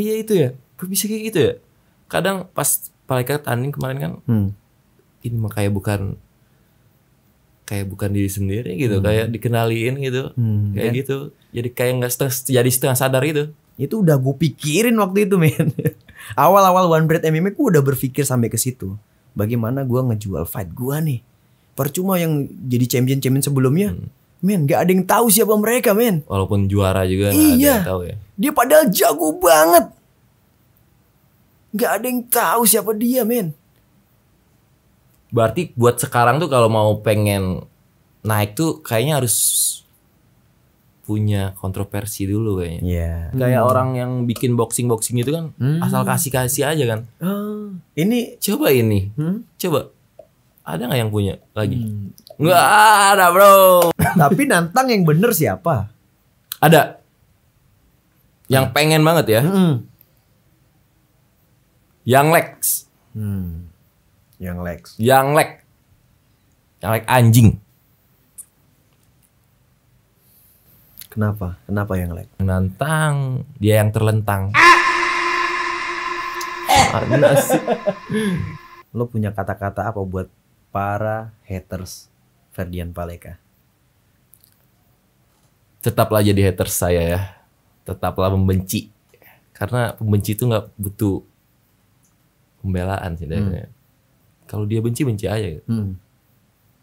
iya itu ya gue bisa kayak gitu ya kadang pas malaikat tanding kemarin kan hmm. ini mah kayak bukan kayak bukan diri sendiri gitu hmm. kayak dikenalin gitu hmm, kayak ya. gitu jadi kayak nggak setengah jadi setengah sadar gitu itu udah gue pikirin waktu itu men awal-awal one bread MMA gue udah berpikir sampai ke situ bagaimana gue ngejual fight gue nih percuma yang jadi champion champion sebelumnya hmm men gak ada yang tahu siapa mereka men walaupun juara juga iya. gak ada yang tahu ya dia padahal jago banget gak ada yang tahu siapa dia men berarti buat sekarang tuh kalau mau pengen naik tuh kayaknya harus punya kontroversi dulu kayaknya yeah. kayak hmm. orang yang bikin boxing boxing itu kan hmm. asal kasih kasih aja kan hmm. ini coba ini hmm? coba ada nggak yang punya lagi hmm Nggak ada bro. Tapi nantang yang bener siapa? Ada. Yang hmm. pengen banget ya. Hmm. Yang Lex. Hmm. Yang Lex. Yang Lex. Yang Lex anjing. Kenapa? Kenapa yang Lex? Nantang dia yang terlentang. Ah! Eh! Lo punya kata-kata apa buat para haters? Ferdian Paleka. Tetaplah jadi hater saya ya. Tetaplah membenci. Karena pembenci itu nggak butuh pembelaan sih. Hmm. Kalau dia benci benci aja. Gitu. Hmm.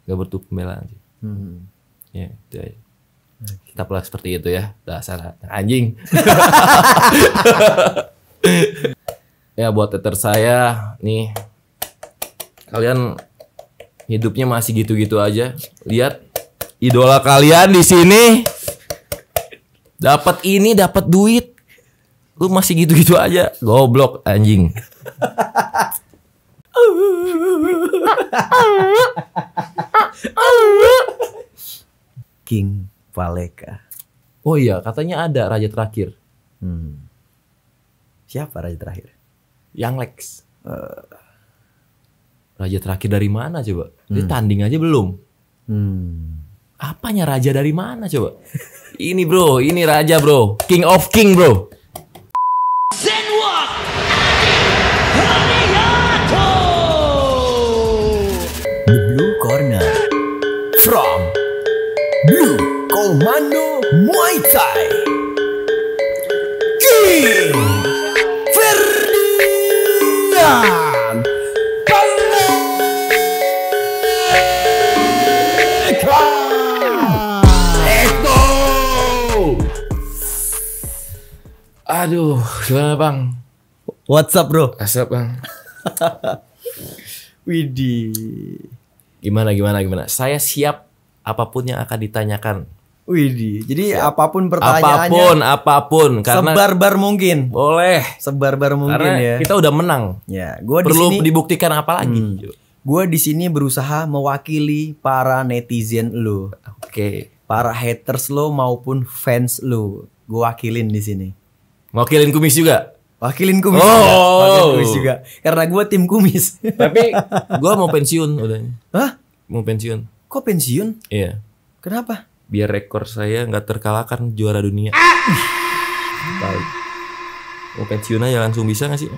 Gak butuh pembelaan sih. Hmm. Ya, itu aja. Okay. Tetaplah seperti itu ya. Dasar nah, anjing. ya buat hater saya nih kalian hidupnya masih gitu-gitu aja. Lihat idola kalian di sini dapat ini, dapat duit. Lu masih gitu-gitu aja. Goblok anjing. King Paleka. Oh iya, katanya ada raja terakhir. Hmm. Siapa raja terakhir? Yang Lex. Uh, raja terakhir dari mana coba? Dia hmm. tanding aja belum. Hmm. Apanya raja dari mana coba? ini bro, ini raja bro, king of king bro. The Komando Muay Thai. King Aduh, gimana bang? What's up bro? What's up bang? Widi. Gimana gimana gimana? Saya siap apapun yang akan ditanyakan. Widih, jadi siap. apapun pertanyaannya. Apapun, apapun. Karena bar mungkin. Boleh. Sebar-bar mungkin karena ya. Kita udah menang. Ya, gua perlu disini, dibuktikan apa lagi? Hmm, gua di sini berusaha mewakili para netizen lo. Oke. Okay. Para haters lo maupun fans lo. Gue wakilin di sini. Wakilin kumis juga. Wakilin kumis. Oh. Juga. Iya, wakilin kumis juga. Karena gue tim kumis. Tapi gue mau pensiun udah. Hah? Mau pensiun. Kok pensiun? Iya. Kenapa? Biar rekor saya nggak terkalahkan juara dunia. Ah. Mau pensiun aja langsung bisa gak sih?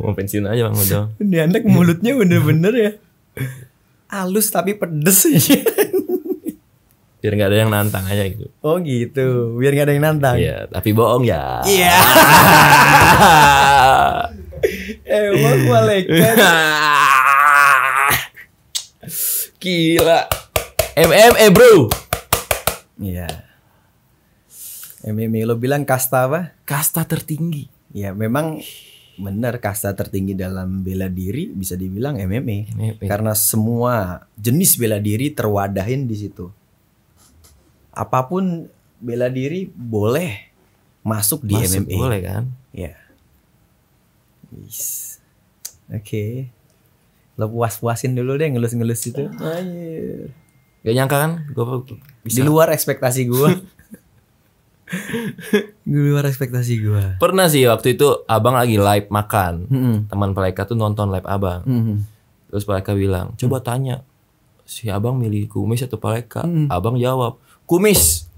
mau pensiun aja bang Ini anak mulutnya bener-bener ya. Halus tapi pedes sih. biar nggak ada yang nantang aja gitu oh gitu biar nggak ada yang nantang iya tapi bohong ya iya yeah. emang lekat gila eh bro iya mm lo bilang kasta apa kasta tertinggi ya memang benar kasta tertinggi dalam bela diri bisa dibilang MMA, MMA. karena semua jenis bela diri terwadahin di situ apapun bela diri boleh masuk di masuk MMA. Boleh kan? Ya. Oke. Okay. Lo puas-puasin dulu deh ngelus-ngelus itu. Anjir. Gak nyangka kan gue bisa. Di luar ekspektasi gue. di luar ekspektasi gue. Pernah sih waktu itu abang lagi live makan. Mm -hmm. Teman mereka tuh nonton live abang. -hmm. Terus mereka bilang, coba tanya si abang milih kumis atau paleka. -hmm. Abang jawab, kumis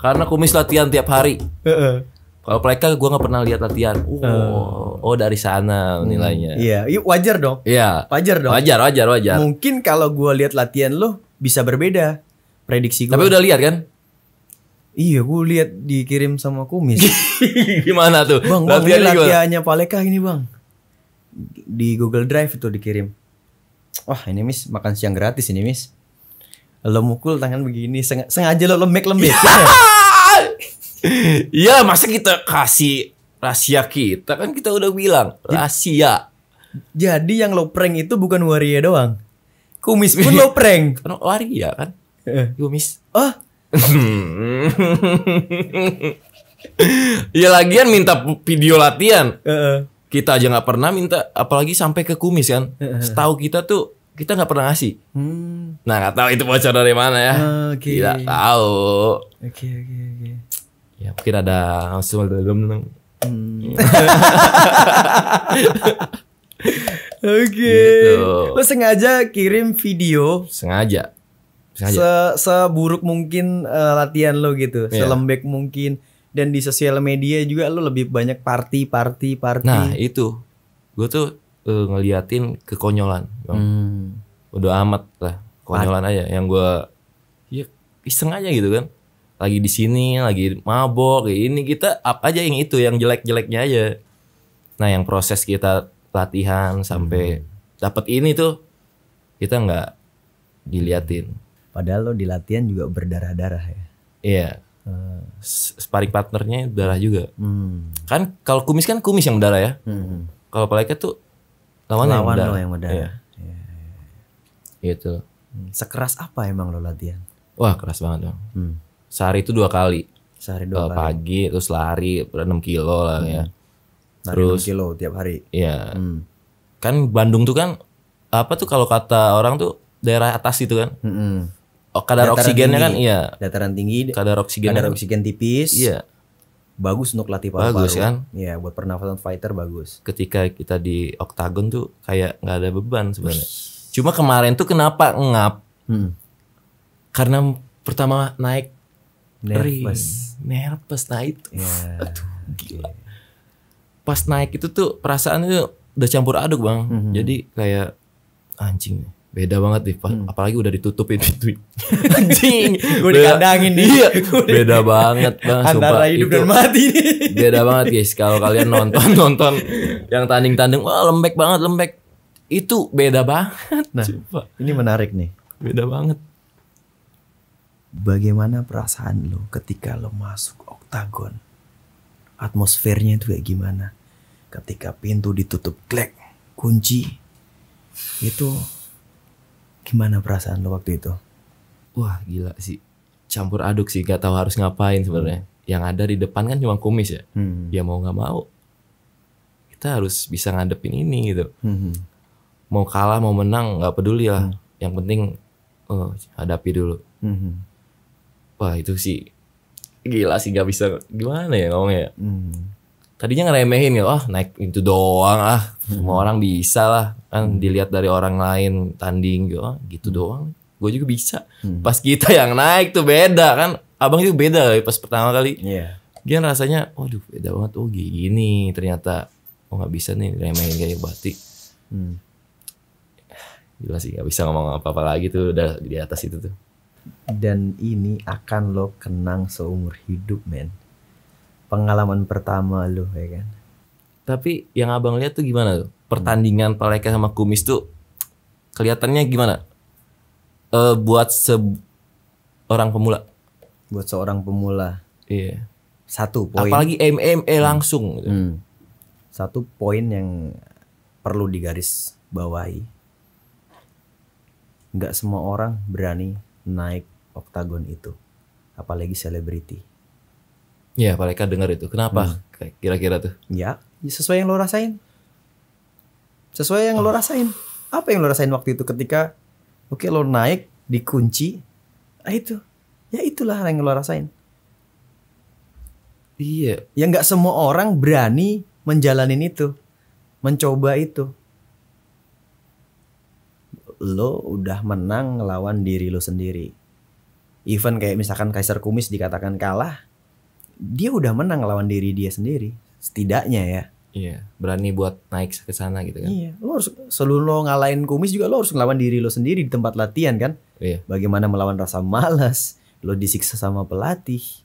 karena kumis latihan tiap hari kalau mereka gue nggak pernah lihat latihan oh oh dari sana nilainya mm, iya yeah. wajar dong iya yeah. wajar dong wajar wajar wajar mungkin kalau gue lihat latihan lo bisa berbeda prediksi gue tapi udah lihat kan Iya, gue lihat dikirim sama kumis. gimana tuh? Bang, bang latihan ini latihannya Paleka ini bang. Di Google Drive itu dikirim. Wah ini mis makan siang gratis ini mis lo mukul tangan begini seng sengaja lo lembek lembek Iya masa kita kasih rahasia kita kan kita udah bilang rahasia jadi yang lo prank itu bukan waria doang kumis pun lo iya. prank kan waria kan kumis oh ya lagian minta video latihan uh -uh. kita aja nggak pernah minta apalagi sampai ke kumis kan uh -uh. setahu kita tuh kita nggak pernah ngasih. Hmm. Nah nggak tahu itu bocor dari mana ya. okay. Tidak tahu. Oke okay, oke okay, oke. Okay. Ya mungkin ada langsung ada belum. Hmm. Oke. Gitu. Lo sengaja kirim video. Sengaja. sengaja. Se seburuk mungkin uh, latihan lo gitu, yeah. selembek mungkin dan di sosial media juga lo lebih banyak party party party. Nah itu, gue tuh uh, ngeliatin kekonyolan. Hmm. Udah amat lah, konyolan aja. Yang gue ya iseng aja gitu kan. Lagi di sini, lagi mabok, ini kita apa aja yang itu, yang jelek-jeleknya aja. Nah, yang proses kita latihan sampai hmm. dapat ini tuh kita nggak diliatin. Padahal lo di latihan juga berdarah-darah ya. Iya. Hmm. Sparring partnernya darah juga. Hmm. Kan kalau kumis kan kumis yang berdarah ya. Hmm. Kalau paleka tuh lawan, lawan yang berdarah. yang berdarah. yeah. Gitu. Hmm, sekeras apa emang lo latihan? Wah keras banget dong. Hmm. Sehari itu dua kali. Sehari dua eh, kali. Pagi terus lari 6 kilo lah hmm. ya. Lari terus 6 kilo tiap hari. Iya. Hmm. Kan Bandung tuh kan apa tuh kalau kata orang tuh daerah atas itu kan. Hmm. Oh, kadar dataran oksigennya tinggi. kan iya. Dataran tinggi. Kadar oksigen. Kadar kan? oksigen tipis. Iya. Bagus untuk latih paru-paru. Bagus kan? Iya, buat pernafasan fighter bagus. Ketika kita di oktagon tuh kayak nggak ada beban sebenarnya. Cuma kemarin tuh kenapa ngap? Hmm. Karena pertama naik nervous, ring, nervous nah itu, yeah. aduh gila. Pas naik itu tuh perasaan itu udah campur aduk bang, mm -hmm. jadi kayak anjing beda banget nih pas, hmm. apalagi udah ditutupin itu anjing gue dikandangin nih iya, beda banget bang antara sumpah, hidup itu, dan mati nih. beda banget guys kalau kalian nonton nonton yang tanding tanding wah lembek banget lembek itu beda banget. Nah, Coba. ini menarik nih. Beda banget. Bagaimana perasaan lo ketika lo masuk oktagon? Atmosfernya itu kayak gimana? Ketika pintu ditutup klek, kunci. Itu gimana perasaan lo waktu itu? Wah, gila sih. Campur aduk sih, gak tahu harus ngapain sebenarnya. Hmm. Yang ada di depan kan cuma kumis ya. Hmm. Ya mau nggak mau kita harus bisa ngadepin ini gitu. Hmm mau kalah mau menang nggak peduli lah ya. hmm. yang penting uh, hadapi dulu hmm. wah itu sih gila sih nggak bisa gimana ya ngomongnya ya hmm. tadinya ngeremehin ya wah naik itu doang ah hmm. semua orang bisa lah kan hmm. dilihat dari orang lain tanding gitu ah, gitu hmm. doang gue juga bisa hmm. pas kita yang naik tuh beda kan abang itu beda ya pas pertama kali yeah. dia rasanya waduh beda banget oh gini ternyata oh nggak bisa nih remehin kayak batik hmm gila sih nggak bisa ngomong apa-apa lagi tuh udah di atas itu tuh dan ini akan lo kenang seumur hidup men pengalaman pertama lo ya kan tapi yang abang lihat tuh gimana tuh pertandingan Paleka sama Kumis tuh kelihatannya gimana e, buat se orang pemula buat seorang pemula iya yeah. satu poin apalagi MMA hmm. E langsung gitu. hmm. satu poin yang perlu digaris bawahi nggak semua orang berani naik oktagon itu, apalagi selebriti. Iya, apalagi kan dengar itu. Kenapa? Hmm. kira Kira-kira tuh? Ya, ya, sesuai yang lo rasain. Sesuai yang oh. lo rasain. Apa yang lo rasain waktu itu ketika, oke okay, lo naik dikunci, ah itu, ya itulah yang lo rasain. Iya. yang nggak semua orang berani menjalanin itu, mencoba itu lo udah menang ngelawan diri lo sendiri. Even kayak misalkan Kaiser Kumis dikatakan kalah, dia udah menang ngelawan diri dia sendiri. Setidaknya ya. Iya, berani buat naik ke sana gitu kan. Iya, lo harus selalu lo ngalahin kumis juga lo harus ngelawan diri lo sendiri di tempat latihan kan. Iya. Bagaimana melawan rasa malas, lo disiksa sama pelatih.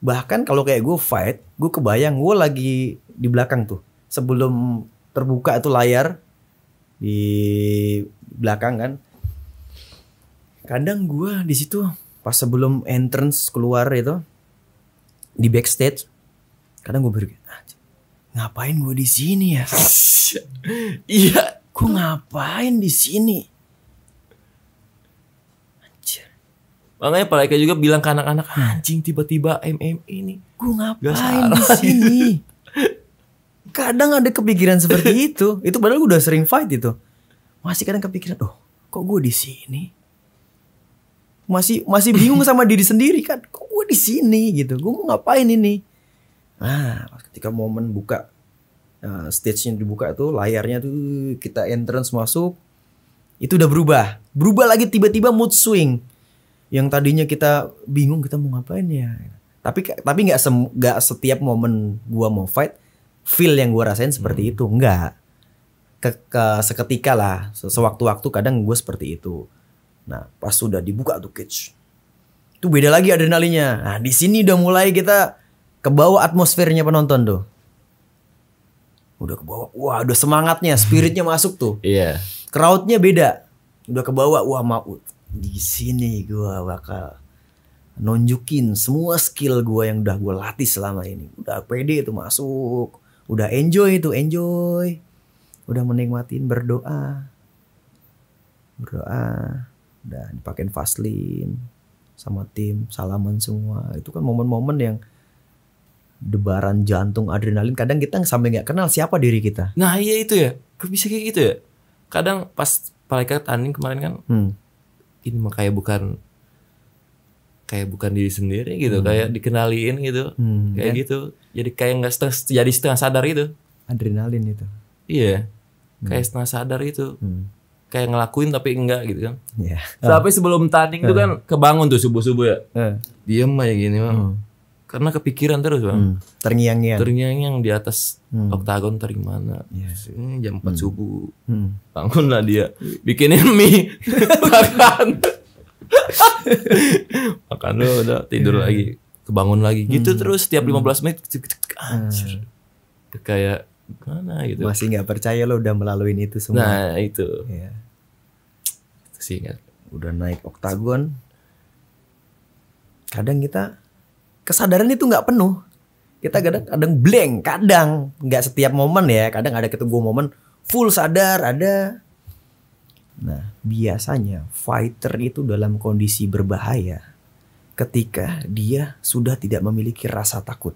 Bahkan kalau kayak gue fight, gue kebayang gue lagi di belakang tuh. Sebelum terbuka itu layar, di belakang kan kadang gue di situ pas sebelum entrance keluar itu di backstage kadang gue berpikir ah, ngapain gue di sini ya iya gue ngapain di sini makanya Pak Laika juga bilang ke anak-anak anjing tiba-tiba MM ini gue ngapain di sini kadang ada kepikiran seperti itu itu padahal gue udah sering fight itu masih kadang kepikiran oh kok gue di sini masih masih bingung sama diri sendiri kan kok gue di sini gitu gue mau ngapain ini nah ketika momen buka uh, stage-nya dibuka tuh layarnya tuh kita entrance masuk itu udah berubah berubah lagi tiba-tiba mood swing yang tadinya kita bingung kita mau ngapain ya tapi tapi nggak nggak setiap momen gua mau fight feel yang gue rasain seperti hmm. itu enggak ke, ke seketika lah sewaktu-waktu kadang gue seperti itu nah pas sudah dibuka tuh kids, itu beda lagi adrenalinnya nah di sini udah mulai kita ke bawah atmosfernya penonton tuh udah ke bawah wah udah semangatnya spiritnya masuk tuh iya yeah. crowdnya beda udah ke bawah wah mau di sini gue bakal nunjukin semua skill gue yang udah gue latih selama ini udah pede itu masuk udah enjoy itu enjoy udah menikmatin berdoa berdoa udah dipakein faslin sama tim salaman semua itu kan momen-momen yang debaran jantung adrenalin kadang kita sampai nggak kenal siapa diri kita nah iya itu ya kok bisa kayak gitu ya kadang pas mereka tanding kemarin kan hmm. ini mah kayak bukan kayak bukan diri sendiri gitu hmm. kayak dikenalin gitu hmm, kayak ya. gitu jadi kayak nggak setengah jadi setengah sadar gitu adrenalin itu iya hmm. kayak setengah sadar itu hmm. kayak ngelakuin tapi enggak gitu kan yeah. tapi sebelum tanding uh. tuh hmm. kan kebangun tuh subuh subuh ya uh. diem aja gini bang hmm. karena kepikiran terus bang hmm. terngiang-ngiang terngiang-ngiang di atas hmm. oktagon dari mana hmm, jam 4 hmm. subuh hmm. lah dia bikinin mie makan makan lu udah tidur yeah. lagi kebangun lagi gitu hmm. terus setiap 15 menit hmm. anjir kayak mana gitu masih nggak percaya lo udah melalui itu semua nah itu yeah. itu sih udah naik oktagon kadang kita kesadaran itu nggak penuh kita kadang kadang blank kadang nggak setiap momen ya kadang ada ketemu momen full sadar ada Nah, biasanya fighter itu dalam kondisi berbahaya ketika dia sudah tidak memiliki rasa takut.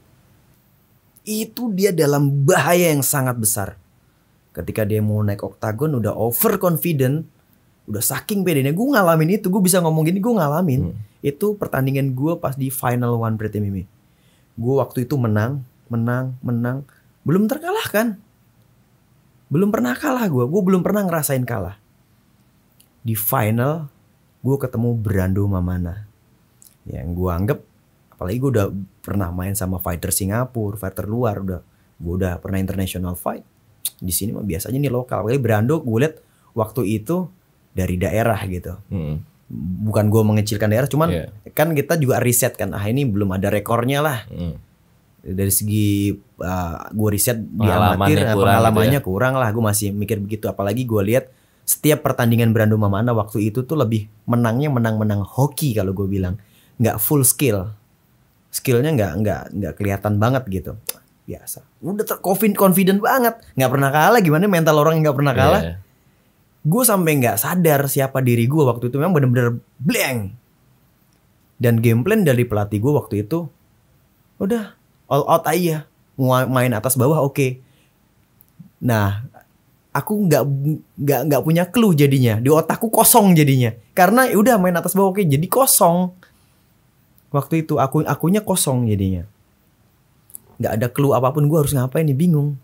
Itu dia dalam bahaya yang sangat besar. Ketika dia mau naik oktagon udah over confident udah saking bedanya. Gue ngalamin itu, gue bisa ngomong gini, gue ngalamin. Hmm. Itu pertandingan gue pas di final one berarti Mimi. Gue waktu itu menang, menang, menang. Belum terkalahkan. Belum pernah kalah gue, gue belum pernah ngerasain kalah di final gue ketemu Brando Mamana yang gue anggap apalagi gue udah pernah main sama fighter Singapura fighter luar udah gue udah pernah international fight di sini mah biasanya nih lokal Kali Brando gue liat waktu itu dari daerah gitu hmm. bukan gue mengecilkan daerah cuman yeah. kan kita juga riset kan ah ini belum ada rekornya lah hmm. dari segi uh, ah, gue riset di amatir pengalamannya kurang, gitu ya? kurang lah gue masih mikir begitu apalagi gue liat setiap pertandingan Brando Mamana waktu itu tuh lebih menangnya menang-menang hoki kalau gue bilang nggak full skill skillnya nggak nggak nggak kelihatan banget gitu biasa udah confident confident banget nggak pernah kalah gimana mental orang nggak pernah kalah yeah. gue sampai nggak sadar siapa diri gue waktu itu memang bener-bener blank dan game plan dari pelatih gue waktu itu udah all out aja main atas bawah oke okay. nah aku nggak nggak nggak punya clue jadinya di otakku kosong jadinya karena ya udah main atas bawah oke jadi kosong waktu itu aku akunya kosong jadinya nggak ada clue apapun gue harus ngapain nih bingung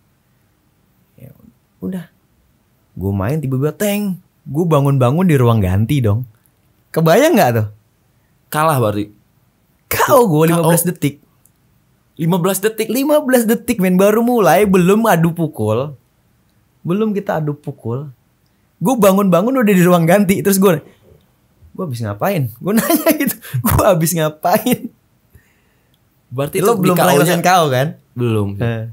ya, udah gue main tiba-tiba tank gue bangun-bangun di ruang ganti dong kebayang nggak tuh kalah berarti kau gue 15 belas detik 15 detik 15 detik main baru mulai belum adu pukul belum kita adu pukul gue bangun-bangun udah di ruang ganti terus gue gue habis ngapain gue nanya gitu gue habis ngapain berarti lo belum pernah ngerasain kau kan belum eh.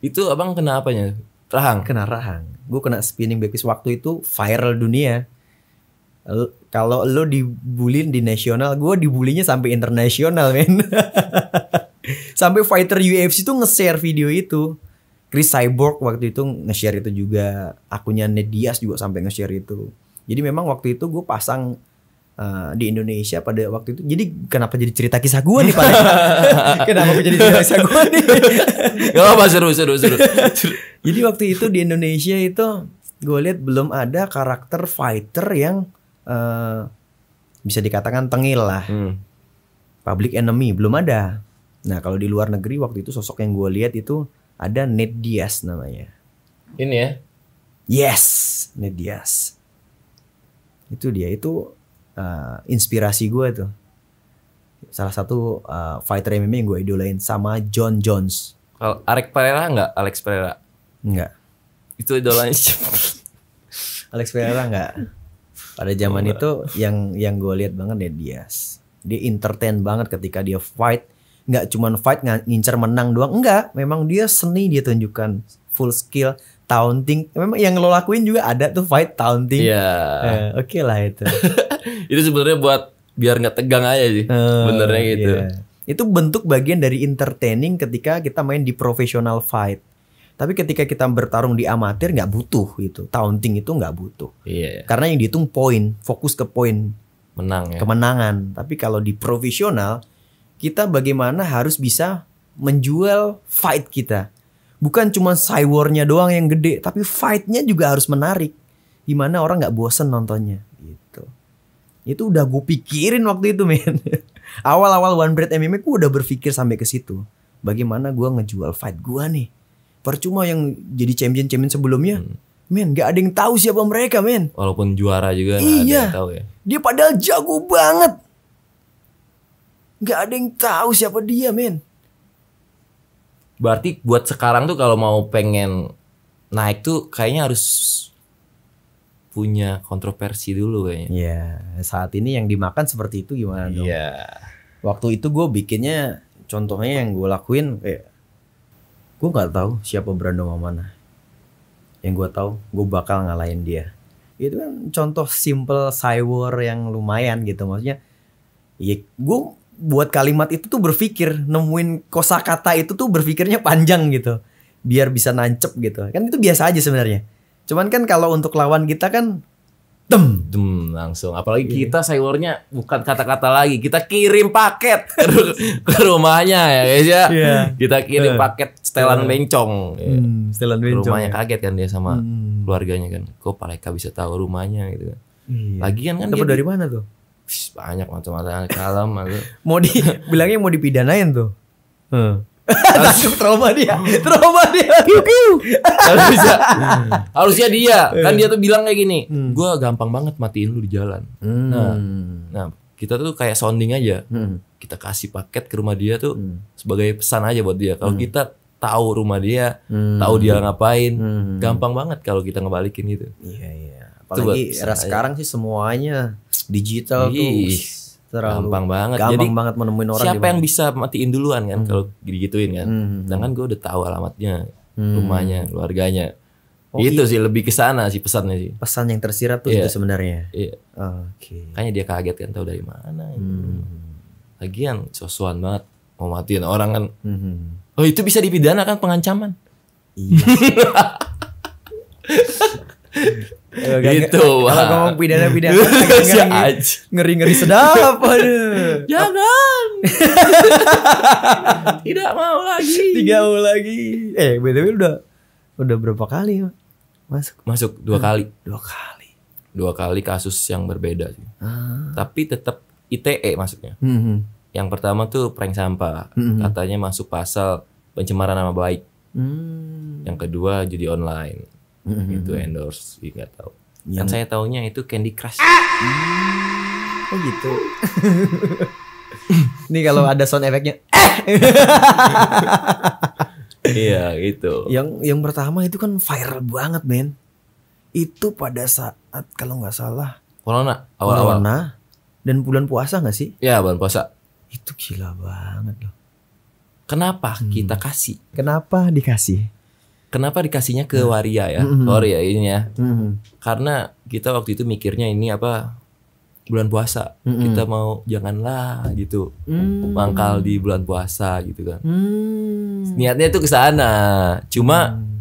itu abang kena apanya rahang kena rahang gue kena spinning backfist waktu itu viral dunia kalau lo dibulin di nasional, gue dibulinya sampai internasional, men. sampai fighter UFC tuh nge-share video itu. Chris Cyborg waktu itu nge-share itu juga akunnya Nedias juga sampai nge-share itu jadi memang waktu itu gue pasang uh, di Indonesia pada waktu itu. Jadi kenapa jadi cerita kisah gue nih Pak? kenapa jadi cerita kisah gue nih? Gak apa seru seru seru. jadi waktu itu di Indonesia itu gue lihat belum ada karakter fighter yang uh, bisa dikatakan tengil lah. Hmm. Public enemy belum ada. Nah kalau di luar negeri waktu itu sosok yang gue lihat itu ada Ned Diaz namanya. Ini ya? Yes, Ned Diaz. Itu dia itu uh, inspirasi gue tuh. Salah satu uh, fighter MMA yang gue idolain sama John Jones. Al Alex Pereira nggak? Alex Pereira? Nggak. Itu idolanya Alex Pereira nggak? Pada zaman oh, itu yang yang gue lihat banget Ned Diaz. Dia entertain banget ketika dia fight nggak cuman fight ngincer menang doang enggak memang dia seni dia tunjukkan full skill taunting memang yang lo lakuin juga ada tuh fight taunting yeah. eh, oke okay lah itu itu sebenarnya buat biar nggak tegang aja sih oh, benernya gitu yeah. itu bentuk bagian dari entertaining ketika kita main di profesional fight tapi ketika kita bertarung di amatir nggak butuh gitu. Taunting itu nggak butuh. Iya. iya. Karena yang dihitung poin, fokus ke poin. Menang ya. Kemenangan. Tapi kalau di profesional kita bagaimana harus bisa menjual fight kita. Bukan cuma cywarnya doang yang gede, tapi fightnya juga harus menarik. Gimana orang nggak bosen nontonnya gitu. Itu udah gue pikirin waktu itu men. Awal-awal One Bread MMA gue udah berpikir sampai ke situ. Bagaimana gue ngejual fight gue nih. Percuma yang jadi champion-champion sebelumnya. Hmm. Men, gak ada yang tahu siapa mereka, men. Walaupun juara juga iya. gak ada yang tahu ya. Dia padahal jago banget nggak ada yang tahu siapa dia men berarti buat sekarang tuh kalau mau pengen naik tuh kayaknya harus punya kontroversi dulu kayaknya. Iya, saat ini yang dimakan seperti itu gimana dong? Iya. Waktu itu gue bikinnya, contohnya yang gue lakuin kayak, gue nggak tahu siapa Brando mana Yang gue tahu, gue bakal ngalahin dia. Itu kan contoh simple cyber yang lumayan gitu, maksudnya. Ya, gue buat kalimat itu tuh berpikir nemuin kosakata itu tuh berpikirnya panjang gitu biar bisa nancep gitu kan itu biasa aja sebenarnya cuman kan kalau untuk lawan kita kan dem dem langsung apalagi yeah. kita sayurnya bukan kata-kata lagi kita kirim paket ke, rumahnya ya guys ya yeah. kita kirim iya. paket setelan yeah. bencong ya. hmm, setelan bencong rumahnya ya. kaget kan dia sama hmm. keluarganya kan kok Paleka bisa tahu rumahnya gitu kan yeah. lagian kan dapat dari mana tuh banyak macam-macam kalem aku. mau di bilangnya mau dipidanain tuh. Hmm. Nah, Takut trauma dia, trauma dia. harusnya, harusnya dia hmm. kan dia tuh bilang kayak gini, hmm. gue gampang banget matiin lu di jalan. Hmm. Nah, nah kita tuh kayak sounding aja, hmm. kita kasih paket ke rumah dia tuh hmm. sebagai pesan aja buat dia. Kalau hmm. kita tahu rumah dia, hmm. tahu dia ngapain, hmm. gampang banget kalau kita ngebalikin gitu. Iya iya apalagi era iya. sekarang sih semuanya digital Ih, tuh terlalu gampang banget gampang Jadi, banget menemuin orang siapa yang bisa matiin duluan kan hmm. kalau digituin kan hmm. hmm, hmm. gue udah tahu alamatnya hmm. rumahnya keluarganya oh, itu iya. sih lebih ke sana sih pesannya sih pesan yang tersirat tuh yeah. itu sebenarnya yeah. oke okay. kayaknya dia kaget kan tahu dari mana hmm, hmm. lagian sosuan banget mau matiin orang kan hmm. oh itu bisa dipidana kan pengancaman iya Iya, gitu Kalau ngomong pidana-pidana ngeri-ngeri sedap. Aduh. Jangan. Tidak mau lagi. Tidak mau lagi. Eh, BTW udah udah berapa kali masuk? Masuk dua kali. Dua kali. Dua kali kasus yang berbeda sih. Ah. Tapi tetap ITE masuknya. Mm -hmm. Yang pertama tuh prank sampah. Mm -hmm. Katanya masuk pasal pencemaran nama baik. Mm. Yang kedua judi online. Mm-hmm. itu endorse nggak tahu yang... Kan saya taunya itu Candy Crush ah! oh gitu ini kalau ada sound efeknya iya gitu yang yang pertama itu kan viral banget men itu pada saat kalau nggak salah corona awal-awal corona dan bulan puasa nggak sih ya bulan puasa itu gila banget loh kenapa hmm. kita kasih kenapa dikasih kenapa dikasihnya ke nah. waria ya hmm waria ya, ini ya hmm karena kita waktu itu mikirnya ini apa bulan puasa hmm kita mau janganlah gitu hmm mangkal di bulan puasa gitu kan hmm niatnya itu ke sana cuma hmm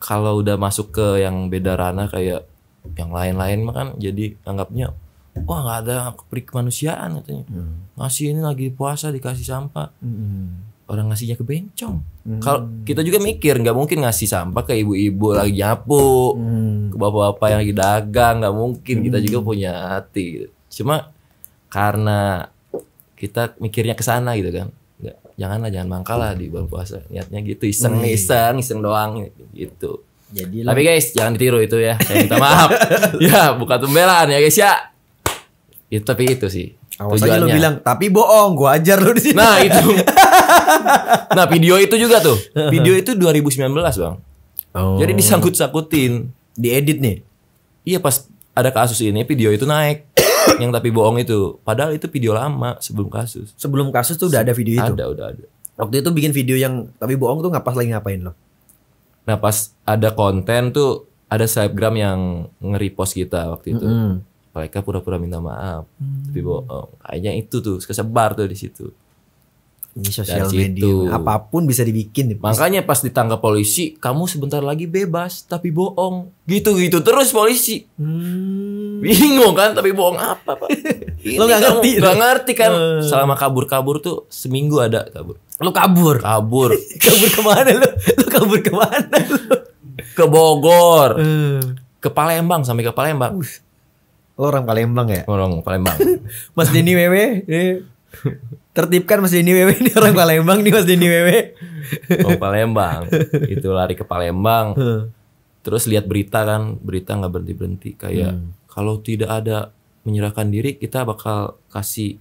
kalau udah masuk ke yang beda ranah kayak yang lain-lain mah kan jadi anggapnya wah nggak ada peri kemanusiaan katanya hmm. ngasih ini lagi puasa dikasih sampah hmm orang ngasihnya ke bencong. Hmm. Kalau kita juga mikir nggak mungkin ngasih sampah ke ibu-ibu lagi nyapu, hmm. ke bapak-bapak yang lagi dagang nggak mungkin. Hmm. Kita juga punya hati. Cuma karena kita mikirnya ke sana gitu kan. Nggak, janganlah jangan mangkal lah di bulan puasa. Niatnya gitu iseng hmm. iseng iseng doang gitu. Jadi Tapi guys jangan ditiru itu ya. Saya minta maaf. ya bukan pembelaan ya guys ya. Itu tapi itu sih. Awas aja lo bilang, tapi bohong, Gue ajar lo di sini. Nah, itu nah video itu juga tuh. Video itu 2019 bang. Oh. Jadi disangkut-sangkutin. Diedit nih? Iya pas ada kasus ini video itu naik. yang tapi bohong itu. Padahal itu video lama sebelum kasus. Sebelum kasus tuh udah ada video itu? Ada, udah ada. Waktu itu bikin video yang tapi bohong tuh nggak pas lagi ngapain loh? Nah pas ada konten tuh ada selebgram yang nge-repost kita waktu itu. Mm -hmm. Mereka pura-pura minta maaf, -hmm. tapi bohong. Kayaknya itu tuh kesebar tuh di situ. Ini sosial media apapun bisa dibikin. Makanya pas ditangkap polisi, kamu sebentar lagi bebas tapi bohong. Gitu-gitu terus polisi. Hmm. Bingung kan tapi bohong apa, Pak? Lo gak ngerti. Gak ngerti kan. Uh. Selama kabur-kabur tuh seminggu ada kabur. Lo kabur. Kabur. kabur kemana lo? Lo kabur kemana lo? Ke Bogor. Hmm. Ke Palembang sampai ke Palembang. Uh. Lo orang Palembang ya? Orang Palembang. Mas Denny Wewe, eh tertipkan Mas Denny Wewe ini orang Palembang nih Mas Denny Wewe. Orang oh, Palembang. Itu lari ke Palembang. Terus lihat berita kan, berita nggak berhenti berhenti kayak hmm. kalau tidak ada menyerahkan diri kita bakal kasih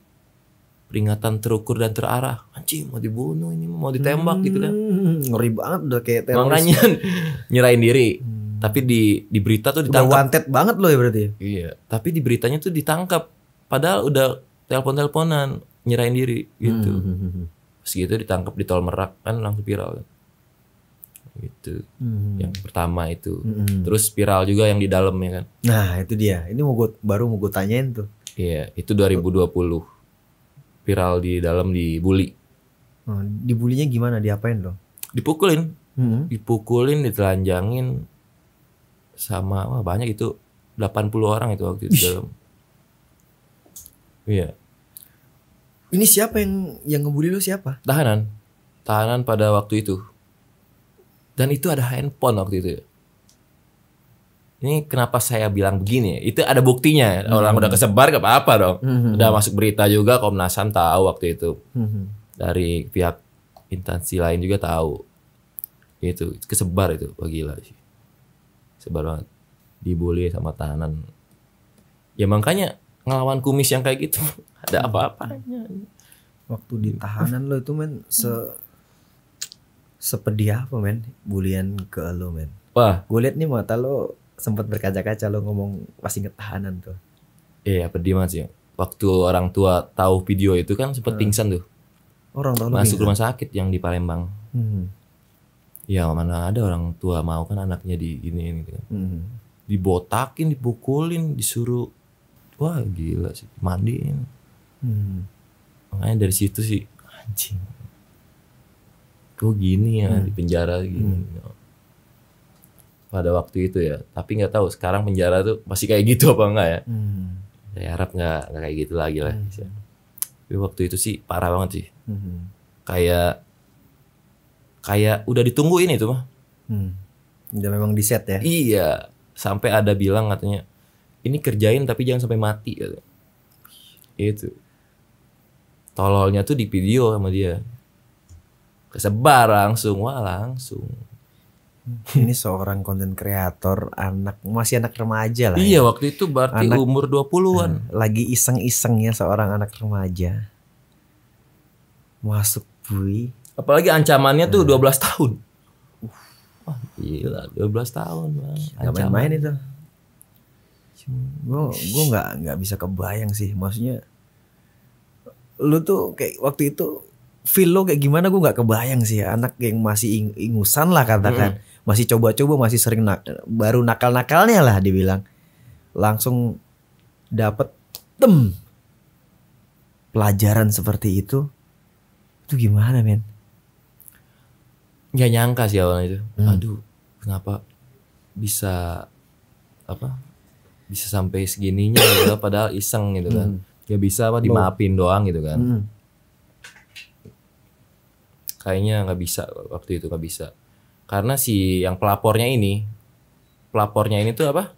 peringatan terukur dan terarah anjing mau dibunuh ini mau ditembak hmm, gitu kan hmm, ngeri banget udah kayak teroris makanya nyerahin diri hmm. tapi di di berita tuh ditangkap udah wanted banget loh ya berarti ya. iya tapi di beritanya tuh ditangkap padahal udah telepon teleponan nyerahin diri gitu hmm, hmm, hmm, hmm. pas gitu ditangkap di tol merak kan langsung viral kan gitu hmm. yang pertama itu hmm. terus viral juga yang di dalam ya kan nah itu dia ini mau gua, baru mau gue tanyain tuh iya itu 2020 viral di dalam di dibully hmm, oh, dibulinya gimana diapain dong dipukulin hmm. dipukulin ditelanjangin sama wah banyak itu 80 orang itu waktu itu dalam iya ini siapa yang yang ngebully lu siapa? Tahanan. Tahanan pada waktu itu. Dan itu ada handphone waktu itu. Ini kenapa saya bilang begini? Ya? Itu ada buktinya. Hmm. Orang udah kesebar gak apa-apa dong. Hmm. Udah masuk berita juga Komnas HAM tahu waktu itu. Hmm. Dari pihak instansi lain juga tahu. Itu kesebar itu. oh, gila sih. Sebar banget. Dibully sama tahanan. Ya makanya ngelawan kumis yang kayak gitu ada hmm. apa-apanya waktu di tahanan lo itu men se sepedih apa men bulian ke lo men wah gue liat nih mata lo sempat berkaca-kaca lo ngomong pas inget tahanan tuh iya pedih mas ya. waktu orang tua tahu video itu kan sempat hmm. pingsan tuh orang tua masuk pingsan. rumah sakit yang di Palembang hmm. ya mana ada orang tua mau kan anaknya di ini gitu kan. hmm. dibotakin dipukulin disuruh wah gila sih mandiin hmm. makanya dari situ sih anjing kok gini ya hmm. di penjara gini hmm. Ya. pada waktu itu ya tapi nggak tahu sekarang penjara tuh masih kayak gitu apa enggak ya hmm. saya harap nggak nggak kayak gitu lagi lah hmm. tapi waktu itu sih parah banget sih hmm. kayak kayak udah ditungguin itu mah hmm. udah memang di set ya iya sampai ada bilang katanya ini kerjain tapi jangan sampai mati gitu, itu tololnya tuh di video sama dia kesebar langsung wah langsung hmm, ini seorang konten kreator anak masih anak remaja lah iya ya. waktu itu berarti anak, umur 20-an hmm, lagi iseng-isengnya seorang anak remaja masuk bui apalagi ancamannya tuh hmm. dua 12 tahun wah gila 12 tahun bang gak main-main itu gue gue nggak nggak bisa kebayang sih maksudnya lu tuh kayak waktu itu feel lo kayak gimana gue nggak kebayang sih ya, anak yang masih ing ingusan lah katakan hmm. masih coba-coba masih sering nak baru nakal-nakalnya lah dibilang langsung dapet tem pelajaran seperti itu itu gimana men nggak nyangka sih awalnya itu hmm. aduh kenapa bisa apa bisa sampai segininya gitu padahal iseng gitu kan hmm ya bisa apa dimaafin doang gitu kan hmm. kayaknya nggak bisa waktu itu nggak bisa karena si yang pelapornya ini pelapornya ini tuh apa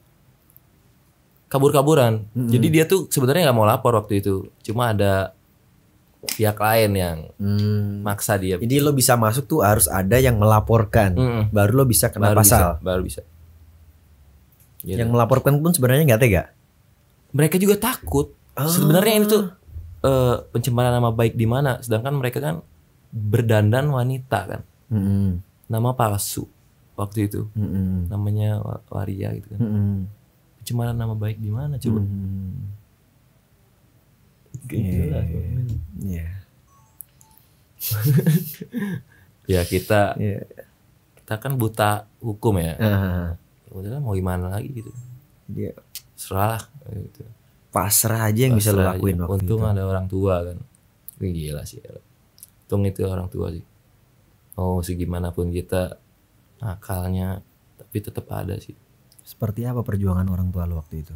kabur-kaburan hmm. jadi dia tuh sebenarnya nggak mau lapor waktu itu cuma ada pihak lain yang hmm. maksa dia. Jadi lo bisa masuk tuh harus ada yang melaporkan, hmm. baru lo bisa kena baru pasal. Bisa, baru bisa. Gitu. Yang melaporkan pun sebenarnya nggak tega. Mereka juga takut. Oh. Sebenarnya ini tuh uh, pencemaran nama baik di mana? Sedangkan mereka kan berdandan wanita kan. Mm -hmm. Nama palsu waktu itu. Mm -hmm. Namanya Waria gitu kan. Mm -hmm. Pencemaran nama baik di mana coba? Mm -hmm. Gitu yeah. Yeah. ya kita yeah. kita kan buta hukum ya. Uh -huh. Udah mau gimana lagi gitu. Iya. Yeah. Serah gitu pasrah aja yang pasrah bisa lo lakuin aja. waktu untung itu. ada orang tua kan ini gila sih untung itu orang tua sih oh segimanapun kita akalnya tapi tetap ada sih seperti apa perjuangan orang tua lo waktu itu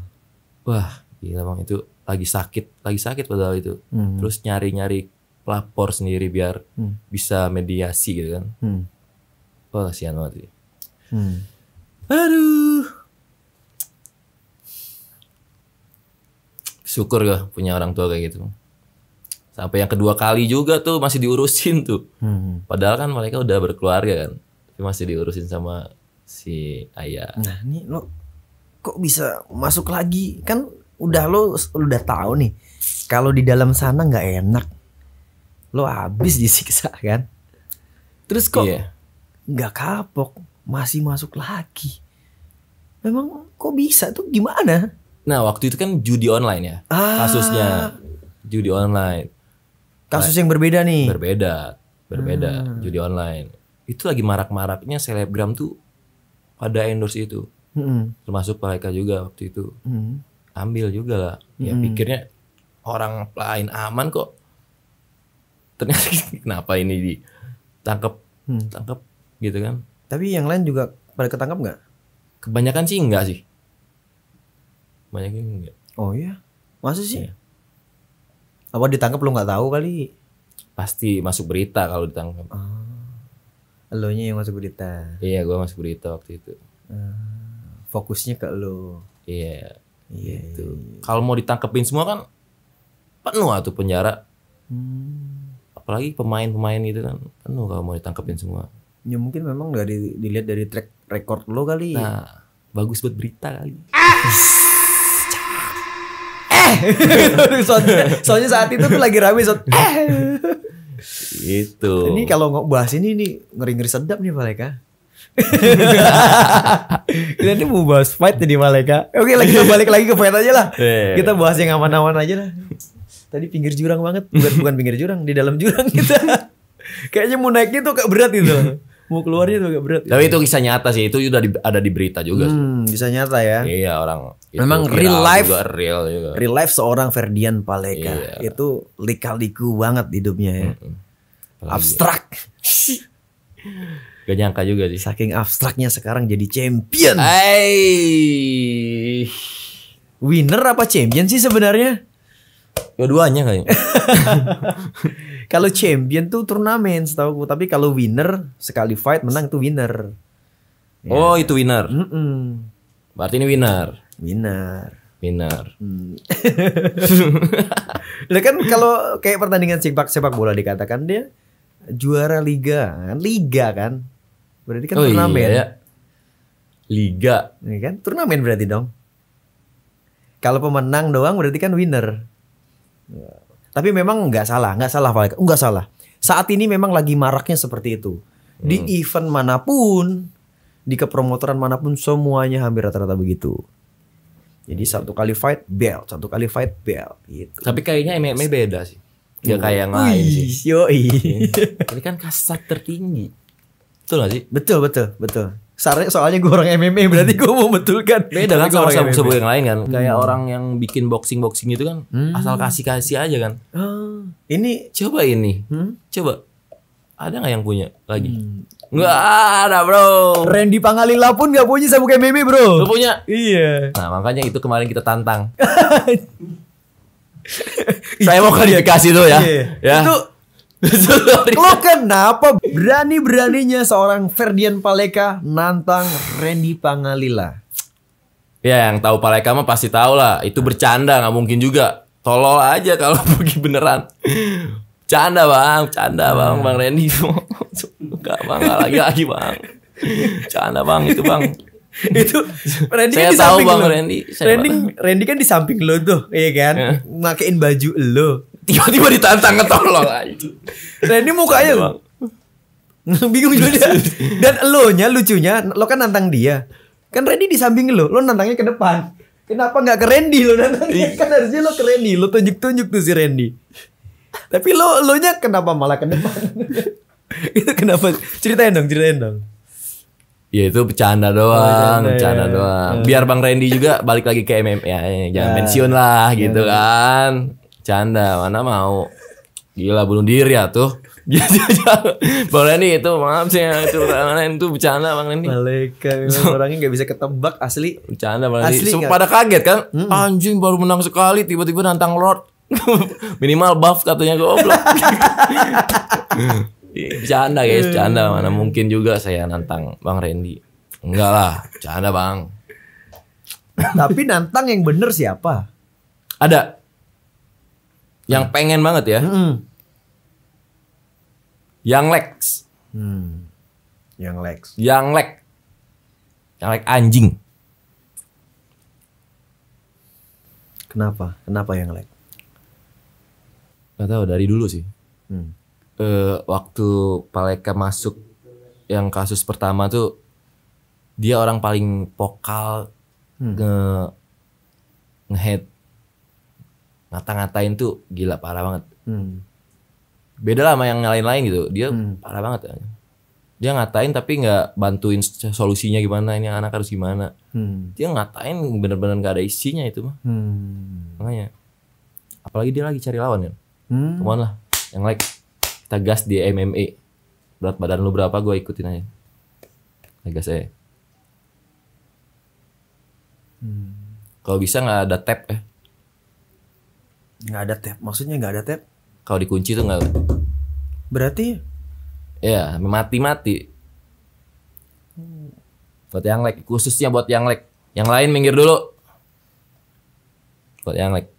wah gila bang itu lagi sakit lagi sakit padahal itu hmm. terus nyari nyari pelapor sendiri biar hmm. bisa mediasi gitu kan hmm. wah kasihan banget sih hmm. aduh syukur gue punya orang tua kayak gitu sampai yang kedua kali juga tuh masih diurusin tuh hmm. padahal kan mereka udah berkeluarga kan tapi masih diurusin sama si ayah nah ini lo kok bisa masuk lagi kan udah lo udah tahu nih kalau di dalam sana nggak enak lo habis disiksa kan terus kok iya. nggak kapok masih masuk lagi memang kok bisa tuh gimana Nah waktu itu kan judi online ya ah. kasusnya judi online. Kasus nah, yang berbeda nih. Berbeda, berbeda hmm. judi online. Itu lagi marak-maraknya selebgram tuh pada endorse itu. Hmm. Termasuk mereka juga waktu itu. Hmm. Ambil juga lah. Ya hmm. pikirnya orang lain aman kok. Ternyata kenapa ini ditangkap, hmm. tangkap gitu kan? Tapi yang lain juga pada ketangkap nggak? Kebanyakan sih enggak sih banyak yang enggak oh iya masa sih iya. apa ditangkap lo nggak tahu kali pasti masuk berita kalau ditangkap ah. Lo nya yang masuk berita iya gue masuk berita waktu itu ah. fokusnya ke lo iya iya itu iya, iya. kalau mau ditangkepin semua kan penuh tuh penjara hmm. apalagi pemain-pemain itu kan penuh kalau mau ditangkepin semua ya mungkin memang dari dilihat dari track record lo kali nah bagus buat berita kali ah eh soalnya, soalnya saat itu tuh lagi rame soal eh itu ini kalau nggak bahas ini nih ngeri ngeri sedap nih Maleka kita ini mau bahas fight tadi Maleka oke lagi kita balik lagi ke fight aja lah iya, iya. kita bahas yang aman-aman aja lah tadi pinggir jurang banget bukan bukan pinggir jurang di dalam jurang kita kayaknya mau naiknya tuh kayak berat gitu mau keluarnya tuh agak berat. Tapi ya. itu kisah nyata sih, itu udah ada di berita juga. Hmm, kisah nyata ya. Iya orang. Memang real life. Juga real juga. Real life seorang Ferdian Paleka iya. itu lika-liku banget hidupnya ya. Mm Abstrak. Gak nyangka juga sih. Saking abstraknya sekarang jadi champion. Hai. Winner apa champion sih sebenarnya? Dua-duanya kayaknya. kalau champion tuh turnamen setahu gue, tapi kalau winner sekali fight menang itu winner. Oh, itu winner. Mm -mm. Berarti ini winner. Winner. Winner. Hmm. kan kalau kayak pertandingan sepak sepak bola dikatakan dia juara liga, kan? liga kan. Berarti kan oh, iya, turnamen. Iya, ya. Liga. Ya kan? Turnamen berarti dong. Kalau pemenang doang berarti kan winner. Ya. Tapi memang nggak salah, nggak salah Pak. Nggak salah. Saat ini memang lagi maraknya seperti itu. Di hmm. event manapun, di kepromotoran manapun semuanya hampir rata-rata begitu. Jadi iya. satu kali fight belt, satu kali fight belt gitu. Tapi kayaknya MMA beda sih. Gak kayak yang lain sih. Yoi. Ini iya. kan kasat tertinggi. Betul gak sih? Betul, betul, betul soalnya gue orang MMA berarti gue mau betulkan beda kan sama sama sebuah yang lain kan hmm. kayak orang yang bikin boxing boxing itu kan hmm. asal kasih kasih aja kan hmm. ini coba ini hmm? coba ada nggak yang punya lagi hmm. nggak ada bro Randy Pangalila pun nggak punya sama MMA bro Gak punya iya nah makanya itu kemarin kita tantang saya mau klarifikasi tuh ya, iya. ya. itu Lo kenapa berani-beraninya seorang Ferdian Paleka nantang Randy Pangalila? Ya yang tahu Paleka mah pasti tahu lah. Itu bercanda nggak mungkin juga. Tolol aja kalau pergi beneran. Canda bang, canda bang, bang Randy. Enggak bang, gak lagi lagi bang. Canda bang itu bang. itu Randy saya kan di samping bang lo. Randy Randy, Randy kan di samping lo tuh, iya kan? Yeah. Ngakein baju lo tiba-tiba ditantang ketolong nah ini mukanya bingung juga dia dan lo nya lucunya lo kan nantang dia kan Randy di samping lo lo nantangnya ke depan kenapa nggak ke Randy lo nantangnya iya. kan harusnya lo ke Randy lo tunjuk tunjuk tuh si Randy tapi lo lo nya kenapa malah ke depan itu kenapa ceritain dong ceritain dong Ya itu bercanda oh, doang, oh, bercanda, ya. doang. Hmm. Biar Bang Randy juga balik lagi ke MMA, jangan ya. pensiun lah gitu iya. kan. Canda, mana mau. Gila bunuh diri ya tuh. Gitu, Boleh nih itu maaf sih itu mana itu bercanda bang ini. orangnya gak bisa ketebak asli. Bercanda bang asli. Pada kaget kan? hmm. Anjing baru menang sekali tiba-tiba nantang Lord. Minimal buff katanya goblok. bercanda guys, bercanda mana mungkin juga saya nantang Bang Randy. Enggak lah, bercanda Bang. Tapi nantang yang bener siapa? Ada yang hmm. pengen banget ya hmm. yang Lex hmm. yang Lex yang Lex yang Lex anjing kenapa kenapa yang Lex Gak tau dari dulu sih hmm. e, waktu Paleka masuk yang kasus pertama tuh dia orang paling vokal hmm. nge ngehead ngata-ngatain tuh gila parah banget. Hmm. Beda lah sama yang lain-lain gitu. Dia hmm. parah banget. Dia ngatain tapi nggak bantuin solusinya gimana ini anak harus gimana. Hmm. Dia ngatain bener-bener nggak ada isinya itu mah. Hmm. Makanya. Apalagi dia lagi cari lawan ya. Hmm. Kemana lah yang like kita gas di MMA. Berat badan lu berapa gue ikutin aja. Nah, gas aja. Hmm. Kalau bisa nggak ada tap eh nggak ada tap maksudnya nggak ada tap kalau dikunci tuh nggak berarti ya mati mati buat yang like khususnya buat yang like yang lain minggir dulu buat yang like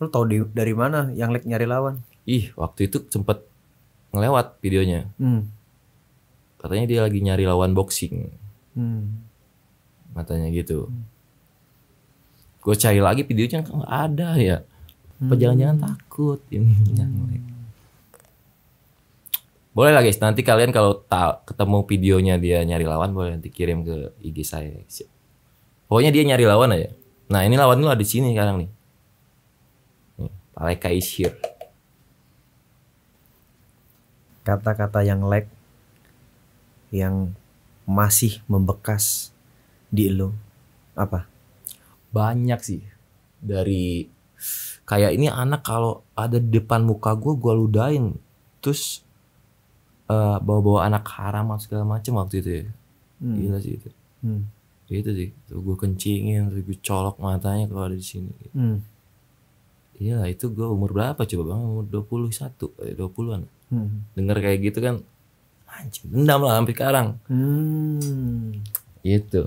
lu tau di, dari mana yang like nyari lawan ih waktu itu sempet ngelewat videonya hmm. katanya dia lagi nyari lawan boxing hmm. matanya gitu hmm gue cari lagi videonya kan nggak ada ya apa jangan-jangan hmm. takut yang hmm. boleh lah guys nanti kalian kalau tak ketemu videonya dia nyari lawan boleh nanti kirim ke IG saya pokoknya dia nyari lawan aja nah ini lawan lu ada di sini sekarang nih Paleka is here kata-kata yang lag yang masih membekas di lo apa banyak sih dari kayak ini anak kalau ada di depan muka gue gue ludain terus uh, bawa-bawa anak haram atau segala macam waktu itu ya hmm. gila sih itu hmm. itu sih tuh gue kencingin terus gue colok matanya kalau ada di sini hmm. iya itu gue umur berapa coba bang umur dua puluh satu eh, dua puluhan hmm. denger kayak gitu kan anjing dendam lah sampai sekarang hmm. itu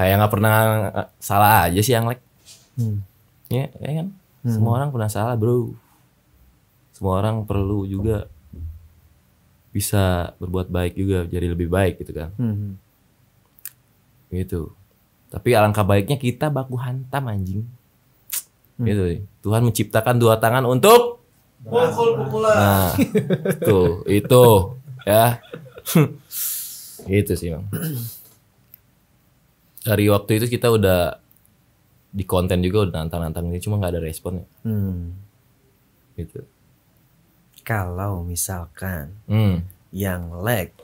kayak nggak pernah eh, salah aja sih yang hmm. ya, ya kan hmm. semua orang pernah salah bro semua orang perlu juga bisa berbuat baik juga jadi lebih baik gitu kan hmm. hmm. gitu tapi alangkah baiknya kita baku hantam anjing hmm. gitu Tuhan menciptakan dua tangan untuk pukul-pukulan nah, tuh itu ya itu sih bang dari waktu itu kita udah di konten juga udah nantang-nantang ini cuma nggak ada respon ya. Hmm. Gitu. Kalau misalkan hmm. yang lag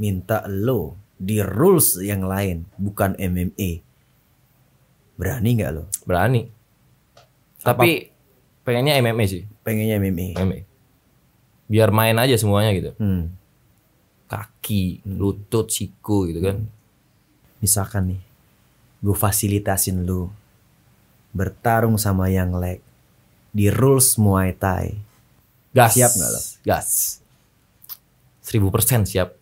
minta lo di rules yang lain bukan MMA. Berani nggak lo? Berani. Apa? Tapi pengennya MMA sih. Pengennya MMA. MMA. Biar main aja semuanya gitu. Hmm. Kaki, hmm. lutut, siku gitu kan. Hmm. Misalkan nih gue fasilitasin lu bertarung sama yang leg di rules Muay Thai. Gas. Siap nggak lo? Gas. Seribu persen siap.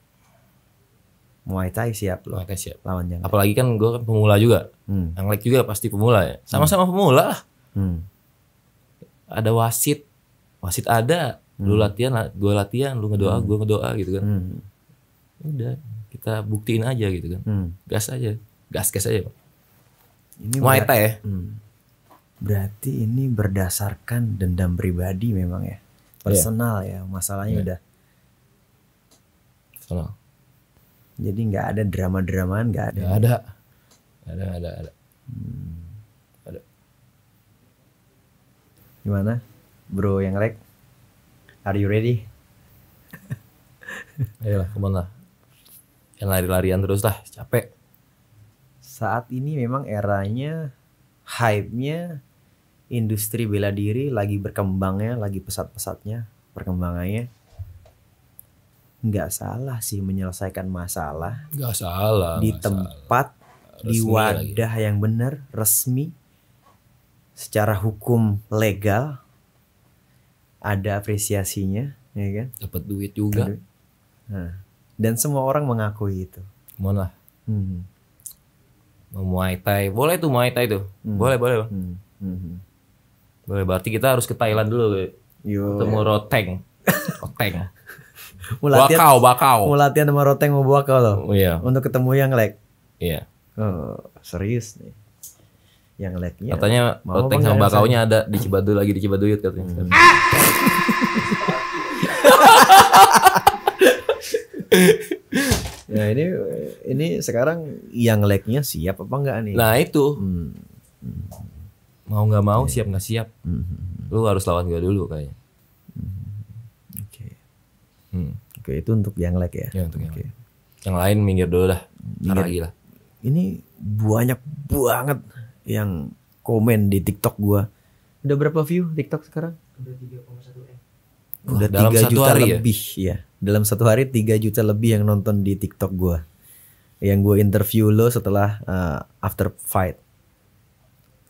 Muay Thai siap lo. Muay Thai siap. Lawan yang Apalagi kan gue kan pemula juga. Hmm. Yang leg juga pasti pemula ya. Sama-sama hmm. pemula lah. Hmm. Ada wasit. Wasit ada. Hmm. Lu latihan, gue latihan. Lu ngedoa, hmm. gue ngedoa gitu kan. Hmm. Udah. Kita buktiin aja gitu kan. Hmm. Gas aja. Gas-gas aja. Pak ini Muay Thai ya. Hmm. Berarti ini berdasarkan dendam pribadi memang ya. Iya. Personal yeah. ya, masalahnya yeah. udah personal. Jadi nggak ada drama-dramaan, nggak ada. Gak ada. Ada, ada, ada. Hmm. Ada. Gimana? Bro yang rek? Are you ready? Ayolah, kemana? Yang lari-larian terus lah, capek saat ini memang eranya hype-nya industri bela diri lagi berkembangnya, lagi pesat-pesatnya perkembangannya. Nggak salah sih menyelesaikan masalah. Nggak salah. Di masalah. tempat, resmi di wadah lagi. yang benar, resmi, secara hukum legal, ada apresiasinya, ya kan? Dapat duit juga. Nah, dan semua orang mengakui itu. Mana? Hmm. Muay Thai. Boleh tuh Muay Thai tuh. Hmm. Boleh, boleh. Hmm. hmm. Hmm. Boleh, berarti kita harus ke Thailand dulu. Yo. Ketemu ya. Roteng. Roteng. mau latihan, bakau, bakau. Mau latihan sama Roteng mau bakau loh. Oh, iya. Untuk ketemu yang leg. Iya. Oh, serius nih. Yang legnya. Katanya mau Roteng sama nya ada di Cibadu lagi di Cibaduyut katanya. Hmm. Ah! Nah ini ini sekarang yang nya siap apa enggak nih? Nah itu hmm. mau nggak mau okay. Iya. siap nggak siap, hmm. lu harus lawan gue dulu kayaknya. Hmm. Oke, hmm. oke okay, itu untuk yang leg ya. ya untuk yang, lag. yang lain minggir dulu dah, minggir. lagi lah. Ini banyak banget yang komen di TikTok gua Udah berapa view TikTok sekarang? Udah 3,1 m. Udah tiga juta hari ya? lebih ya. ya dalam satu hari 3 juta lebih yang nonton di TikTok gue yang gue interview lo setelah uh, after fight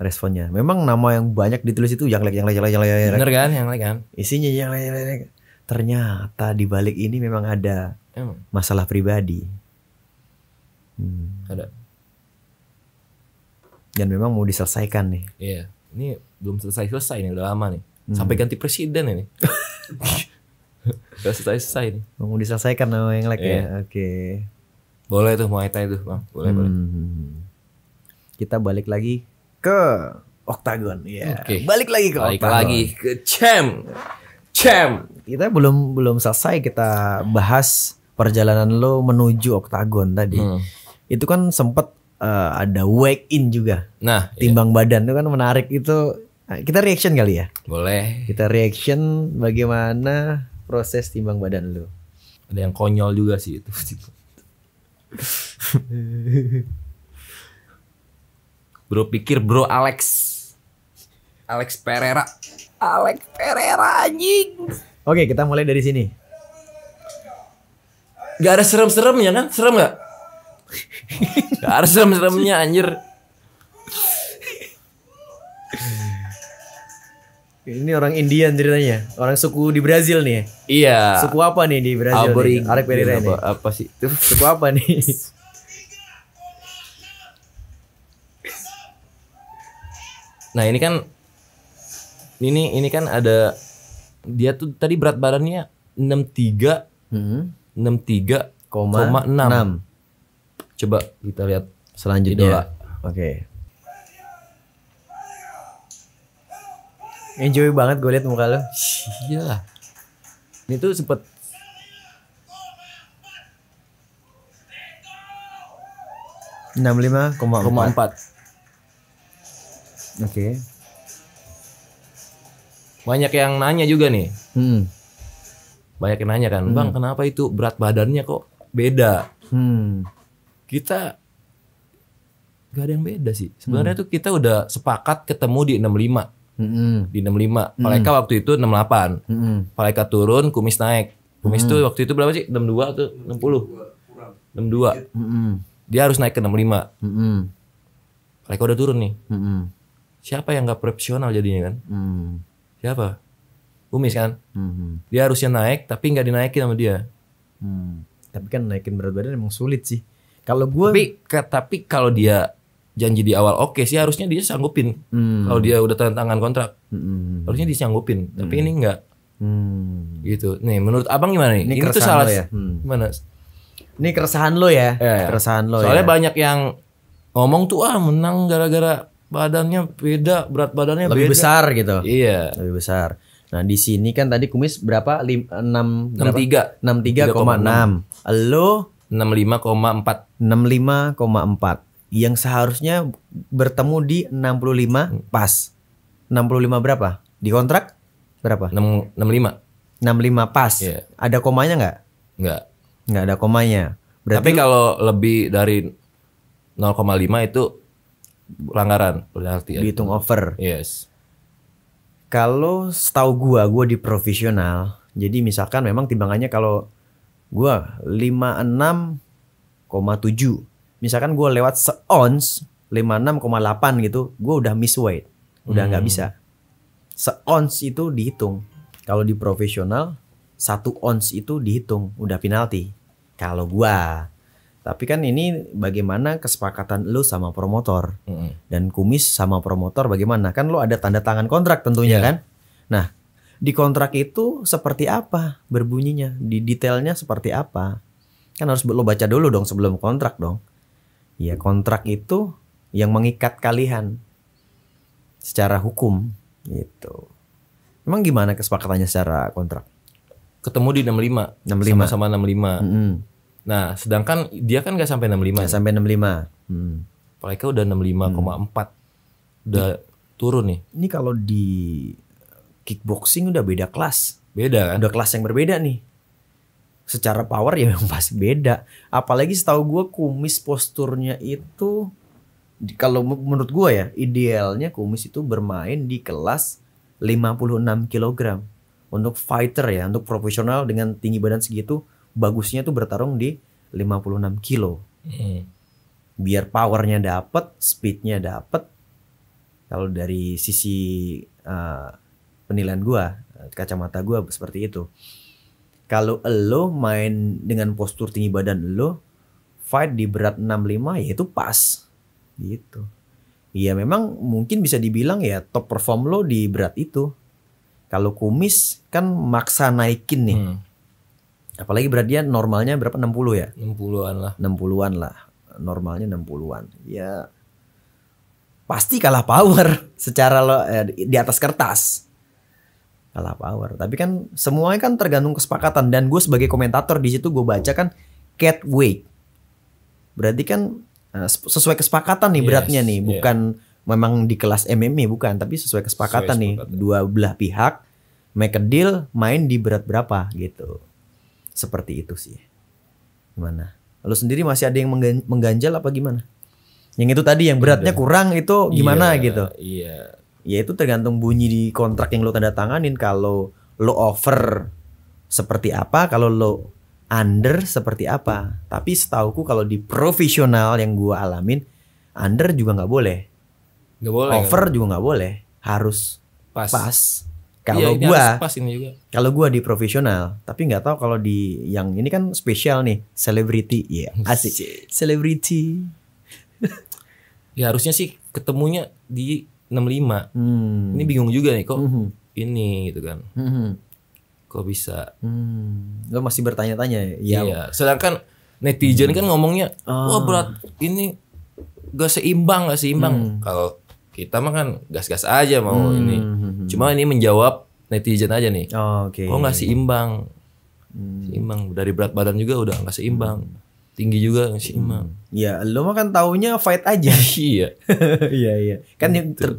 responnya memang nama yang banyak ditulis itu yang like yang like yang like yang like, yang kan yang like kan isinya yang like, yang like, ternyata di balik ini memang ada emang. masalah pribadi hmm. ada dan memang mau diselesaikan nih iya yeah. ini belum selesai selesai nih udah lama nih hmm. sampai ganti presiden ini Gak selesai-selesai nih. Mau diselesaikan sama yang lag ya. Iya. Oke. Boleh tuh mau Thai tuh, Bang. Boleh, boleh. Hmm. Kita balik lagi ke oktagon Iya. Balik lagi ke balik lagi ke Champ. Champ. Kita belum belum selesai kita bahas perjalanan lo menuju oktagon tadi. Hmm. Itu kan sempat uh, eh, ada wake in juga. Nah, iya. timbang iya. badan itu kan menarik itu kita reaction kali ya? Boleh. Kita reaction bagaimana proses timbang badan lu ada yang konyol juga sih itu bro pikir bro Alex Alex Pereira Alex Pereira anjing oke kita mulai dari sini Gak ada serem-seremnya kan? Serem gak? gak ada serem-seremnya anjir. Ini orang Indian ceritanya, orang suku di Brazil nih. Iya. Suku apa nih di Brazil? Abri. Arek Pereira apa, nih. apa sih? suku apa nih? Nah ini kan ini ini kan ada dia tuh tadi berat badannya enam tiga, hmm. enam tiga koma enam. Coba kita lihat selanjutnya. Oke. Okay. Enjoy banget gue liat muka lo. Iya lah Ini tuh sempet enam lima koma empat. Oke. Banyak yang nanya juga nih. Hmm. Banyak yang nanya kan, hmm. bang kenapa itu berat badannya kok beda? Hmm. Kita gak ada yang beda sih. Sebenarnya hmm. tuh kita udah sepakat ketemu di 65 hmm di 65. Mm-hmm. Paleka waktu itu 68. Mm-hmm. Paleka turun, Kumis naik. Kumis mm-hmm. tuh waktu itu berapa sih? 62 atau 60. 62. Mm-hmm. Dia harus naik ke 65. Mm-hmm. Paleka udah turun nih. Mm-hmm. Siapa yang gak profesional jadinya kan? Mm-hmm. Siapa? Kumis kan? Mm-hmm. Dia harusnya naik tapi nggak dinaikin sama dia. Mm. Tapi kan naikin berat badan emang sulit sih. Kalau gue tapi, tapi kalau dia janji di awal oke okay sih harusnya dia sanggupin hmm. kalau dia udah tanda tangan kontrak hmm. harusnya sanggupin hmm. tapi ini enggak hmm. gitu nih menurut abang gimana nih ini, ini tuh salah ya hmm. gimana ini keresahan lo ya, ya, ya. keresahan lo soalnya ya. banyak yang ngomong tuh ah menang gara-gara badannya beda berat badannya lebih beda. besar gitu iya lebih besar nah di sini kan tadi kumis berapa eh, enam enam tiga enam tiga koma enam lo enam lima koma empat enam lima koma empat yang seharusnya bertemu di 65 hmm. pas. 65 berapa? Di kontrak berapa? 6, 65. 65 pas. Yeah. Ada komanya nggak? Nggak. Nggak ada komanya. Berarti Tapi kalau lebih dari 0,5 itu pelanggaran berarti ya. dihitung over. Yes. Kalau setahu gua, gua di profesional. Jadi misalkan memang timbangannya kalau gua 56,7 misalkan gue lewat seons 56,8 gitu gue udah miss weight udah nggak hmm. bisa seons itu dihitung kalau di profesional satu ons itu dihitung udah penalti kalau gue, tapi kan ini bagaimana kesepakatan lu sama promotor -hmm. dan kumis sama promotor bagaimana kan lu ada tanda tangan kontrak tentunya yeah. kan nah di kontrak itu seperti apa berbunyinya di detailnya seperti apa kan harus lo baca dulu dong sebelum kontrak dong Ya kontrak itu yang mengikat kalian secara hukum gitu. Emang gimana kesepakatannya secara kontrak? Ketemu di 65. 65. Sama-sama 65. Mm -hmm. Nah, sedangkan dia kan gak sampai 65. Gak ya? sampai 65. Hmm. Mereka udah 65,4. Hmm. Udah ini, turun nih. Ini kalau di kickboxing udah beda kelas. Beda kan? Udah kelas yang berbeda nih secara power ya memang pasti beda. Apalagi setahu gue kumis posturnya itu kalau menurut gue ya idealnya kumis itu bermain di kelas 56 kg. Untuk fighter ya, untuk profesional dengan tinggi badan segitu bagusnya tuh bertarung di 56 kilo. Hmm. Biar powernya dapet, speednya dapet. Kalau dari sisi uh, penilaian gue, kacamata gue seperti itu kalau lo main dengan postur tinggi badan lo, fight di berat 65 ya itu pas. Gitu. Ya memang mungkin bisa dibilang ya top perform lo di berat itu. Kalau kumis kan maksa naikin nih. Hmm. Apalagi berat dia normalnya berapa 60 ya? 60-an lah. 60-an lah. Normalnya 60-an. Ya pasti kalah power secara lo eh, di atas kertas kalah power. Tapi kan semuanya kan tergantung kesepakatan dan gue sebagai komentator di situ gue baca kan cat weight. Berarti kan eh, sesuai kesepakatan nih yes, beratnya nih, bukan yeah. memang di kelas MMA bukan, tapi sesuai kesepakatan sesuai nih sepakatan. dua belah pihak make a deal main di berat berapa gitu. Seperti itu sih. Gimana? Lo sendiri masih ada yang mengganjal apa gimana? Yang itu tadi yang beratnya kurang itu gimana yeah, gitu. Iya. Yeah ya itu tergantung bunyi di kontrak yang lo tanda tanganin kalau lo over seperti apa kalau lo under seperti apa tapi setauku kalau di profesional yang gua alamin under juga nggak boleh nggak boleh over gak juga nggak boleh harus pas, pas. Iya, kalau iya, gua kalau gua di profesional tapi nggak tahu kalau di yang ini kan spesial nih celebrity ya yeah, asik selebriti ya harusnya sih ketemunya di 65. Hmm. Ini bingung juga nih kok mm -hmm. ini gitu kan. Mm -hmm. Kok bisa? Hmm. Lo masih bertanya-tanya ya. Iya. Ya. Sedangkan netizen hmm. kan ngomongnya, oh. wah berat ini gak seimbang gak seimbang. Hmm. Kalau kita mah kan gas-gas aja mau hmm. ini. Hmm. Hmm. Cuma ini menjawab netizen aja nih. Oh, Okay. Kok nggak seimbang? Hmm. Seimbang dari berat badan juga udah gak seimbang. Hmm tinggi juga sih hmm. Ya, lo mah kan taunya fight aja. iya. iya, iya. Kan yang gitu. ter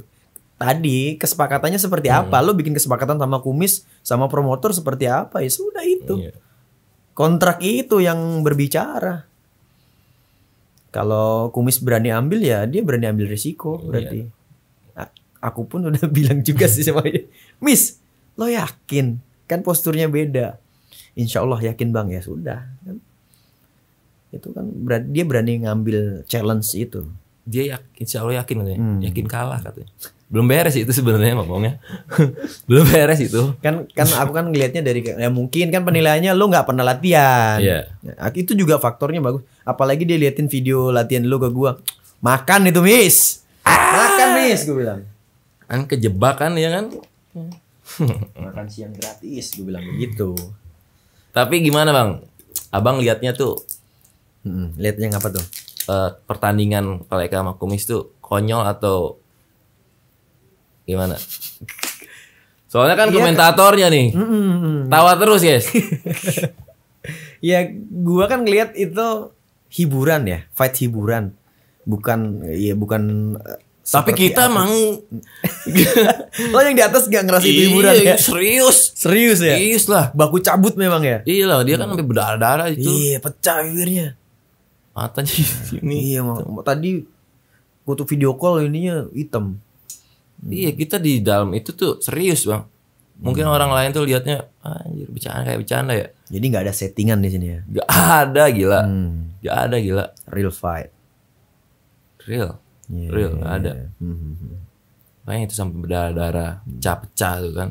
tadi kesepakatannya seperti hmm. apa? Lu bikin kesepakatan sama kumis sama promotor seperti apa? Ya sudah itu. Iya. Kontrak itu yang berbicara. Kalau kumis berani ambil ya dia berani ambil risiko iya. berarti. A aku pun udah bilang juga sih sama dia. Miss, lo yakin? Kan posturnya beda. Insya Allah yakin bang ya sudah itu kan berani, dia berani ngambil challenge itu dia yakin insya Allah yakin katanya hmm. yakin kalah katanya belum beres itu sebenarnya ngomongnya belum beres itu kan kan aku kan ngelihatnya dari ya mungkin kan penilaiannya lo nggak pernah latihan yeah. Iya. itu juga faktornya bagus apalagi dia liatin video latihan lo ke gua makan itu miss ah! makan miss gue bilang kan kejebak kan ya kan makan siang gratis gue bilang begitu tapi gimana bang abang liatnya tuh Hmm, lihatnya apa tuh? Uh, pertandingan kalau Eka sama Kumis tuh konyol atau gimana? Soalnya kan ya, komentatornya nih. Mm, mm, mm. Tawa terus, guys. ya, gua kan ngelihat itu hiburan ya, fight hiburan. Bukan ya bukan eh, tapi kita apa? mang lo oh, yang di atas gak ngerasa itu hiburan iya, ya serius serius ya serius lah baku cabut memang ya iya lah dia kan sampai berdarah darah itu iya pecah bibirnya matanya ini iya mau tadi waktu video call ininya hitam hmm. iya kita di dalam itu tuh serius bang mungkin hmm. orang lain tuh lihatnya anjir bercanda kayak bercanda ya jadi nggak ada settingan di sini ya Gak ada gila hmm. Gak ada gila real fight real yeah. real iya, gak ada iya. hmm. nah, itu sampai berdarah-darah pecah-pecah tuh kan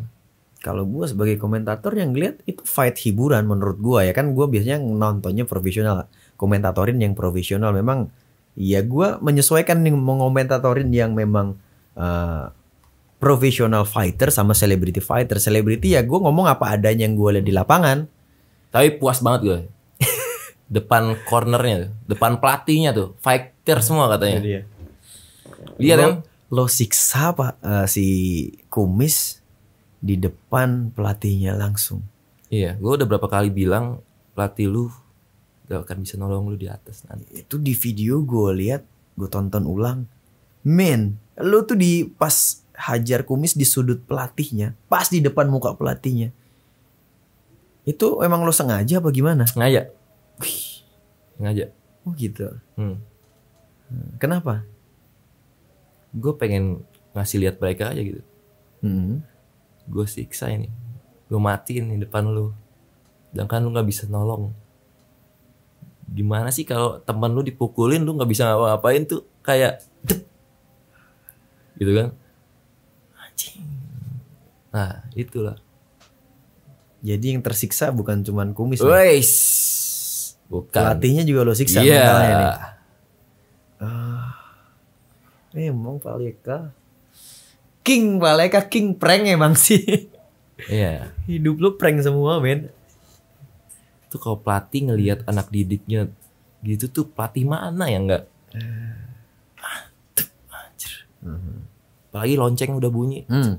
kalau gue sebagai komentator yang ngeliat itu fight hiburan menurut gue ya kan gue biasanya nontonnya profesional komentatorin yang profesional memang ya gue menyesuaikan nih mengomentatorin yang memang uh, profesional fighter sama celebrity fighter celebrity ya gue ngomong apa adanya yang gue lihat di lapangan tapi puas banget gue depan cornernya tuh, depan pelatihnya tuh, fighter nah, semua katanya. Iya. Lihat kan? Lo siksa pak uh, eh, si Kumis di depan pelatihnya langsung. Iya, gue udah berapa kali bilang pelatih lu gak akan bisa nolong lu di atas nanti itu di video gue lihat gue tonton ulang men lu tuh di pas hajar kumis di sudut pelatihnya pas di depan muka pelatihnya itu emang lo sengaja apa gimana sengaja Wih. sengaja oh gitu hmm. hmm kenapa gue pengen ngasih lihat mereka aja gitu hmm. gue siksa ini gue matiin di depan lu sedangkan lu gak bisa nolong gimana sih kalau temen lu dipukulin lu nggak bisa ngapa-ngapain tuh kayak Dep! gitu kan anjing nah itulah jadi yang tersiksa bukan cuman kumis ya? Weiss. bukan pelatihnya juga lo siksa iya ya nih Uh, emang paleka king paleka king prank emang sih Iya. Yeah. Hidup lu prank semua, men tuh kalau pelatih ngelihat hmm. anak didiknya gitu tuh pelatih mana ya nggak mantep hmm. ah, anjir hmm. apalagi lonceng udah bunyi hmm.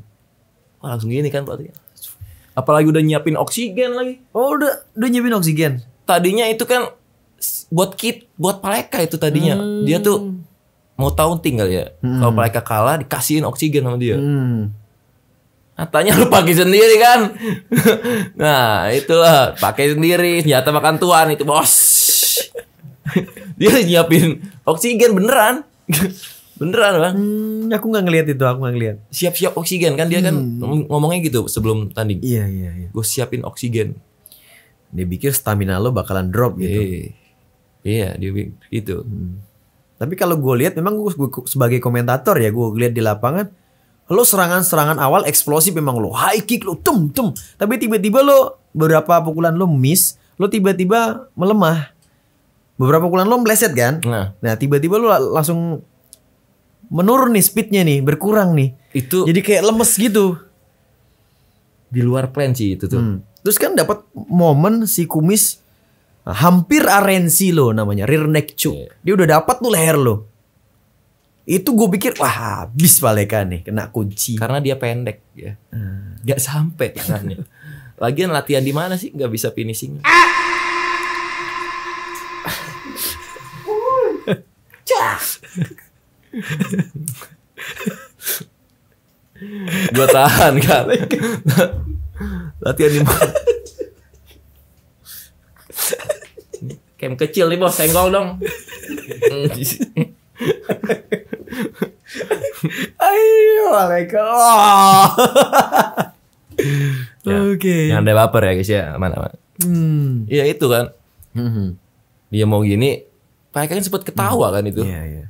Wah, langsung gini kan pelatih apalagi udah nyiapin oksigen lagi oh udah udah nyiapin oksigen tadinya itu kan buat kit buat paleka itu tadinya hmm. dia tuh mau tahun tinggal ya hmm. kalau paleka kalah dikasihin oksigen sama dia hmm Katanya lu pakai sendiri kan? nah, itulah pakai sendiri senjata makan tuan itu, Bos. Dia nyiapin oksigen beneran. beneran, Bang. Hmm, aku nggak ngelihat itu, aku nggak ngelihat. Siap-siap oksigen kan dia kan hmm. kan ngomongnya gitu sebelum tanding. Iya, iya, iya. Gue siapin oksigen. Dia pikir stamina lo bakalan drop gitu. Iya, iya dia gitu. Hmm. Tapi kalau gue lihat memang gue sebagai komentator ya gue lihat di lapangan Lo serangan-serangan awal eksplosif memang lo high kick lo tum tum. Tapi tiba-tiba lo beberapa pukulan lo miss, lo tiba-tiba melemah. Beberapa pukulan lo meleset kan? Nah, tiba nah, tiba-tiba lo langsung menurun nih speednya nih, berkurang nih. Itu jadi kayak lemes gitu. Di luar plan sih itu tuh. Hmm. Terus kan dapat momen si kumis hampir arensi lo namanya rear neck choke. Yeah. Dia udah dapat tuh leher lo itu gue pikir wah habis Paleka nih kena kunci karena dia pendek ya hmm. sampai tangannya lagian latihan di mana sih nggak bisa finishing gue tahan kan latihan di mana kem kecil nih bos senggol dong Ayo, Waalaikumsalam. Ya, Oke. Okay. Yang ada baper ya guys ya, mana mana. Hmm. Ya itu kan. Hmm. Dia mau gini, mereka kan sempat ketawa hmm. kan itu. Iya, iya. Yeah.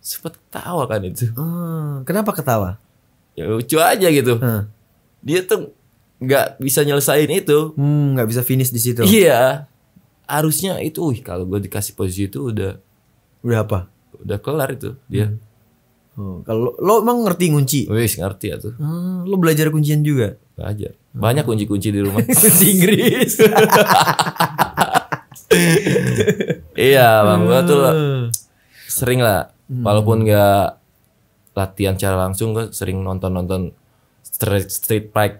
Sempat ketawa kan itu. Hmm. Kenapa ketawa? Ya lucu aja gitu. Hmm. Dia tuh nggak bisa nyelesain itu. Hmm, nggak bisa finish di situ. Iya. Harusnya itu, wih kalau gue dikasih posisi itu udah udah apa? udah kelar itu dia. Hmm. Oh, kalau lo, emang ngerti kunci? Wis ngerti ya tuh. Hmm, lo belajar kuncian juga? Belajar. Banyak hmm. kunci-kunci di rumah. kunci Inggris. iya bang, gua tuh ah. sering lah. Hmm. Walaupun gak latihan cara langsung, gua sering nonton-nonton street street bike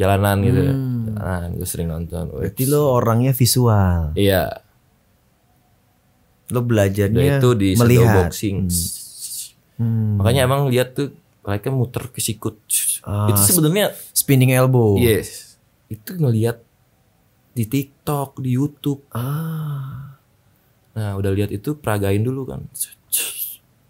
jalanan gitu. Ya. Hmm. Jalanan, gue sering nonton. Berarti lo orangnya visual. Iya Lo belajarnya Udah itu di melihat. boxing. Hmm. Hmm. Makanya emang lihat tuh mereka muter ke sikut. Ah, itu sebenarnya spinning elbow. Yes. Itu ngelihat di TikTok, di YouTube. Ah. Nah, udah lihat itu peragain dulu kan.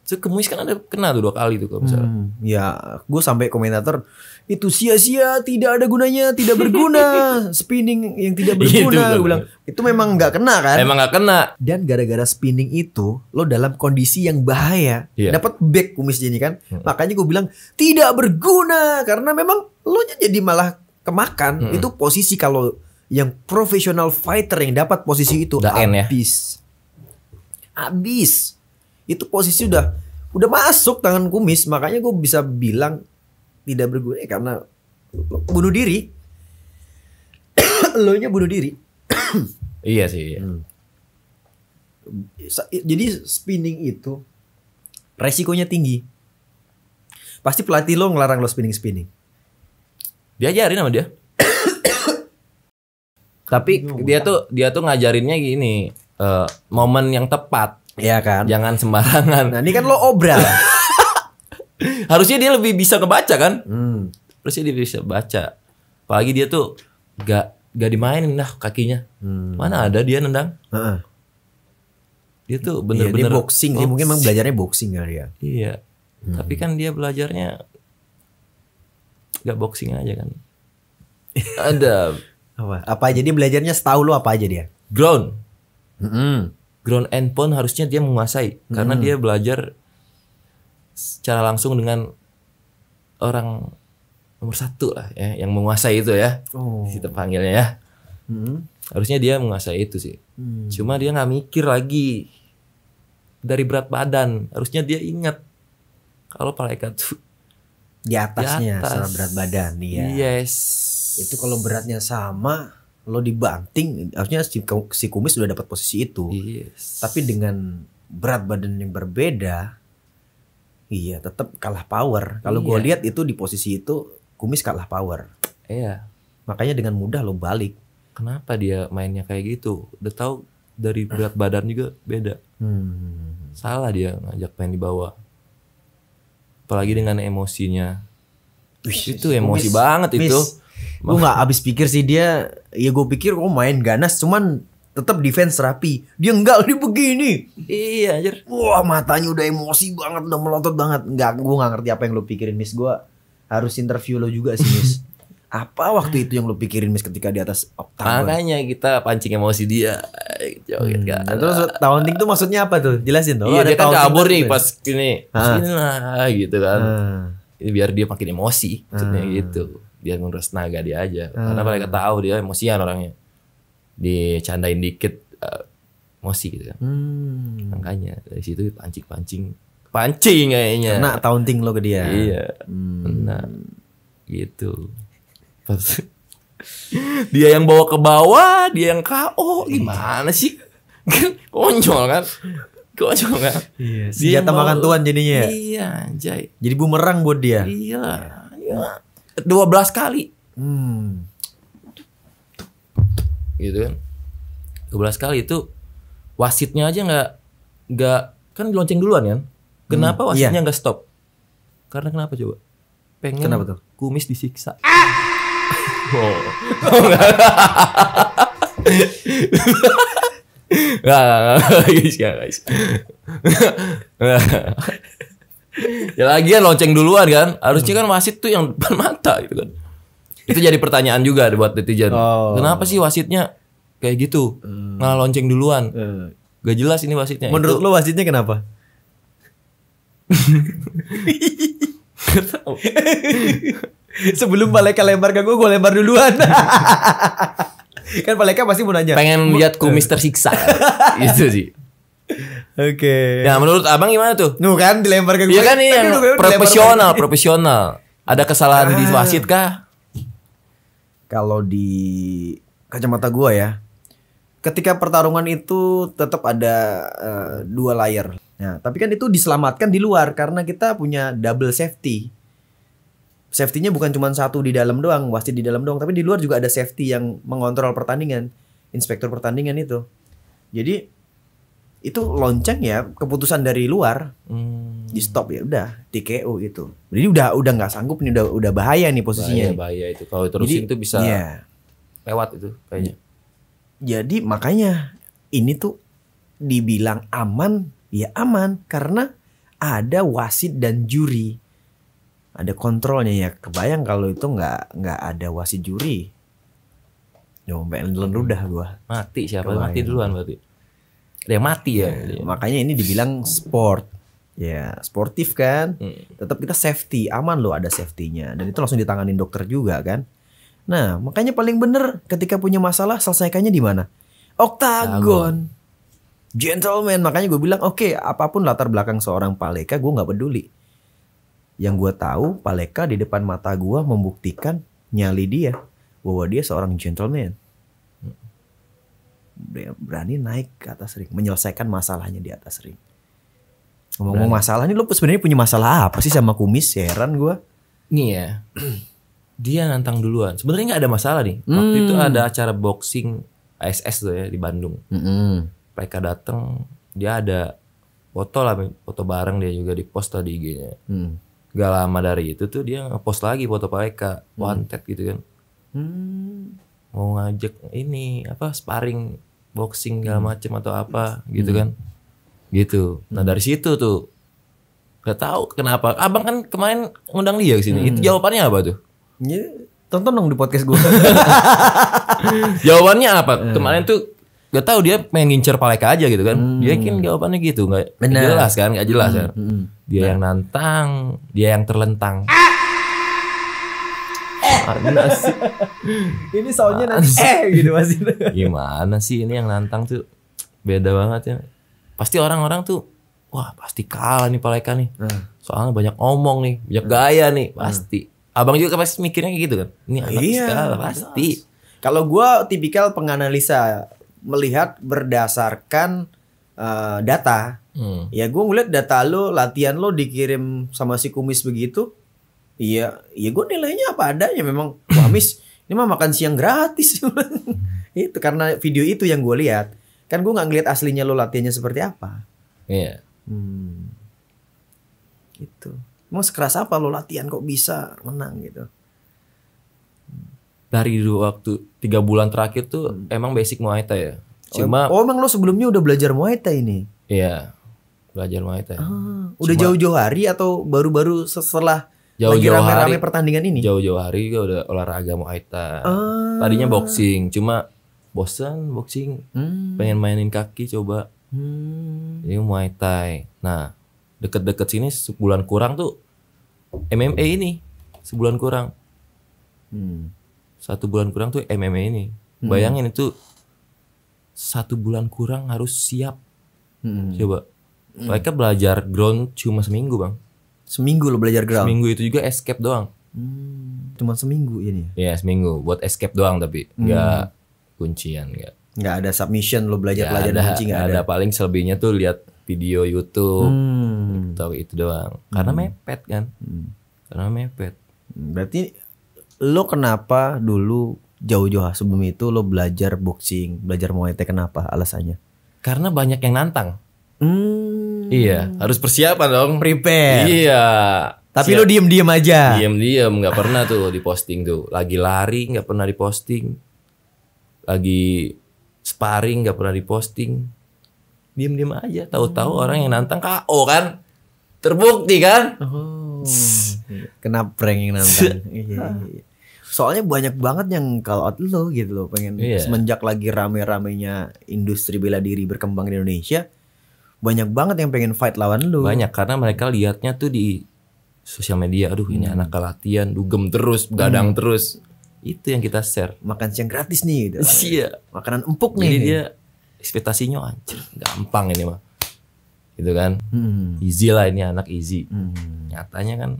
Itu kemuis kan ada kena tuh dua kali tuh kalau misalnya. Hmm, ya, gue sampai komentator itu sia-sia, tidak ada gunanya, tidak berguna, spinning yang tidak berguna. Gitu, gue bilang itu memang nggak kena kan? memang nggak kena. Dan gara-gara spinning itu lo dalam kondisi yang bahaya, yeah. dapat back kumis jadi kan. -hmm. Makanya gue bilang tidak berguna karena memang lo jadi malah kemakan. -hmm. Itu posisi kalau yang profesional fighter yang dapat posisi itu udah abis. Ya? Abis. Itu posisi udah udah masuk tangan kumis, makanya gue bisa bilang tidak berguna ya karena bunuh diri lo nya bunuh diri iya sih iya. Hmm. jadi spinning itu resikonya tinggi pasti pelatih lo ngelarang lo spinning spinning diajarin sama dia tapi dia tuh dia tuh ngajarinnya gini uh, momen yang tepat ya kan jangan sembarangan nah ini kan lo obral harusnya dia lebih bisa kebaca kan hmm. harusnya dia bisa baca apalagi dia tuh gak gak dimainin lah kakinya hmm. mana ada dia nendang uh-uh. dia tuh iya, bener-bener iya, boxing. boxing dia mungkin emang belajarnya boxing kali ya iya hmm. tapi kan dia belajarnya gak boxing aja kan ada apa apa aja dia belajarnya setahu lo apa aja dia ground mm-hmm. ground and pound harusnya dia menguasai mm-hmm. karena hmm. dia belajar secara langsung dengan orang nomor satu lah ya yang menguasai itu ya oh. kita panggilnya ya hmm. harusnya dia menguasai itu sih hmm. cuma dia nggak mikir lagi dari berat badan harusnya dia ingat kalau palaikat tuh di atasnya di atas. secara berat badan ya yes itu kalau beratnya sama lo dibanting harusnya si, si kumis sudah dapat posisi itu yes. tapi dengan berat badan yang berbeda Iya, tetap kalah power. Kalau iya. gue lihat itu di posisi itu Kumis kalah power. Iya. Makanya dengan mudah lo balik. Kenapa dia mainnya kayak gitu? Udah tahu dari ah. berat badan juga beda. Hmm. Salah dia ngajak main di bawah. Apalagi dengan emosinya. Wih, itu emosi banget kumis. itu. Gue nggak abis pikir sih dia. Ya gue pikir oh main ganas, cuman tetap defense rapi. Dia enggak lebih begini. Iya anjir. Wah, matanya udah emosi banget, udah melotot banget. Enggak, gue nggak ngerti apa yang lo pikirin, Miss. gua harus interview lo juga sih, Miss. apa waktu itu yang lo pikirin Miss ketika di atas oktagon? Makanya kita pancing emosi dia. Joget hmm. kan. Terus taunting tuh maksudnya apa tuh? Jelasin dong. Iya, oh, dia kan kabur nih pas gini. Ah. Sini gitu kan. Ini ah. biar dia makin emosi, maksudnya hmm. gitu. Biar ngurus naga dia aja. Hmm. Karena mereka tahu dia emosian orangnya dicandain dikit uh, eh, mosi gitu kan. Hmm. Makanya dari situ pancing-pancing pancing kayaknya. Kena taunting lo ke dia. Iya. Hmm. nah gitu. dia yang bawa ke bawah, dia yang KO gimana sih? Konyol kan? Konyol kan? Iya, dia makan tuan jadinya ya? Iya, anjay. Jadi bumerang buat dia. Iya. Iya. belas kali. Hmm gitu kan 12 kali itu wasitnya aja nggak nggak kan lonceng duluan kan kenapa hmm, iya. wasitnya nggak iya. stop karena kenapa coba pengen kenapa tuh? kumis disiksa ah! oh, oh enggak Gak, guys, guys. ya kan, lonceng duluan kan. Harusnya kan wasit tuh yang depan mata gitu kan itu jadi pertanyaan juga buat netizen. Oh. Kenapa sih wasitnya kayak gitu? Hmm. nggak lonceng duluan. Hmm. Gak jelas ini wasitnya. Menurut itu, lo wasitnya kenapa? Sebelum Paleka lempar ke gue, gue lempar duluan. kan Paleka pasti mau nanya. Pengen lihat kumis eh. tersiksa. itu sih. Oke. Okay. Ya, nah, menurut Abang gimana tuh? Nuh kan dilempar ke gue. Iya kan ini kan yang profesional, profesional. Ada kesalahan ah. di wasit kah? kalau di kacamata gue ya, ketika pertarungan itu tetap ada uh, dua layer. Nah, tapi kan itu diselamatkan di luar karena kita punya double safety. Safety-nya bukan cuma satu di dalam doang, wasit di dalam doang, tapi di luar juga ada safety yang mengontrol pertandingan, inspektur pertandingan itu. Jadi itu lonceng ya keputusan dari luar hmm. di stop ya udah di KO gitu jadi udah udah nggak sanggup nih udah udah bahaya nih posisinya bahaya, bahaya itu kalau terusin jadi, itu bisa ya. lewat itu kayaknya jadi makanya ini tuh dibilang aman ya aman karena ada wasit dan juri ada kontrolnya ya kebayang kalau itu nggak nggak ada wasit juri Yo, sampai leludah gua. Mati siapa? Kebayang. Mati duluan berarti ada yang mati ya. ya. Makanya ini dibilang sport. Ya, sportif kan. Hmm. Tetap kita safety, aman loh ada safety-nya. Dan itu langsung ditangani dokter juga kan. Nah, makanya paling bener ketika punya masalah selesaikannya di mana? Oktagon. Gentleman, makanya gue bilang oke, okay, apapun latar belakang seorang paleka gue nggak peduli. Yang gue tahu paleka di depan mata gue membuktikan nyali dia bahwa dia seorang gentleman berani naik ke atas ring, menyelesaikan masalahnya di atas ring. Ngomong-ngomong masalah ini, lo sebenarnya punya masalah apa sih sama kumis? Ya, heran gue. Nih ya, dia nantang duluan. Sebenarnya nggak ada masalah nih. Waktu hmm. itu ada acara boxing ASS tuh ya di Bandung. Hmm. Mereka datang, dia ada foto lah, foto bareng dia juga di post tadi IG-nya. Hmm. Gak lama dari itu tuh dia ngepost lagi foto mereka, hmm. wanted hmm. gitu kan. Hmm. Mau ngajak ini apa sparring boxing gak hmm. macem atau apa hmm. gitu kan gitu nah dari situ tuh gak tahu kenapa abang kan kemarin ngundang dia kesini hmm. itu jawabannya apa tuh ya, tonton dong di podcast gue jawabannya apa hmm. kemarin tuh gak tahu dia pengen ngincer paleka aja gitu kan hmm. dia kan jawabannya gitu nggak jelas kan nggak jelas hmm. kan dia nah. yang nantang dia yang terlentang ah! ini soalnya nanti eh gitu masih. Gimana sih ini yang nantang tuh beda banget ya. Pasti orang-orang tuh wah pasti kalah nih Paleka nih. Hmm. Soalnya banyak omong nih, banyak gaya nih hmm. pasti. Abang juga pasti mikirnya kayak gitu kan. Ini anak iya, pasti. Kalau gue tipikal penganalisa melihat berdasarkan uh, data. Hmm. Ya gue ngeliat data lo, latihan lo dikirim sama si kumis begitu Iya, ya gue nilainya apa adanya memang. Wah, ini mah makan siang gratis. itu karena video itu yang gue lihat. Kan gue nggak ngeliat aslinya lo latihannya seperti apa. Iya. Hmm. Gitu. Mau sekeras apa lo latihan kok bisa menang gitu? Dari waktu tiga bulan terakhir tuh hmm. emang basic Muay Thai ya. Oh, Cuma oh, emang lo sebelumnya udah belajar Muay Thai ini? Iya. Belajar Muay Thai. Ah, udah jauh-jauh hari atau baru-baru setelah jauh-jauh rame -rame hari pertandingan ini jauh-jauh hari gue udah olahraga mau Thai ah. tadinya boxing cuma bosan boxing hmm. pengen mainin kaki coba hmm. ini Muay Thai nah deket-deket sini sebulan kurang tuh MMA ini sebulan kurang hmm. satu bulan kurang tuh MMA ini hmm. bayangin itu satu bulan kurang harus siap hmm. coba hmm. mereka belajar ground cuma seminggu bang Seminggu lo belajar ground. Seminggu itu juga escape doang. Hmm, cuma seminggu ini. Ya yeah, ya? iya, seminggu buat escape doang tapi enggak hmm. kuncian enggak. Enggak ada submission lo belajar belajar ada, kunci enggak ada. ada. paling selebihnya tuh lihat video YouTube, hmm. itu doang. Karena hmm. mepet kan. Hmm. Karena mepet. Hmm, berarti lo kenapa dulu jauh-jauh ah, sebelum itu lo belajar boxing, belajar muay thai kenapa alasannya? Karena banyak yang nantang. Hmm Iya, harus persiapan dong. Prepare. Iya. Tapi Siap. lu diem-diem aja. Diem-diem, nggak pernah tuh diposting tuh. Lagi lari nggak pernah diposting. Lagi sparring nggak pernah diposting. Diem-diem aja. Tahu-tahu hmm. orang yang nantang KO kan? Terbukti kan? Oh. Kenapa prank yang nantang. Iya, iya, iya, Soalnya banyak banget yang call out lo gitu loh pengen yeah. semenjak lagi rame-ramenya industri bela diri berkembang di Indonesia banyak banget yang pengen fight lawan lu. Banyak karena mereka liatnya tuh di sosial media, aduh ini hmm. anak latihan, dugem terus, gadang hmm. terus. Itu yang kita share. Makan siang gratis nih. Gitu. Iya. Makanan empuk nih. Jadi dia ekspektasinya anjir, gampang ini mah. Gitu kan. Hmm. Easy lah ini anak easy. Hmm. Nyatanya kan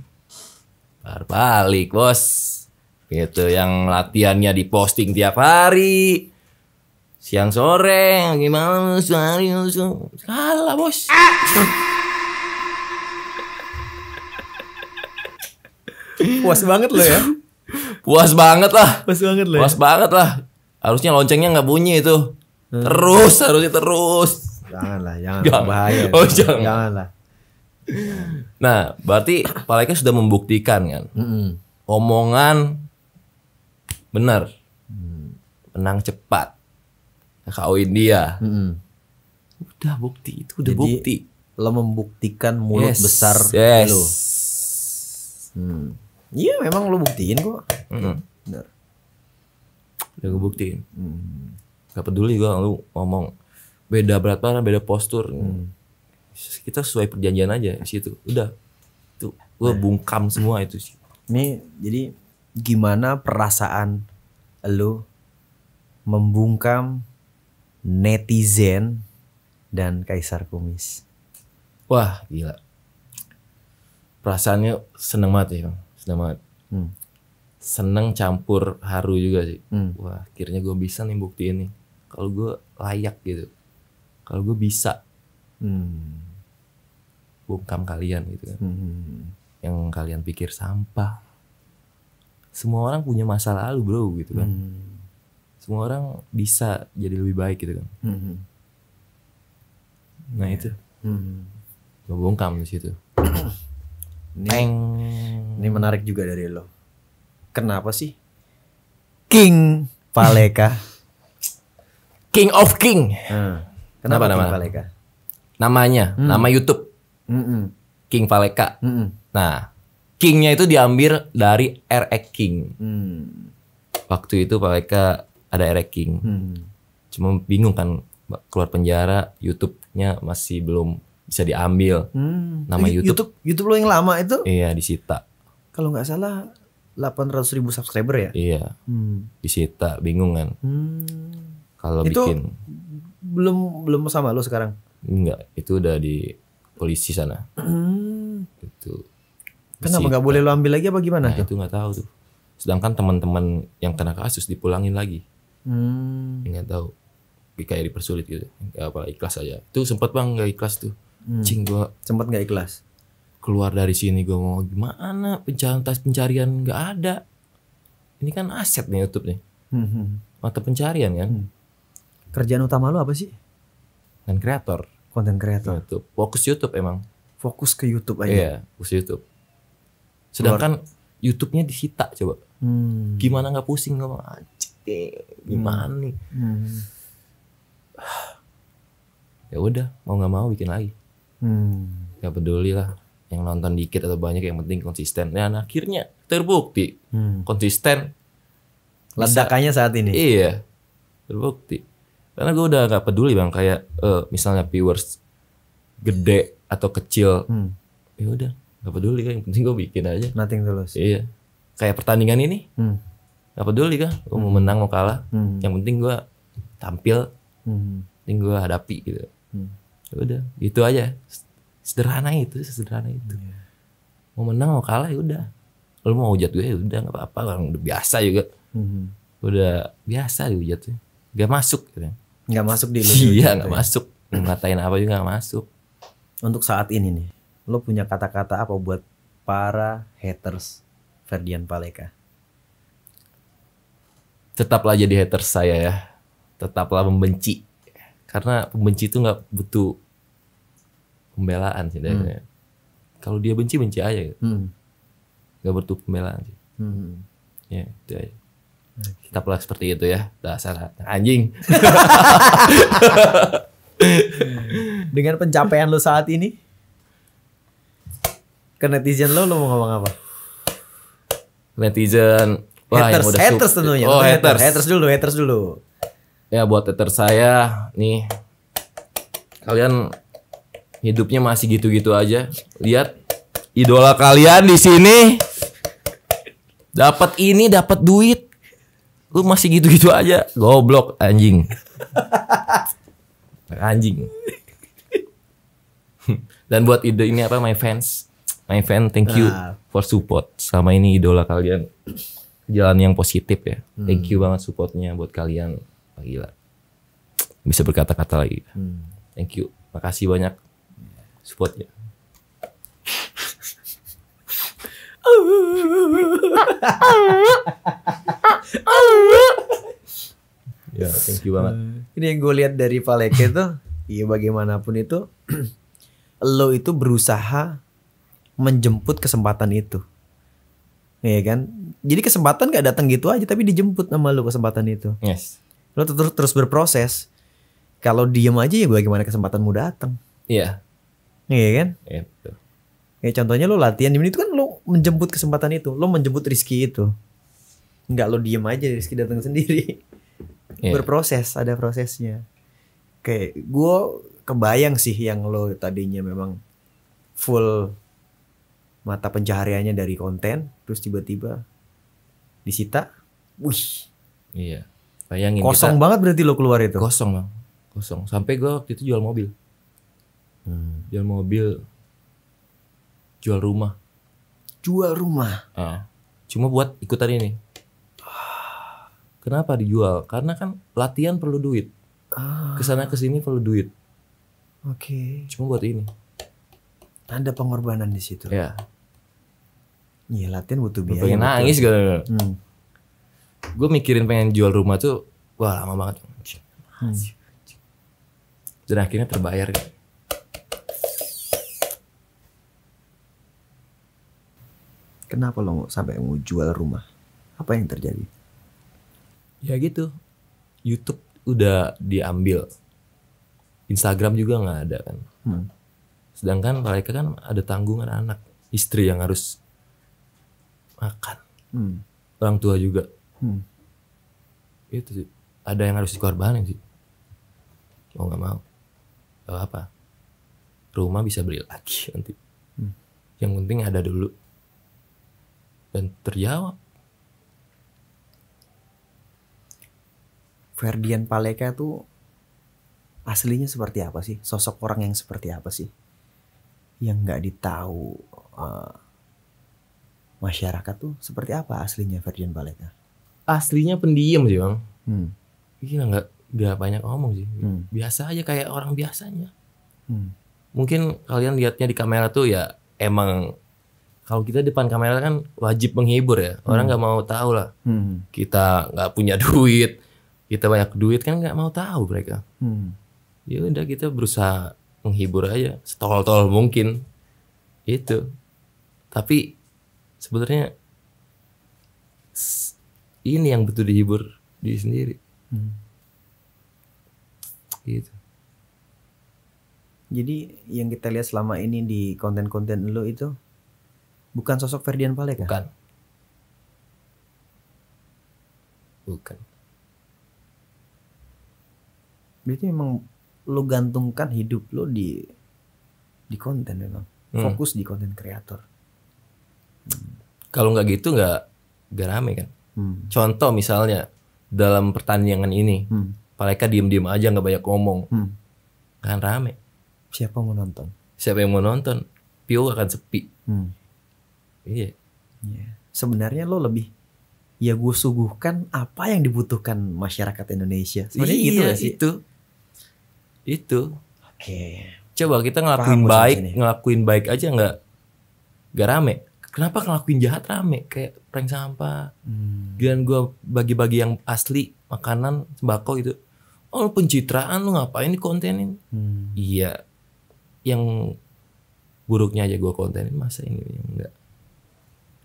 balik bos. Gitu yang latihannya diposting tiap hari siang sore gimana sehari kalah bos puas banget lo ya puas banget lah puas banget lah ya. puas banget lah harusnya loncengnya nggak bunyi itu hmm. terus harusnya terus janganlah jangan, jangan. bahaya oh jangan janganlah nah berarti Paleka sudah membuktikan kan mm omongan benar hmm. menang cepat kawin dia hmm. udah bukti itu udah Jadi, bukti lo membuktikan mulut yes. besar yes. lo hmm. iya memang lo buktiin kok hmm. Bener. udah gue buktiin hmm. gak peduli gue lu ngomong beda berat badan beda postur hmm. kita sesuai perjanjian aja di situ udah tuh gue nah. bungkam semua itu sih ini jadi gimana perasaan lo membungkam netizen dan Kaisar Kumis. Wah gila. Perasaannya seneng banget ya, seneng banget. Hmm. Seneng campur haru juga sih. Hmm. Wah akhirnya gue bisa nih bukti ini. Kalau gue layak gitu. Kalau gue bisa. Hmm. Bungkam kalian gitu kan. Hmm. Yang kalian pikir sampah. Semua orang punya masa lalu bro gitu kan. Hmm semua orang bisa jadi lebih baik gitu kan mm -hmm. nah itu mm -hmm. gue bungkam di situ ini, ini menarik juga dari lo kenapa sih King Paleka King of King hmm. kenapa, kenapa King nama? Paleka namanya hmm. nama YouTube mm -mm. King Paleka mm -mm. nah Kingnya itu diambil dari R.E. King. Hmm. Waktu itu Paleka ada Eric King. Hmm. Cuma bingung kan keluar penjara, YouTube-nya masih belum bisa diambil. Hmm. Nama YouTube. YouTube YouTube lo yang lama itu? Iya, disita. Kalau nggak salah 800 ribu subscriber ya? Iya. Hmm. Disita, bingung kan? Hmm. Kalau bikin belum belum sama lo sekarang? Enggak, itu udah di polisi sana. Hmm. Itu. Kenapa nggak boleh lo ambil lagi apa gimana? Nah, itu nggak tahu tuh. Sedangkan teman-teman yang kena kasus dipulangin lagi hmm. nggak tahu kayak dipersulit gitu apa ikhlas aja itu sempat bang nggak ikhlas tuh hmm. cing gua sempat nggak ikhlas keluar dari sini gua mau gimana pencarian tas pencarian nggak ada ini kan aset nih YouTube nih hmm, hmm, hmm. mata pencarian kan hmm. kerjaan utama lu apa sih konten kreator konten kreator YouTube fokus YouTube emang fokus ke YouTube aja iya fokus YouTube sedangkan YouTube-nya disita coba hmm. gimana nggak pusing nggak gimana nih hmm. ya udah mau nggak mau bikin lagi hmm. gak peduli lah yang nonton dikit atau banyak yang penting konsisten dan akhirnya terbukti hmm. konsisten ledakannya saat ini iya terbukti karena gue udah gak peduli bang kayak uh, misalnya viewers gede atau kecil hmm. ya udah gak peduli kan yang penting gue bikin aja nothing terus iya kayak pertandingan ini hmm gak peduli kah gue mau hmm. menang mau kalah hmm. yang penting gue tampil hmm. penting gue hadapi gitu hmm. Ya udah itu aja sederhana itu sederhana itu yeah. mau menang mau kalah ya udah lu mau hujat gue ya udah nggak apa-apa orang udah biasa juga hmm. udah biasa tuh gak masuk gitu. gak masuk di lu iya gak ya. masuk ngatain apa juga gak masuk untuk saat ini nih lo punya kata-kata apa buat para haters Ferdian Paleka tetaplah jadi haters saya ya. Tetaplah membenci. Karena pembenci itu nggak butuh pembelaan sih. Hmm. Kalau dia benci, benci aja. Gitu. Hmm. Gak butuh pembelaan sih. Hmm. Ya, itu aja. Okay. Tetaplah seperti itu ya. Dasar anjing. Dengan pencapaian lo saat ini, ke netizen lo, lo mau ngomong apa? Netizen, Wah, haters, haters tentunya. Oh, haters. haters. Haters dulu, haters dulu. Ya buat haters saya nih kalian hidupnya masih gitu-gitu aja. Lihat idola kalian di sini dapat ini, dapat duit. Lu masih gitu-gitu aja. Goblok anjing. anjing. Dan buat ide ini apa my fans? My fans, thank you nah. for support. Sama ini idola kalian jalan yang positif ya. Hmm. Thank you banget supportnya buat kalian. Oh, gila. Bisa berkata-kata lagi. Hmm. Thank you. Makasih banyak supportnya. ya, thank you banget. Eh, ini yang gue lihat dari Paleke itu, iya bagaimanapun itu, lo itu berusaha menjemput kesempatan itu Iya kan? Jadi kesempatan gak datang gitu aja tapi dijemput sama lu kesempatan itu. Yes. Lu terus terus berproses. Kalau diem aja ya bagaimana kesempatanmu datang. Iya. Yeah. Iya kan? Iya. ya contohnya lu latihan di itu kan lu menjemput kesempatan itu, lu menjemput rizki itu. Enggak lu diem aja rizki datang sendiri. Yeah. Berproses, ada prosesnya. Kayak gue kebayang sih yang lo tadinya memang full mata pencahariannya dari konten terus tiba-tiba disita wih iya bayangin kosong kita, banget berarti lo keluar itu kosong bang kosong sampai gue waktu itu jual mobil hmm. jual mobil jual rumah jual rumah uh, cuma buat ikutan ini kenapa dijual karena kan latihan perlu duit ah. kesana kesini perlu duit oke okay. cuma buat ini ada pengorbanan di situ ya Iya latihan butuh biaya. Pengen nangis gitu. Hmm. Gue mikirin pengen jual rumah tuh, wah lama banget. Hmm. Dan akhirnya terbayar. Kenapa lo sampai mau jual rumah? Apa yang terjadi? Ya gitu. YouTube udah diambil. Instagram juga nggak ada kan. Hmm. Sedangkan mereka kan ada tanggungan anak, istri yang harus makan hmm. orang tua juga hmm. itu sih ada yang harus dikorbanin sih mau nggak mau gak apa rumah bisa beli lagi nanti hmm. yang penting ada dulu dan terjawab Ferdian Paleka itu aslinya seperti apa sih? Sosok orang yang seperti apa sih? Yang nggak ditahu uh, masyarakat tuh seperti apa aslinya Ferdian Paleka? Ya? Aslinya pendiam sih bang. Hmm. Gila nggak nggak banyak ngomong sih. Hmm. Biasa aja kayak orang biasanya. Hmm. Mungkin kalian lihatnya di kamera tuh ya emang kalau kita depan kamera kan wajib menghibur ya. Orang hmm. nggak mau tahu lah. Hmm. Kita nggak punya duit, kita banyak duit kan nggak mau tahu mereka. Hmm. Ya udah kita berusaha menghibur aja, setol-tol mungkin. Itu. Tapi sebenarnya ini yang betul dihibur di sendiri hmm. gitu jadi yang kita lihat selama ini di konten-konten lo itu bukan sosok Ferdian Paleka bukan bukan berarti memang lo gantungkan hidup lo di di konten memang hmm. fokus hmm. di konten kreator hmm. Kalau nggak gitu nggak gak rame kan. Hmm. Contoh misalnya dalam pertandingan ini, hmm. mereka diem-diem aja nggak banyak ngomong, hmm. kan rame. Siapa mau nonton? Siapa yang mau nonton? Pio akan sepi. Hmm. Iya. Yeah. Sebenarnya lo lebih ya gue suguhkan apa yang dibutuhkan masyarakat Indonesia. Sebenarnya gitu iya, gitu ya sih? Itu. Itu. Oke. Okay. Coba kita ngelakuin Paham baik, ngelakuin baik aja nggak gak rame kenapa ngelakuin jahat rame kayak prank sampah hmm. dan gue bagi-bagi yang asli makanan sembako itu. oh lu pencitraan lu ngapain di kontenin hmm. iya yang buruknya aja gue kontenin masa ini yang enggak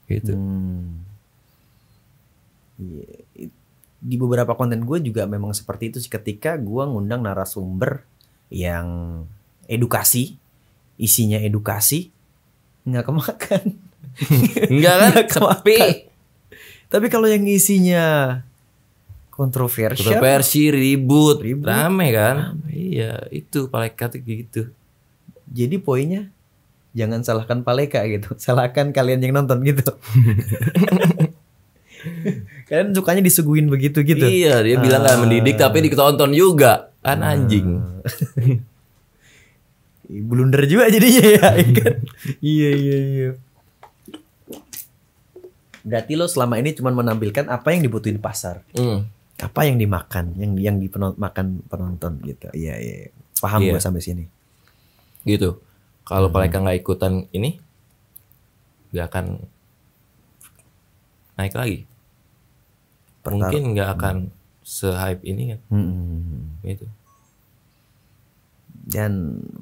gitu hmm. Iya, di beberapa konten gue juga memang seperti itu sih ketika gue ngundang narasumber yang edukasi isinya edukasi nggak kemakan Enggak kan? Tapi tapi kalau yang isinya kontroversial, kontroversi, ribut, ribut, rame kan? Rame. Iya, itu paleka tuh gitu. Jadi poinnya jangan salahkan paleka gitu. Salahkan kalian yang nonton gitu. kalian sukanya disuguhin begitu gitu. Iya, dia ah. bilang kan mendidik tapi ditonton juga. Kan ah. anjing. blunder juga jadinya ya, kan? iya iya iya. Berarti lo selama ini cuma menampilkan apa yang dibutuhin pasar. Mm. Apa yang dimakan, yang yang dimakan penonton gitu. Iya, iya. Paham yeah. gue sampai sini. Gitu. Kalau hmm. mereka nggak ikutan ini, nggak akan naik lagi. Pertar Mungkin nggak hmm. akan hmm. se-hype ini kan. Hmm, hmm, hmm. Gitu. Dan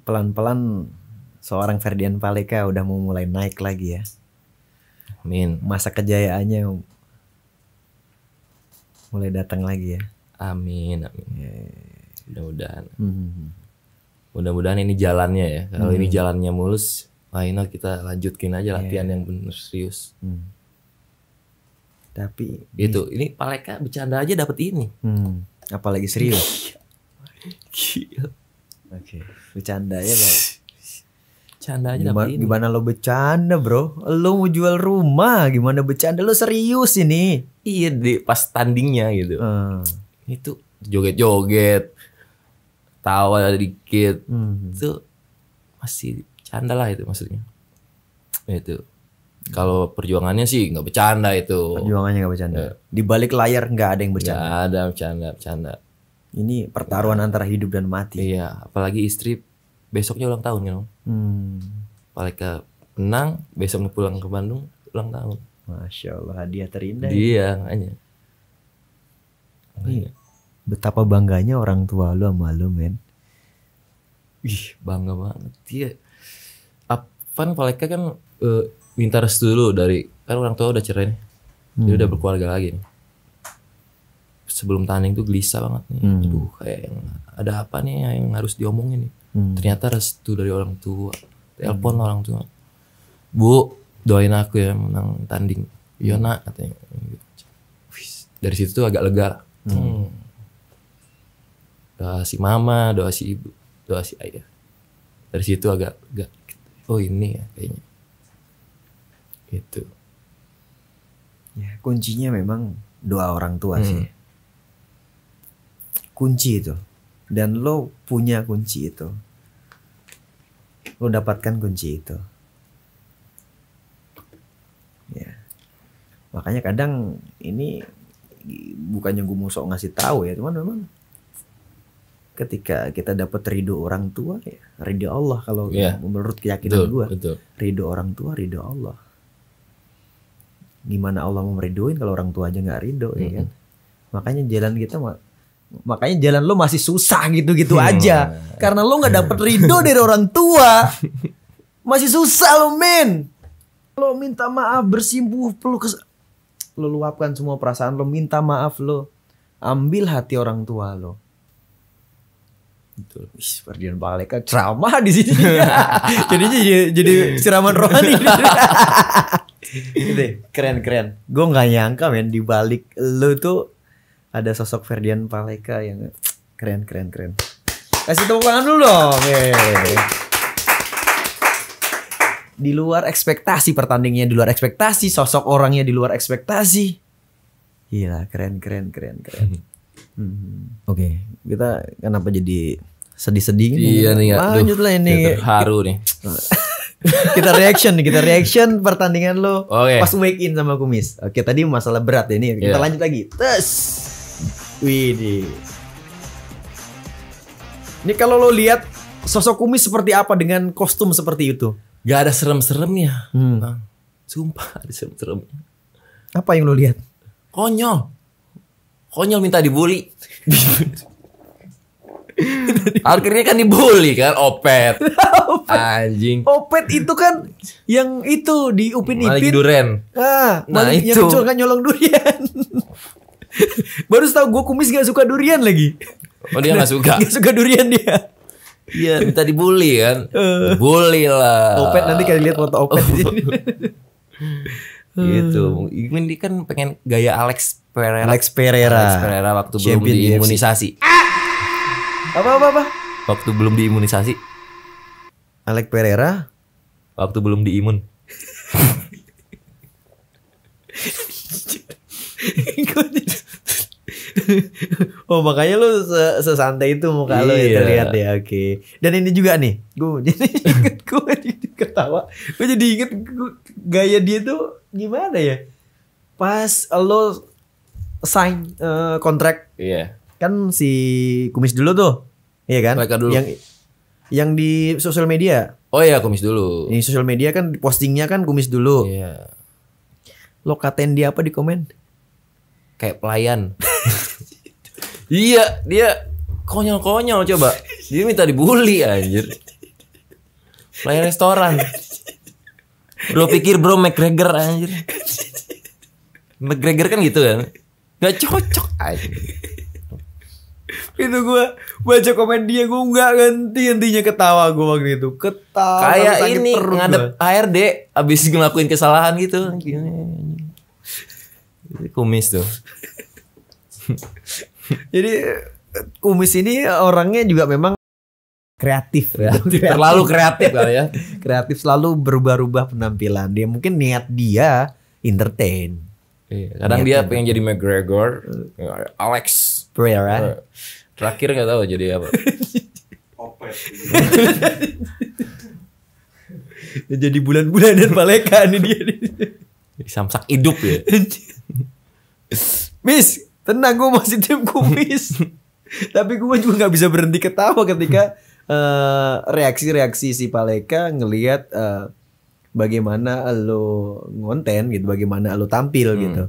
pelan-pelan seorang Ferdian Paleka udah mau mulai naik lagi ya. Amin. Masa kejayaannya mulai datang lagi ya. Amin, amin. Ya, Mudah-mudahan. Hmm. Mudah-mudahan ini jalannya ya. Kalau hmm. ini jalannya mulus, why kita lanjutkin aja latihan yeah. yang benar serius. Hmm. Tapi itu ini Paleka bercanda aja dapat ini. Hmm. Apalagi serius. Oke, okay. bercanda ya, Pak bercanda aja gimana, ini. gimana lo bercanda bro lo mau jual rumah gimana bercanda lo serius ini iya di pas tandingnya gitu hmm. itu joget-joget tawa dikit hmm. itu masih canda lah itu maksudnya itu kalau perjuangannya sih nggak bercanda itu perjuangannya nggak bercanda ya. di balik layar nggak ada yang bercanda gak ada bercanda bercanda ini pertaruhan ya. antara hidup dan mati iya apalagi istri besoknya ulang tahun kan you know? hmm. Malika menang besok pulang ke Bandung ulang tahun masya Allah hadiah terindah iya makanya ya. betapa bangganya orang tua lu sama lu men ih bangga banget dia apaan Paleka kan uh, minta restu dulu dari kan orang tua udah cerai nih hmm. dia udah hmm. berkeluarga lagi nih sebelum tanding tuh gelisah banget nih hmm. aduh kayak ada apa nih yang harus diomongin nih hmm. ternyata restu dari orang tua hmm. telepon hmm. orang tua bu doain aku ya menang tanding Yona iya, hmm. katanya dari situ tuh agak lega hmm. hmm. doa si mama doa si ibu doa si ayah dari situ agak lega oh ini ya kayaknya itu ya kuncinya memang doa orang tua hmm. sih kunci itu dan lo punya kunci itu lu dapatkan kunci itu. Ya. Makanya kadang ini bukannya gue mau sok ngasih tahu ya, cuman memang ketika kita dapat ridho orang tua ya, ridho Allah kalau yeah. menurut keyakinan gue, ridho orang tua, ridho Allah. Gimana Allah mau meridoin kalau orang tua aja nggak ridho mm -hmm. ya kan? Makanya jalan kita makanya jalan lo masih susah gitu-gitu iya, aja karena lo nggak dapet ridho dari orang tua masih susah lo men lo minta maaf bersimpuh perlu kes lo luapkan semua perasaan lo minta maaf lo ambil hati orang tua lo Betul. Ferdian Baleka ceramah di sini. Jadinya jadi, jadi siraman rohani. gitu. keren keren. Gue nggak nyangka men di balik lo tuh ada sosok Ferdian Paleka yang keren keren keren. Kasih tepuk tangan dulu dong. Yeay. Di luar ekspektasi pertandingnya, di luar ekspektasi sosok orangnya di luar ekspektasi. Gila, keren keren keren keren. Hmm. Oke, okay. kita kenapa jadi sedih-sedih Iya nih, ya. lanjut lah ini. Haru nih. kita reaction nih, kita reaction pertandingan lo okay. pas wake in sama kumis. Oke, tadi masalah berat ya ini. Kita yeah. lanjut lagi. Terus. Widih. Ini kalau lo lihat sosok kumis seperti apa dengan kostum seperti itu? Gak ada serem-seremnya. Hmm. Bang. Nah, sumpah ada serem-seremnya. Apa yang lo lihat? Konyol. Konyol minta dibully. Akhirnya kan dibully kan Opet. opet. Anjing. Opet itu kan yang itu di Upin Ipin. duren. Ah, nah, itu. yang kan nyolong durian. Baru tahu gue kumis gak suka durian lagi. Oh dia gak suka? Gak suka durian dia. Iya minta dibully kan. Eh. Bully lah. Opet nanti kalian lihat foto opet. gitu. Ini kan pengen gaya Alex Pereira. Alex Pereira. Alex Pereira waktu Champion belum diimunisasi. Apa apa apa? Waktu belum diimunisasi. Alex Pereira waktu belum diimun. oh makanya lu sesantai itu muka ya, iya. ya terlihat ya oke okay. dan ini juga nih gue jadi inget gue jadi ketawa gue jadi inget gua, gaya dia tuh gimana ya pas lo sign uh, kontrak iya kan si kumis dulu tuh iya kan mereka dulu yang yang di sosial media oh iya kumis dulu Di sosial media kan postingnya kan kumis dulu iya lo katain dia apa di komen kayak pelayan iya dia konyol-konyol coba dia minta dibully anjir pelayan restoran bro pikir bro McGregor anjir McGregor kan gitu kan Gak cocok anjir itu gue baca komen dia gue nggak ganti intinya ketawa gue waktu itu ketawa kayak ini ngadep gua. HRD abis ngelakuin kesalahan gitu gini kumis tuh jadi kumis ini orangnya juga memang kreatif, ya. kreatif. kreatif. terlalu kreatif kali ya kreatif selalu berubah-ubah penampilan dia mungkin niat dia entertain iya, kadang niat dia pengen jadi McGregor eh. Alex Pereira ya, eh. eh, terakhir nggak tahu jadi apa jadi bulan-bulanan bulan malaikat ini dia samsak hidup ya Miss, tenang gue masih tim kumis. Tapi gue juga nggak bisa berhenti ketawa ketika eh, reaksi-reaksi uh, si Paleka ngelihat uh, bagaimana lo ngonten gitu, bagaimana lo tampil hmm. gitu.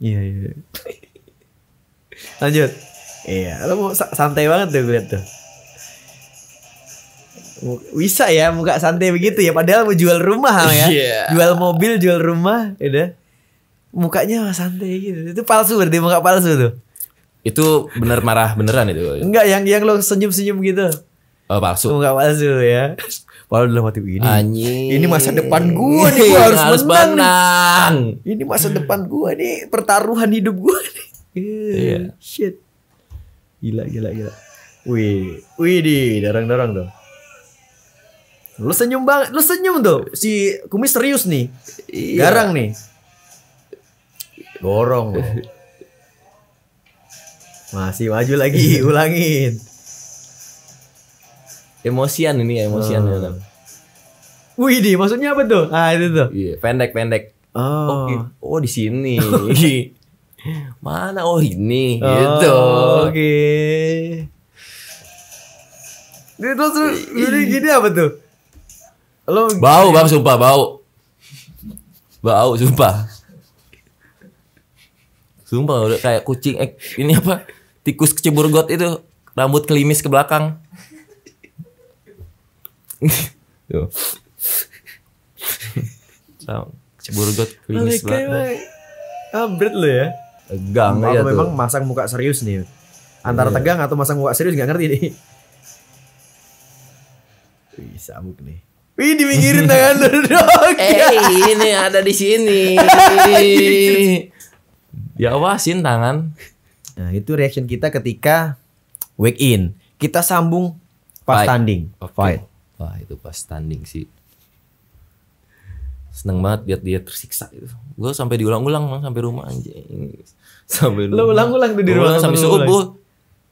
Iya iya. Lanjut. Iya, lo mau santai banget tuh gue tuh. Bisa ya muka santai begitu ya padahal mau jual rumah yeah. ya. Iya. Jual mobil, jual rumah, udah mukanya santai gitu. Itu palsu berarti muka palsu tuh. Itu bener marah beneran itu. Enggak yang yang lo senyum-senyum gitu. Oh, palsu. Muka palsu ya. Kalau dalam hati ini. Anjing. Ini masa depan gue nih, gue iya, harus, harus menang. menang. Ini masa depan gue nih, pertaruhan hidup gue nih. Yeah. yeah. Shit. Gila, gila, gila. Wih, wih di, darang-darang dong. Lu senyum banget, lu senyum tuh. Si Kumis serius nih. Yeah. Garang nih. Dorong Masih maju lagi, ulangin. Emosian ini ah. ya, emosian oh. dalam. Wih, di maksudnya apa tuh? Ah, itu tuh. Iya, pendek-pendek. Ah. Oh. Oh, oh di sini. Oh, Mana? Oh, ini. Oh, gitu. Oke. Okay. Terus gini, gini apa tuh? Lo bau, Bang, sumpah bau. Bau, sumpah. Sumpah udah kayak kucing eh, ini apa? Tikus kecebur got itu rambut kelimis ke belakang. Tuh. kecebur got kelimis ke belakang. Abret lo ya. Tegang ya memang masang muka serius nih. Antara iya. tegang atau masang muka serius gak ngerti nih. Wih, sabuk nih. Wih, diminggirin tangan lu dong. Eh, ini ada di sini. ya awasin tangan nah itu reaction kita ketika wake in kita sambung pas fight. standing okay. fight wah itu pas standing sih seneng banget biar dia tersiksa itu gue sampai diulang-ulang mang sampai rumah anjing sampai rumah. lo ulang-ulang di rumah sampai subuh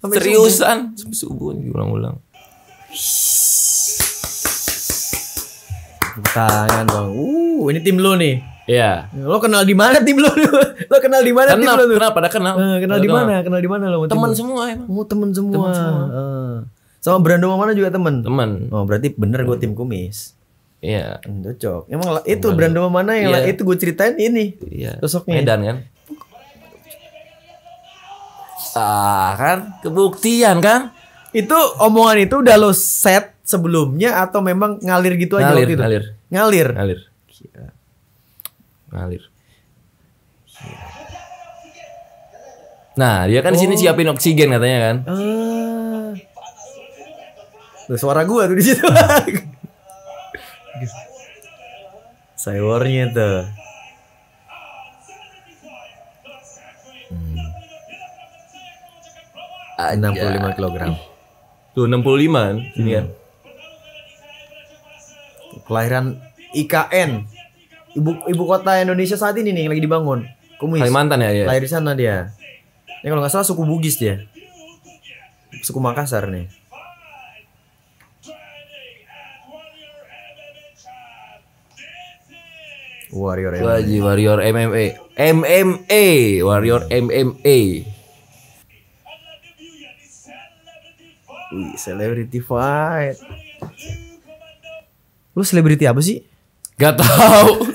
sampai seriusan sampai subuh diulang-ulang tangan bang uh ini tim lo nih Iya. Yeah. Lo kenal di mana tim lo? lo kenal di mana tim lo? Kenal pada kenal. Uh, kenal di mana? Kenal di mana lo? Teman semua emang. Oh, teman semua. Teman semua. Uh. Sama Brando mana juga teman. Teman. Oh, berarti bener gue tim kumis. Iya. Yeah. Hmm, cocok. Emang itu Teman. Brando mana yang yeah. itu gue ceritain ini. Iya. Yeah. Sosoknya. Medan kan. Ah, kan kebuktian kan? Itu omongan itu udah lo set sebelumnya atau memang ngalir gitu ngalir, aja waktu itu? Ngalir. Ngalir. Ngalir ngalir nah dia kan oh. di sini oh. siapin oksigen katanya kan uh. suara gua tuh di situ Sayurnya tuh Hmm. puluh lima kilogram. Tuh 65, kan, hmm. ini kan. Kelahiran IKN ibu ibu kota Indonesia saat ini nih yang lagi dibangun. Kumis. Kalimantan ya, ya. Lahir di sana dia. Ini kalau nggak salah suku Bugis dia. Suku Makassar nih. Warrior MMA. Waji, Warrior MMA. MMA, Warrior MMA. Wih, celebrity fight. Lu selebriti apa sih? Gak tau.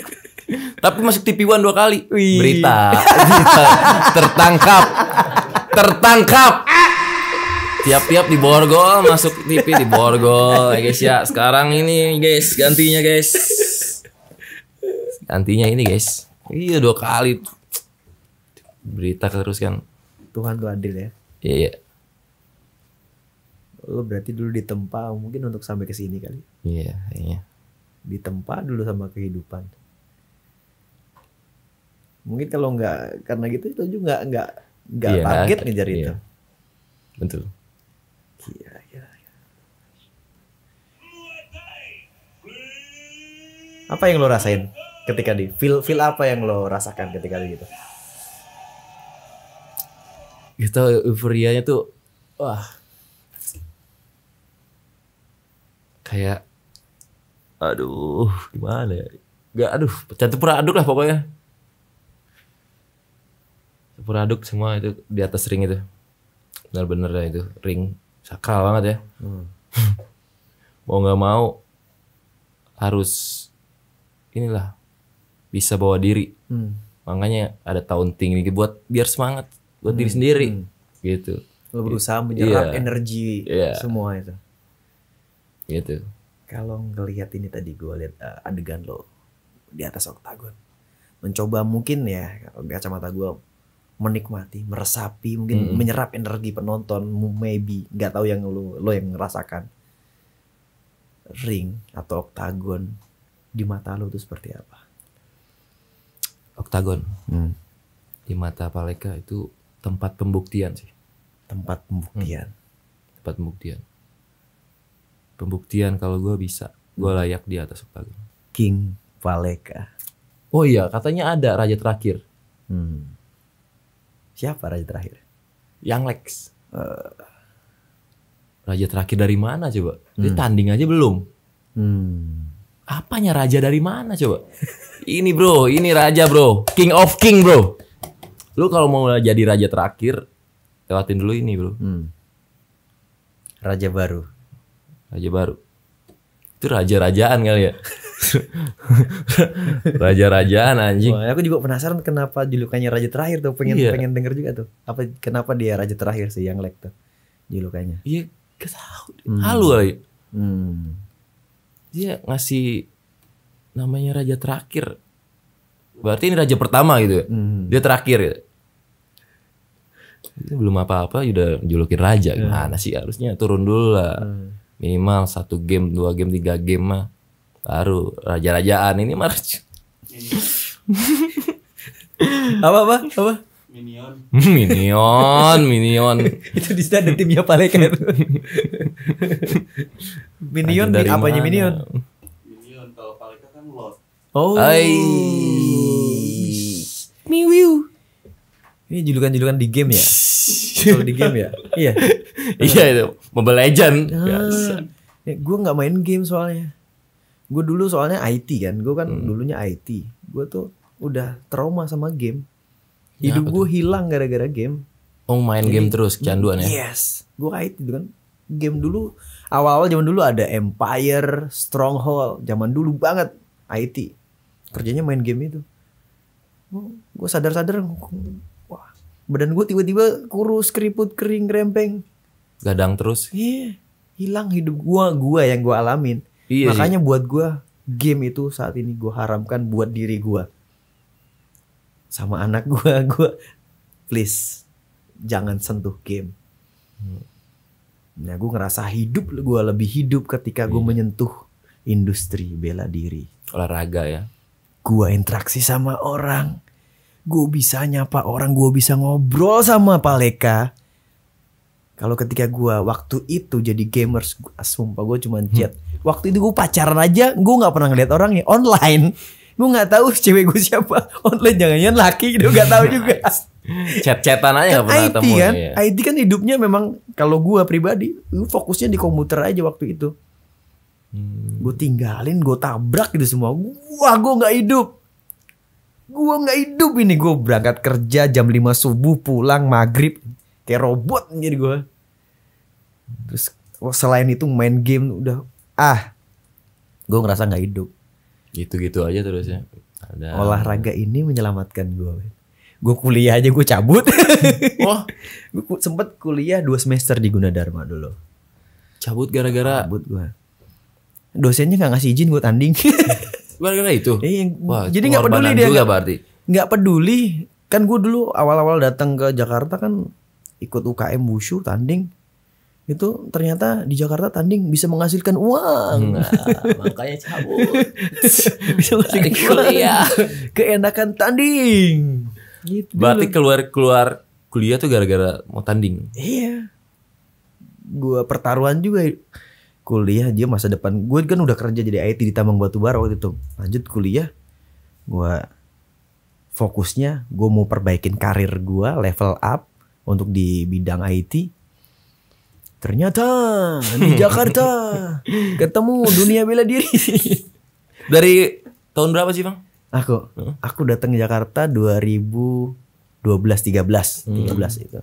Tapi masuk TV One dua kali. Wih. Berita, tertangkap, tertangkap. Tiap-tiap di borgol masuk TV di borgol, ya guys ya. Sekarang ini guys gantinya guys, gantinya ini guys. Iya dua kali berita terus kan. Tuhan tuh adil ya. Iya. iya. Lo berarti dulu ditempa mungkin untuk sampai ke sini kali. Iya, iya. Di Ditempa dulu sama kehidupan mungkin kalau nggak karena gitu itu juga nggak nggak yeah, target nah, ngejar yeah. itu betul iya, iya iya. apa yang lo rasain ketika di feel feel apa yang lo rasakan ketika di gitu itu euforianya tuh wah kayak aduh gimana ya nggak aduh pura aduk lah pokoknya campur semua itu di atas ring itu benar-benar ya itu ring sakral banget ya hmm. mau nggak mau harus inilah bisa bawa diri hmm. makanya ada taunting ini buat biar semangat buat hmm. diri sendiri hmm. gitu lo berusaha iya. menyerap yeah. energi yeah. semua itu gitu kalau ngelihat ini tadi gue lihat eh, adegan lo di atas oktagon mencoba mungkin ya kacamata gue menikmati, meresapi, mungkin hmm. menyerap energi penonton, maybe nggak tahu yang lo lo yang ngerasakan ring atau oktagon di mata lo itu seperti apa? Oktagon hmm. di mata Paleka itu tempat pembuktian sih. Tempat pembuktian. Hmm. Tempat pembuktian. Pembuktian kalau gue bisa, gue hmm. layak di atas oktagon. King Paleka. Oh iya, katanya ada raja terakhir. Hmm. Siapa raja terakhir? Yang Lex. Uh, raja terakhir dari mana coba? Dia hmm. tanding aja belum. Hmm. Apanya raja dari mana coba? ini bro, ini raja bro, king of king bro. Lu kalau mau jadi raja terakhir, lewatin dulu ini bro. Hmm. Raja baru. Raja baru. Itu raja-rajaan kali ya. Raja-rajaan anjing. Wah, aku juga penasaran kenapa julukannya raja terakhir tuh. Pengen iya. pengen denger juga tuh. Apa kenapa dia raja terakhir sih yang lek tuh julukannya? Iya, gak tahu. Hmm. Halu kali. Hmm. Dia ngasih namanya raja terakhir. Berarti ini raja pertama gitu. Ya? Hmm. Dia terakhir gitu. Ya? Ini belum apa-apa udah julukin raja. Hmm. Gimana hmm. sih harusnya turun dulu lah. Hmm. Minimal satu game, dua game, tiga game mah baru raja-rajaan ini mah apa apa apa Minion. minion, Minion. itu di sana ada paling keren minion dari di apanya mana? Minion? Minion kalau paling kan Lord. Oh. Hai. Miwiu. Ini julukan-julukan di game ya? kalau di game ya? Iya. iya itu Mobile Legend. Ah. Biasa. Ya, gue nggak main game soalnya gue dulu soalnya IT kan gue kan hmm. dulunya IT gue tuh udah trauma sama game hidup gue hilang gara-gara game oh main Jadi, game terus kecanduan ya yes gue IT itu kan game dulu awal-awal zaman dulu ada Empire Stronghold zaman dulu banget IT kerjanya main game itu gue sadar-sadar wah badan gue tiba-tiba kurus keriput kering rempeng gadang terus iya yeah. hilang hidup gue gue yang gue alamin Iya Makanya iya. buat gue game itu saat ini gue haramkan buat diri gue sama anak gue gue please jangan sentuh game nah gue ngerasa hidup gue lebih hidup ketika gue iya. menyentuh industri bela diri olahraga ya gue interaksi sama orang gue bisa nyapa orang gue bisa ngobrol sama paleka kalau ketika gue waktu itu jadi gamers, gua, ah, sumpah gue cuma hmm. chat. Hmm. Waktu itu gue pacaran aja, gue nggak pernah ngeliat orangnya online. Gue nggak tahu cewek gue siapa online, jangan-jangan laki, gue nggak tahu juga. Chat-chatan aja kan pernah ketemu kan, ya. IT kan hidupnya memang kalau gue pribadi, gue fokusnya di komputer aja waktu itu. Hmm. Gue tinggalin, gue tabrak gitu semua. Wah, gue nggak hidup gue nggak hidup ini gue berangkat kerja jam 5 subuh pulang maghrib kayak robot jadi gue terus oh, selain itu main game udah ah gue ngerasa nggak hidup gitu-gitu aja terus ya Ada... olahraga ini menyelamatkan gue gue kuliah aja gue cabut wah oh. gue sempet kuliah dua semester di Gunadarma dulu cabut gara-gara cabut gue dosennya nggak ngasih izin gue tanding gara-gara itu eh, wah, jadi nggak peduli dia juga gak, berarti peduli kan gue dulu awal-awal datang ke Jakarta kan ikut UKM busu tanding itu ternyata di Jakarta tanding bisa menghasilkan uang. Nah, makanya cabut. bisa menghasilkan kuliah. Keenakan tanding. Gitu Berarti keluar-keluar kuliah tuh gara-gara mau tanding. Iya. Gua pertaruhan juga kuliah dia masa depan. Gue kan udah kerja jadi IT di tambang batu bara waktu itu. Lanjut kuliah. gua fokusnya gue mau perbaikin karir gua level up untuk di bidang IT Ternyata di Jakarta ketemu dunia bela diri. Dari tahun berapa sih, Bang? Aku. Hmm? Aku datang ke Jakarta 2012 13 13 hmm. itu.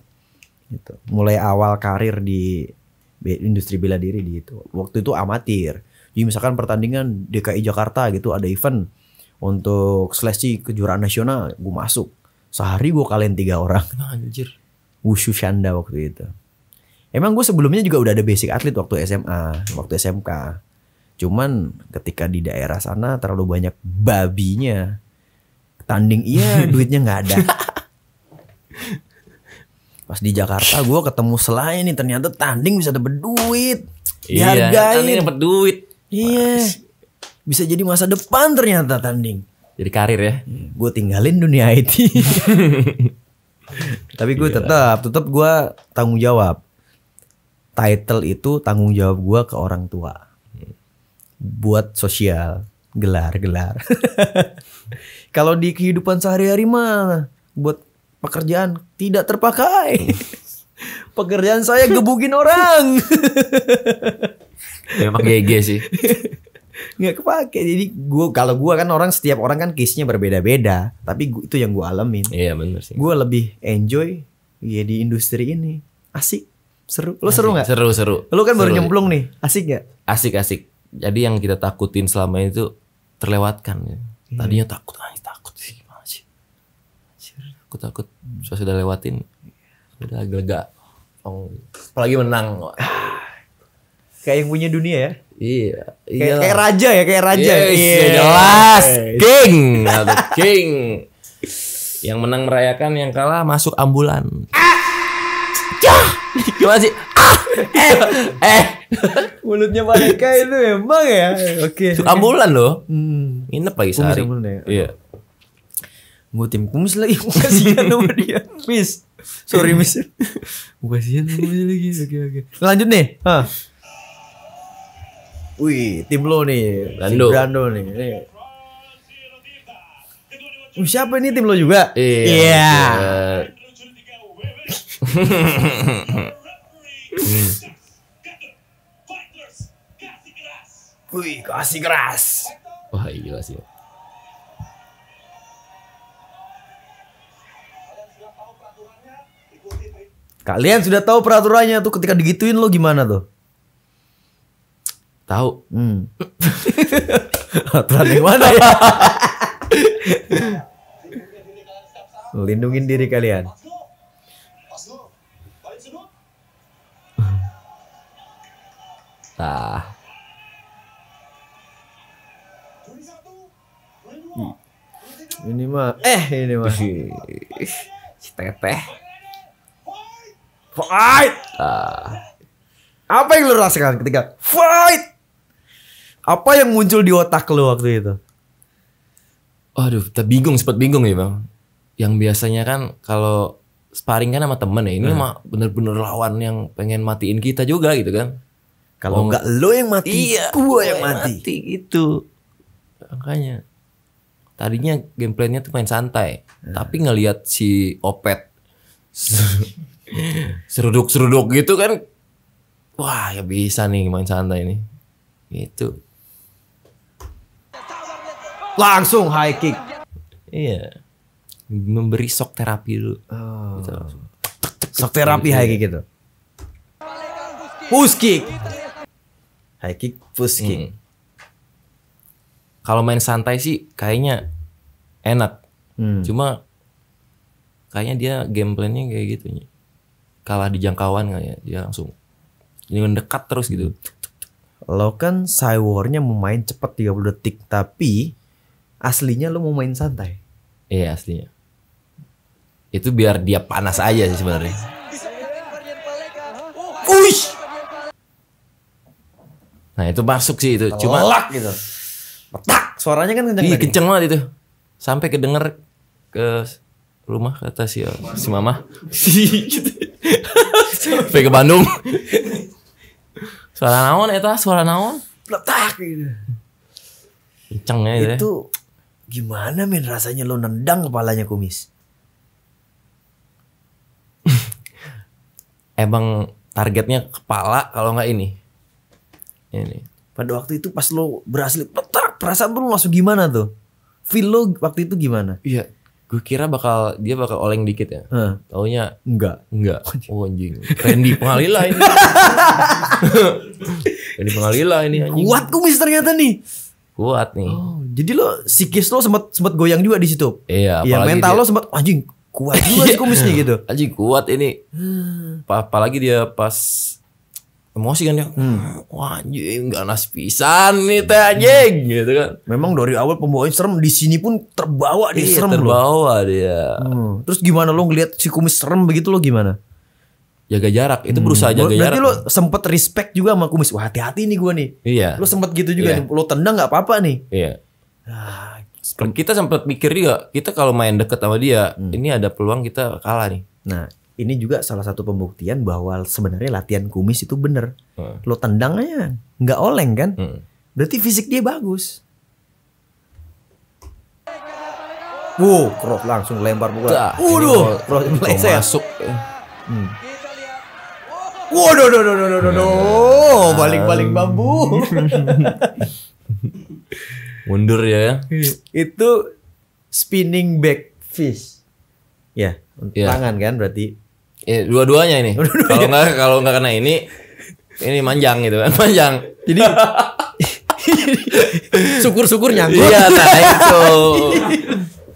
Itu. Mulai awal karir di industri bela diri di itu. Waktu itu amatir. Jadi misalkan pertandingan DKI Jakarta gitu ada event untuk seleksi kejuaraan nasional, gue masuk. Sehari gue kalian tiga orang. Anjir. Wushu Shanda waktu itu Emang gue sebelumnya juga udah ada basic atlet waktu SMA, waktu SMK. Cuman ketika di daerah sana terlalu banyak babinya. Tanding iya, duitnya nggak ada. Pas di Jakarta gue ketemu selain ini ternyata tanding bisa dapet duit. Iya, tanding dapet duit. Iya. Bisa jadi masa depan ternyata tanding. Jadi karir ya. Iya, gue tinggalin dunia IT. Tapi gue tetap, tetap gue tanggung jawab title itu tanggung jawab gue ke orang tua buat sosial gelar gelar kalau di kehidupan sehari-hari mah buat pekerjaan tidak terpakai pekerjaan saya gebukin orang memang ya, GG sih nggak kepake jadi gue kalau gue kan orang setiap orang kan kisnya berbeda-beda tapi gua, itu yang gue alamin iya benar sih gue lebih enjoy ya di industri ini asik Seru. Lo seru nggak? Seru seru. Lo kan seru. baru nyemplung nih. Asik nggak? Asik asik. Jadi yang kita takutin selama itu terlewatkan. Ya. Hmm. Tadinya takut, ah, takut sih, masih, sih? Takut takut. So, sudah lewatin. Sudah agak Oh, apalagi menang. Kayak yang punya dunia ya. Iya. Kayak, kayak raja ya, kayak raja. Yes, ya yes. jelas. King, king. Yang menang merayakan, yang kalah masuk ambulan. Ah! Gimana sih? eh, eh. eh. Mulutnya mereka itu emang ya. Oke. Okay. Suka bulan loh. Hmm. Nginep pagi sehari. Kumis ya. Iya. Gue tim kumis lagi. Gue kasihan sama dia. Miss. Sorry miss. Gue kasihan sama dia lagi. Oke okay, oke. Okay. Lanjut nih. Hah. Wih, tim lo nih. Brando. Si Brando nih. nih. siapa ini tim lo juga? Iya. Yeah. Iya. yeah hmm. Wih, kasih keras. Wah, gila sih. Kalian sudah tahu peraturannya tuh ketika digituin lo gimana tuh? Tahu. Hmm. Aturan gimana ya? Lindungin diri kalian. kita. Ini mah eh ini mah si, teteh. Fight. ah Apa yang lu rasakan ketika fight? Apa yang muncul di otak lu waktu itu? Aduh, terbingung, sempat bingung ya bang. Yang biasanya kan kalau sparring kan sama temen ya, ini hmm. mah bener-bener lawan yang pengen matiin kita juga gitu kan. Kalau nggak lo yang mati, iya, gua yang mati. mati gitu. Makanya tadinya gameplaynya tuh main santai, hmm. tapi ngelihat si Opet seruduk-seruduk gitu kan wah ya bisa nih main santai ini. Itu, Langsung high kick. Iya. Memberi shock terapi dulu. Oh. Gitu. Shock terapi high kick gitu. kick high kick, push kick. Hmm. Kalau main santai sih kayaknya enak. Hmm. Cuma kayaknya dia game plan-nya kayak gitu nih. Kalah di jangkauan kayaknya dia langsung ini mendekat terus gitu. Lo kan cywarnya mau main cepat 30 detik tapi aslinya lo mau main santai. Iya aslinya. Itu biar dia panas aja sih sebenarnya. Uish! Nah itu masuk sih itu. Cuma lak gitu. Petak suaranya kan kenceng. Iya kenceng banget itu. Sampai kedenger ke rumah kata si si mama. Sampai ke Bandung. suara naon itu suara naon? Letak gitu. Kenceng ya itu. Ya. Itu gimana men rasanya lo nendang kepalanya kumis? Emang targetnya kepala kalau nggak ini ini pada waktu itu pas lo berhasil petak perasaan tuh lo langsung gimana tuh feel lo waktu itu gimana iya gue kira bakal dia bakal oleng dikit ya Heeh. hmm. taunya enggak enggak oh anjing Randy pengalila ini Randy pengalila ini anjing kuat kumis ternyata nih kuat nih oh, jadi lo psikis lo sempat sempat goyang juga di situ iya ya, mental dia, lo sempat anjing kuat juga sih iya. kumisnya gitu anjing kuat ini hmm. apalagi dia pas emosi kan ya hmm. wah anjing ganas pisan nih teh anjing gitu kan memang dari awal pembawaan serem di sini pun terbawa dia iya, serem terbawa loh. dia hmm. terus gimana lo ngelihat si kumis serem begitu lo gimana jaga jarak itu hmm. berusaha jaga Berarti jarak berarti lo sempet respect juga sama kumis wah hati-hati nih gua nih iya lo sempet gitu juga iya. nih. lo tendang nggak apa-apa nih iya nah, kita sempet mikir juga kita kalau main deket sama dia hmm. ini ada peluang kita kalah nih nah ini juga salah satu pembuktian bahwa sebenarnya latihan kumis itu bener. Hmm. Lo tendang aja, nggak oleng kan? Hmm. Berarti fisik dia bagus. Wow, cross langsung lempar bola. Waduh, cross meleset. Masuk. Hmm. Waduh, waduh, waduh, waduh, waduh, oh, balik-balik bambu. Mundur ya. Itu spinning back fish, Ya, yeah. tangan kan berarti Ya, dua-duanya ini. kalau nggak kalau enggak kena ini ini manjang gitu kan, manjang. Jadi syukur-syukur nyangkut. Iya, nah itu.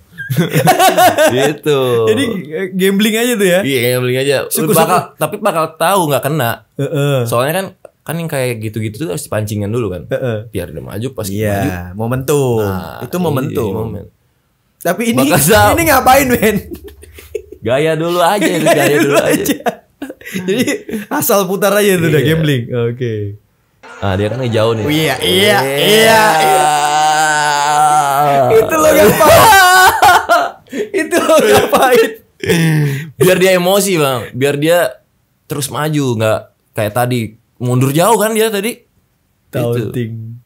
gitu. Jadi eh, gambling aja tuh ya. Iya, gambling aja. Syukur, bakal, tapi bakal tahu enggak kena. Uh -uh. Soalnya kan kan yang kayak gitu-gitu tuh harus dipancingan dulu kan. Uh -uh. Biar dia maju pas yeah, maju. momentum. Nah, itu momentum. Iya, momen. Tapi ini Bakasal. ini ngapain, Ben Gaya dulu aja, gaya, gaya dulu, dulu aja. Jadi asal putar aja itu udah iya. gambling. Oke. Okay. Ah dia kan jauh nih. Oh, iya, iya, iya, Itu lo yang Itu lo ngapain? Biar dia emosi bang, biar dia terus maju nggak kayak tadi mundur jauh kan dia tadi. Taunting.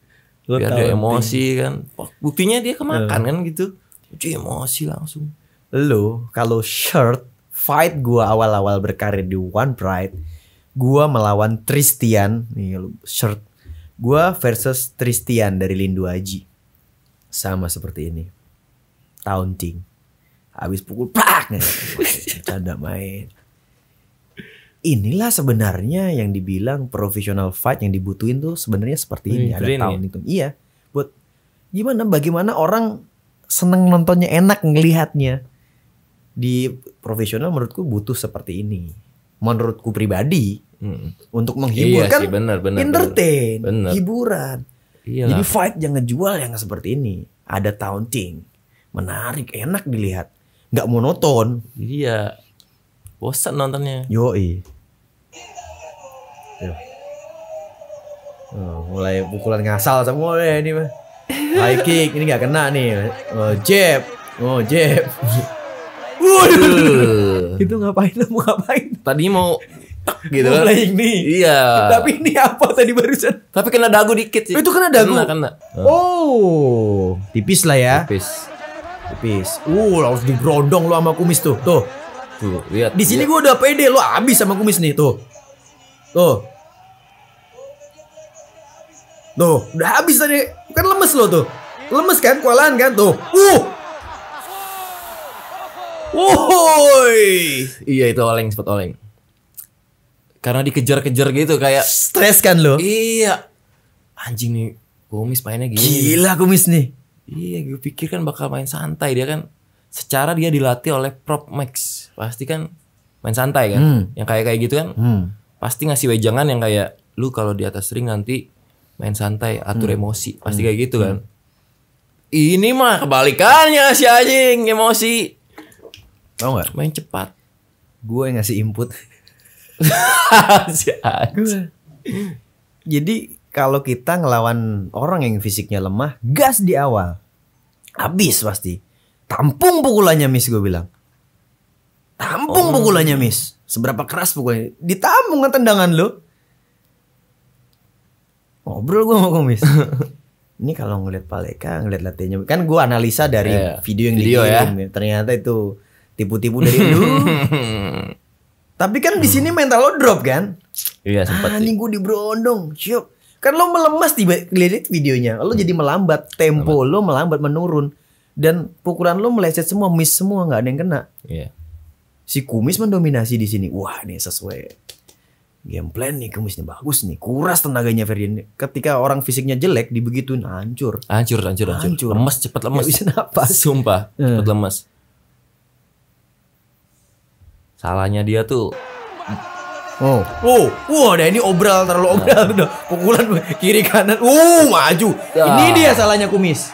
Biar dia emosi kan. Buktinya dia kemakan iya. kan gitu. Cuy emosi langsung lu kalau shirt fight gua awal-awal berkarir di One Pride, gua melawan Tristian nih lu shirt gua versus Tristian dari Lindu Aji. Sama seperti ini. Taunting. Habis pukul plak. Canda main. Inilah sebenarnya yang dibilang profesional fight yang dibutuhin tuh sebenarnya seperti ini, hmm, ada tahun ya? Iya, buat gimana bagaimana orang seneng nontonnya enak ngelihatnya di profesional menurutku butuh seperti ini. Menurutku pribadi hmm. untuk menghibur iya kan sih, bener, bener, entertain, bener. hiburan. Iyalah. Jadi fight jangan jual yang seperti ini. Ada taunting, menarik, enak dilihat, nggak monoton. Iya, bosan nontonnya. Yo. Oh, mulai pukulan ngasal semua deh ini mah. High kick ini nggak kena nih. Oh, jab. Oh, jab. Waduh. itu ngapain lo mau ngapain? Tadi mau gitu kan. ini. ini. Iya. Tapi ini apa tadi barusan? Tapi kena dagu dikit sih. Itu kena dagu. Kena, kena. Oh. Tipis lah ya. Tipis. Tipis. Uh, harus digrondong lo sama kumis tuh. Tuh. Tuh, lihat. Di sini iya. gue udah pede lo habis sama kumis nih, tuh. Tuh. Tuh, udah habis tadi. Kan lemes lo tuh. Lemes kan kualan kan tuh. Uh. Woi. Iya itu oleng sempat oleng. Karena dikejar-kejar gitu kayak stres kan lo. Iya. Anjing nih kumis mainnya gini. Gila kumis nih. Iya gue pikir kan bakal main santai dia kan. Secara dia dilatih oleh prop max. Pasti kan main santai kan. Hmm. Yang kayak kayak gitu kan. Hmm. Pasti ngasih wejangan yang kayak lu kalau di atas ring nanti main santai atur hmm. emosi pasti hmm. kayak gitu kan. Hmm. Ini mah kebalikannya si anjing emosi Tau gak? Main cepat. Gue yang ngasih input. Jadi kalau kita ngelawan orang yang fisiknya lemah, gas di awal. Habis pasti. Tampung pukulannya Miss gue bilang. Tampung oh. pukulannya Miss. Seberapa keras pukulannya. Ditampung kan tendangan lo. Ngobrol gue mau komis. ini kalau ngeliat Paleka, ngeliat latihannya. Kan gue analisa dari yeah. video yang video ya. dikirim. Ya. Ternyata itu tipu-tipu dari dulu, Tapi kan di sini mental lo drop kan? Iya sempat ah, sih. di Brondong, siap. Kan lo melemas tiba lihat videonya, lo jadi melambat, tempo melambat. lo melambat menurun dan pukulan lo meleset semua, miss semua nggak ada yang kena. Iya. Si kumis mendominasi di sini. Wah, ini sesuai game plan nih kumisnya bagus nih kuras tenaganya Ferdian ketika orang fisiknya jelek dibegituin hancur hancur hancur hancur, hancur. lemes cepat lemes ya, bisa napas sumpah eh. cepet cepat lemes salahnya dia tuh Oh. oh wow, nah ini obral terlalu obral nah. udah pukulan kiri kanan. Uh, maju. Ya. Ini dia salahnya kumis.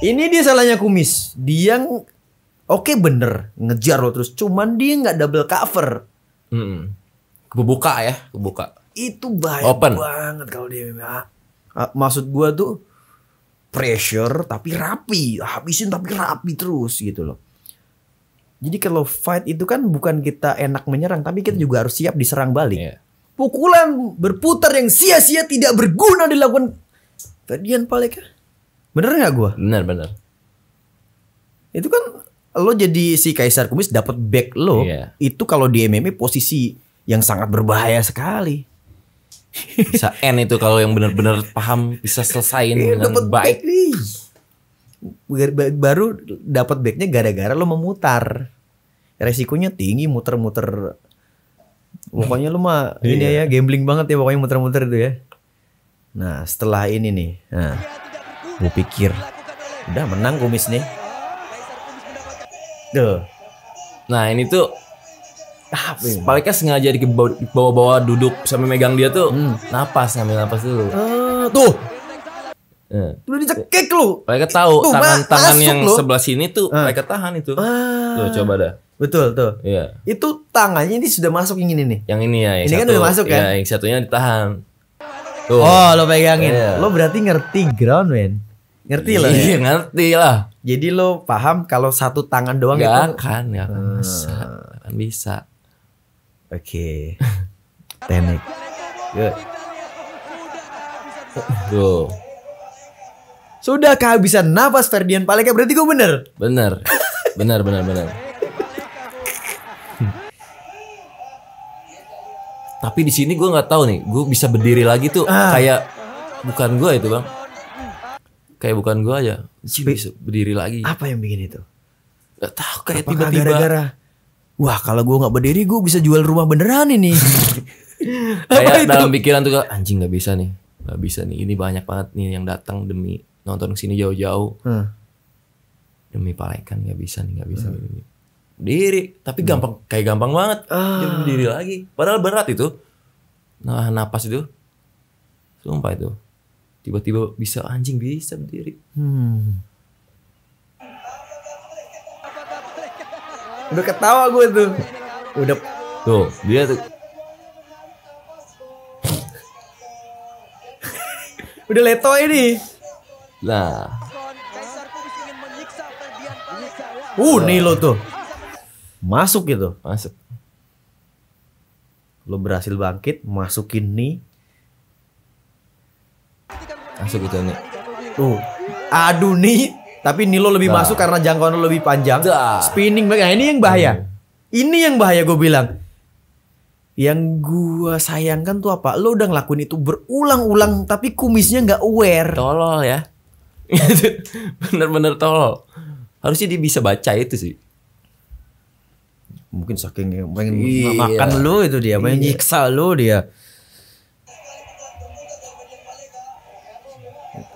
Ini dia salahnya kumis. Dia yang oke okay, bener ngejar lo terus, cuman dia nggak double cover. hmm. Kebuka ya, kebuka. Itu bahaya Open. banget kalau dia. Ah. Ah, maksud gua tuh pressure tapi rapi, habisin tapi rapi terus gitu loh. Jadi kalau fight itu kan bukan kita enak menyerang, tapi kita juga harus siap diserang balik. Yeah. Pukulan berputar yang sia-sia tidak berguna dilakukan Ferdian Paleka. Bener nggak gue? Bener bener. Itu kan lo jadi si Kaisar Kumis dapat back lo. Yeah. Itu kalau di MMA posisi yang sangat berbahaya sekali. Bisa N itu kalau yang benar-benar paham bisa selesaiin iya, dengan baik. Back, baru dapat backnya gara-gara lo memutar resikonya tinggi muter-muter pokoknya lo mah yeah. ini ya gambling banget ya pokoknya muter-muter itu ya nah setelah ini nih nah gue pikir udah menang kumis nih Deh. nah ini tuh ah, palingnya kan sengaja dibawa-bawa duduk sampai megang dia tuh hmm. napas sambil napas dulu uh, tuh Uh. Lu dicekik lu. Mereka tahu tangan-tangan yang lu. sebelah sini tuh uh. mereka tahan itu. Ah. Tuh coba dah. Betul tuh. Iya. Yeah. Itu tangannya ini sudah masuk yang ini nih. Yang ini ya. Yang ini kan satu, kan udah masuk iya, kan. Ya, yang satunya ditahan. Tuh. Oh, lo pegangin. Yeah. Lo berarti ngerti ground man. Ngerti lah, Iya, ya? ngerti lah. Jadi lo paham kalau satu tangan doang gak itu akan, gak akan hmm. bisa. Gak akan bisa. Oke. Okay. Teknik. Good. Iya. Tuh. Sudah kehabisan nafas Ferdian Paleka berarti gue bener. Bener, bener, bener, bener. Tapi di sini gue nggak tahu nih, gue bisa berdiri lagi tuh ah. kayak bukan gue itu bang. Kayak bukan gue aja, Sp bisa berdiri lagi. Apa yang bikin itu? Gak tahu kayak tiba-tiba. wah kalau gue nggak berdiri gue bisa jual rumah beneran ini. kayak dalam pikiran tuh ah, anjing nggak bisa nih nggak bisa nih ini banyak banget nih yang datang demi nonton sini jauh-jauh hmm. demi palaikan nggak bisa nih nggak bisa hmm. diri tapi hmm. gampang kayak gampang banget ah. jadi berdiri lagi padahal berat itu nah napas itu sumpah itu tiba-tiba bisa anjing bisa berdiri hmm. udah ketawa gue tuh udah tuh dia tuh udah leto ini Nah. Uh, nih lo tuh. Masuk gitu. Masuk. Lo berhasil bangkit, masukin nih. Masuk gitu nih. Tuh. Aduh nih. Tapi Nilo lebih nah. masuk karena jangkauan lo lebih panjang. Nah. Spinning back. Nah, ini yang bahaya. Hmm. Ini yang bahaya gue bilang. Yang gue sayangkan tuh apa? Lo udah ngelakuin itu berulang-ulang tapi kumisnya nggak aware. Tolol ya. Bener-bener tolol. Harusnya dia bisa baca itu sih. Mungkin saking pengen iya. makan lu itu dia, pengen iya. nyiksa lu dia.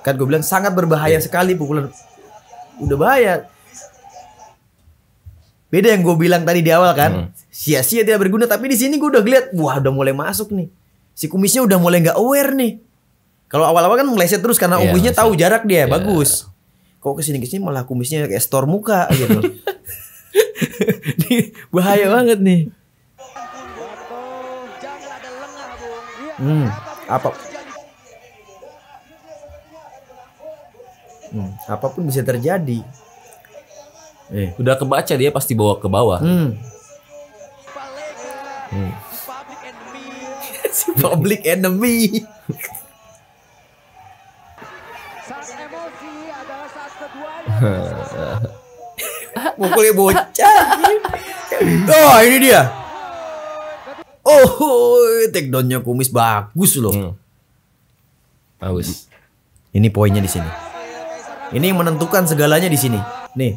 Kan gue bilang sangat berbahaya iya. sekali pukulan. Udah bahaya. Beda yang gue bilang tadi di awal kan. Hmm. Sia-sia hmm. tidak berguna, tapi di sini gue udah lihat, wah udah mulai masuk nih. Si kumisnya udah mulai nggak aware nih kalau awal-awal kan meleset terus karena yeah, kumisnya tahu jarak dia, yeah. bagus. Kok kesini kesini malah kumisnya kayak store muka gitu. bahaya banget nih. Hmm, apa? Hmm, apapun bisa terjadi. Eh, udah kebaca dia pasti bawa ke bawah. Hmm. hmm. si public enemy. Mukulnya bocah. Oh, ini dia. Oh, take down-nya kumis bagus loh. Hmm. Bagus. Ini poinnya di sini. Ini yang menentukan segalanya di sini. Nih.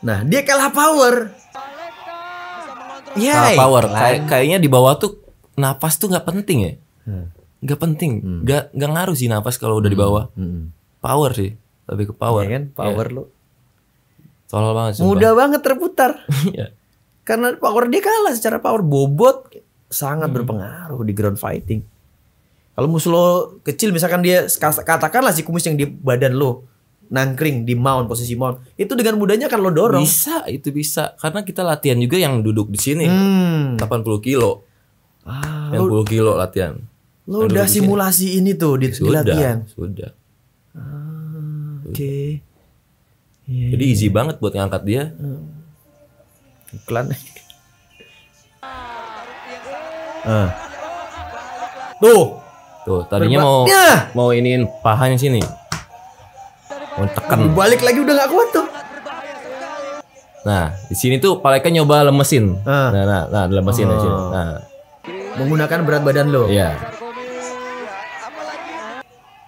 Nah, dia kalah power. Kalah Kalah power. Kay kayaknya di bawah tuh napas tuh nggak penting ya. Hmm. Gak penting, hmm. gak, ngaruh sih napas kalau udah hmm. di bawah. Hmm. Power sih lebih ke power ya kan iya. power yeah. lo tolol banget sih. mudah banget terputar yeah. karena power dia kalah secara power bobot sangat hmm. berpengaruh di ground fighting kalau musuh lo kecil misalkan dia katakanlah si kumis yang di badan lo nangkring di mount posisi mount itu dengan mudahnya kan lo dorong bisa itu bisa karena kita latihan juga yang duduk di sini hmm. 80 kilo ah, 80 lo, kilo latihan lo udah simulasi ini tuh di, sudah, di latihan sudah ah. Oke. Yeah, Jadi yeah. easy iya. banget buat ngangkat dia. Hmm. Iklan. ah. Tuh. Tuh, tadinya Berba mau ya. mau iniin pahanya sini. Mau tekan. Balik lagi udah gak kuat tuh. Nah, di sini tuh Paleka nyoba lemesin. Ah. Nah, nah, nah, lemesin oh. sini. Nah. Menggunakan berat badan lo. Iya.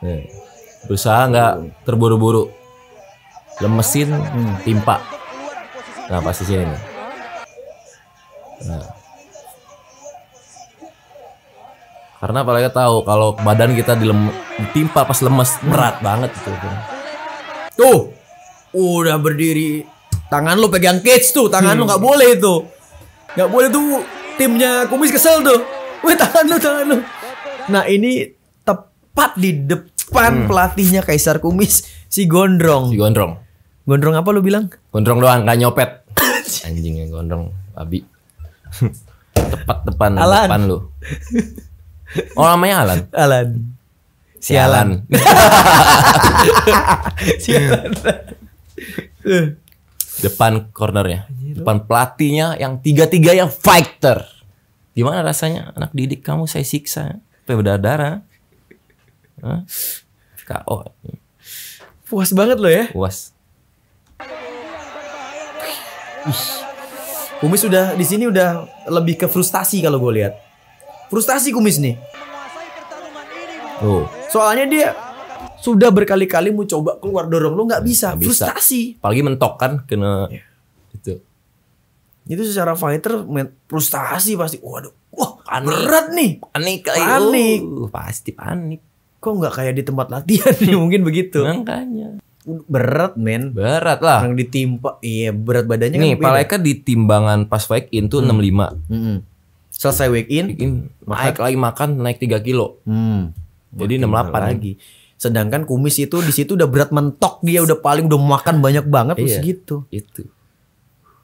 Yeah berusaha nggak terburu-buru lemesin hmm, timpa nah pasti sini nih nah. karena apalagi tahu kalau badan kita dilem timpa pas lemes berat banget itu tuh udah berdiri tangan lu pegang cage tuh tangan hmm. lu nggak hmm. boleh itu nggak boleh tuh timnya kumis kesel tuh Wih tangan lu tangan lu nah ini tepat di depan Span hmm. pelatihnya Kaisar Kumis si Gondrong. Si Gondrong. Gondrong apa lu bilang? Gondrong doang, gak nyopet. Anjingnya Gondrong, babi. Tepat depan Alan. depan lu. Oh namanya Alan. Alan. Si Alan. si Alan. depan cornernya, depan pelatihnya yang tiga-tiga yang fighter. Gimana rasanya anak didik kamu saya siksa sampai berdarah-darah? Hah? KO. Puas banget lo ya. Puas. Ih. Kumis sudah di sini udah lebih ke frustasi kalau gue lihat. Frustasi Kumis nih. Oh. Soalnya dia sudah berkali-kali mau coba keluar dorong lo nggak bisa. bisa. Frustasi. Apalagi mentok kan kena yeah. itu. Itu secara fighter frustasi pasti. Waduh, wah panik. berat nih. Panik, eh. panik. Uh, pasti panik kok nggak kayak di tempat latihan nih mungkin begitu makanya berat men berat lah yang ditimpa iya berat badannya kan nih kan Paleka di timbangan pas wake in tuh hmm. 65 hmm. selesai wake in, wake in naik lagi makan naik 3 kilo hmm. jadi enam delapan lagi sedangkan kumis itu di situ udah berat mentok dia udah paling udah makan banyak banget iya. terus gitu. itu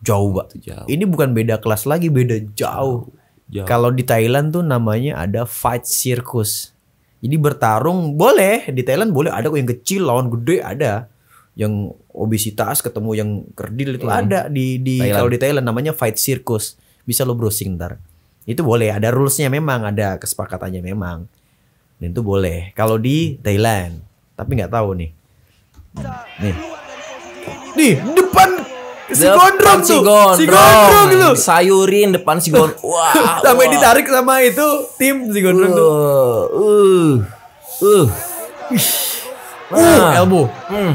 jauh banget jauh. ini bukan beda kelas lagi beda jauh, jauh. jauh. kalau di Thailand tuh namanya ada fight circus jadi bertarung boleh di Thailand boleh ada yang kecil lawan gede ada yang obesitas ketemu yang kerdil itu hmm. ada di di kalau di Thailand namanya fight circus bisa lo browsing ntar itu boleh ada rulesnya memang ada kesepakatannya memang dan itu boleh kalau di Thailand tapi nggak tahu nih nih di depan si gondrong tuh. Si gondrong, si gondrong lu. Sayurin depan si gondrong. Wah. Sampai wah. ditarik sama itu tim si gondrong uh, tuh. Uh. Uh. Uh, nah. Uh, elbow. hmm.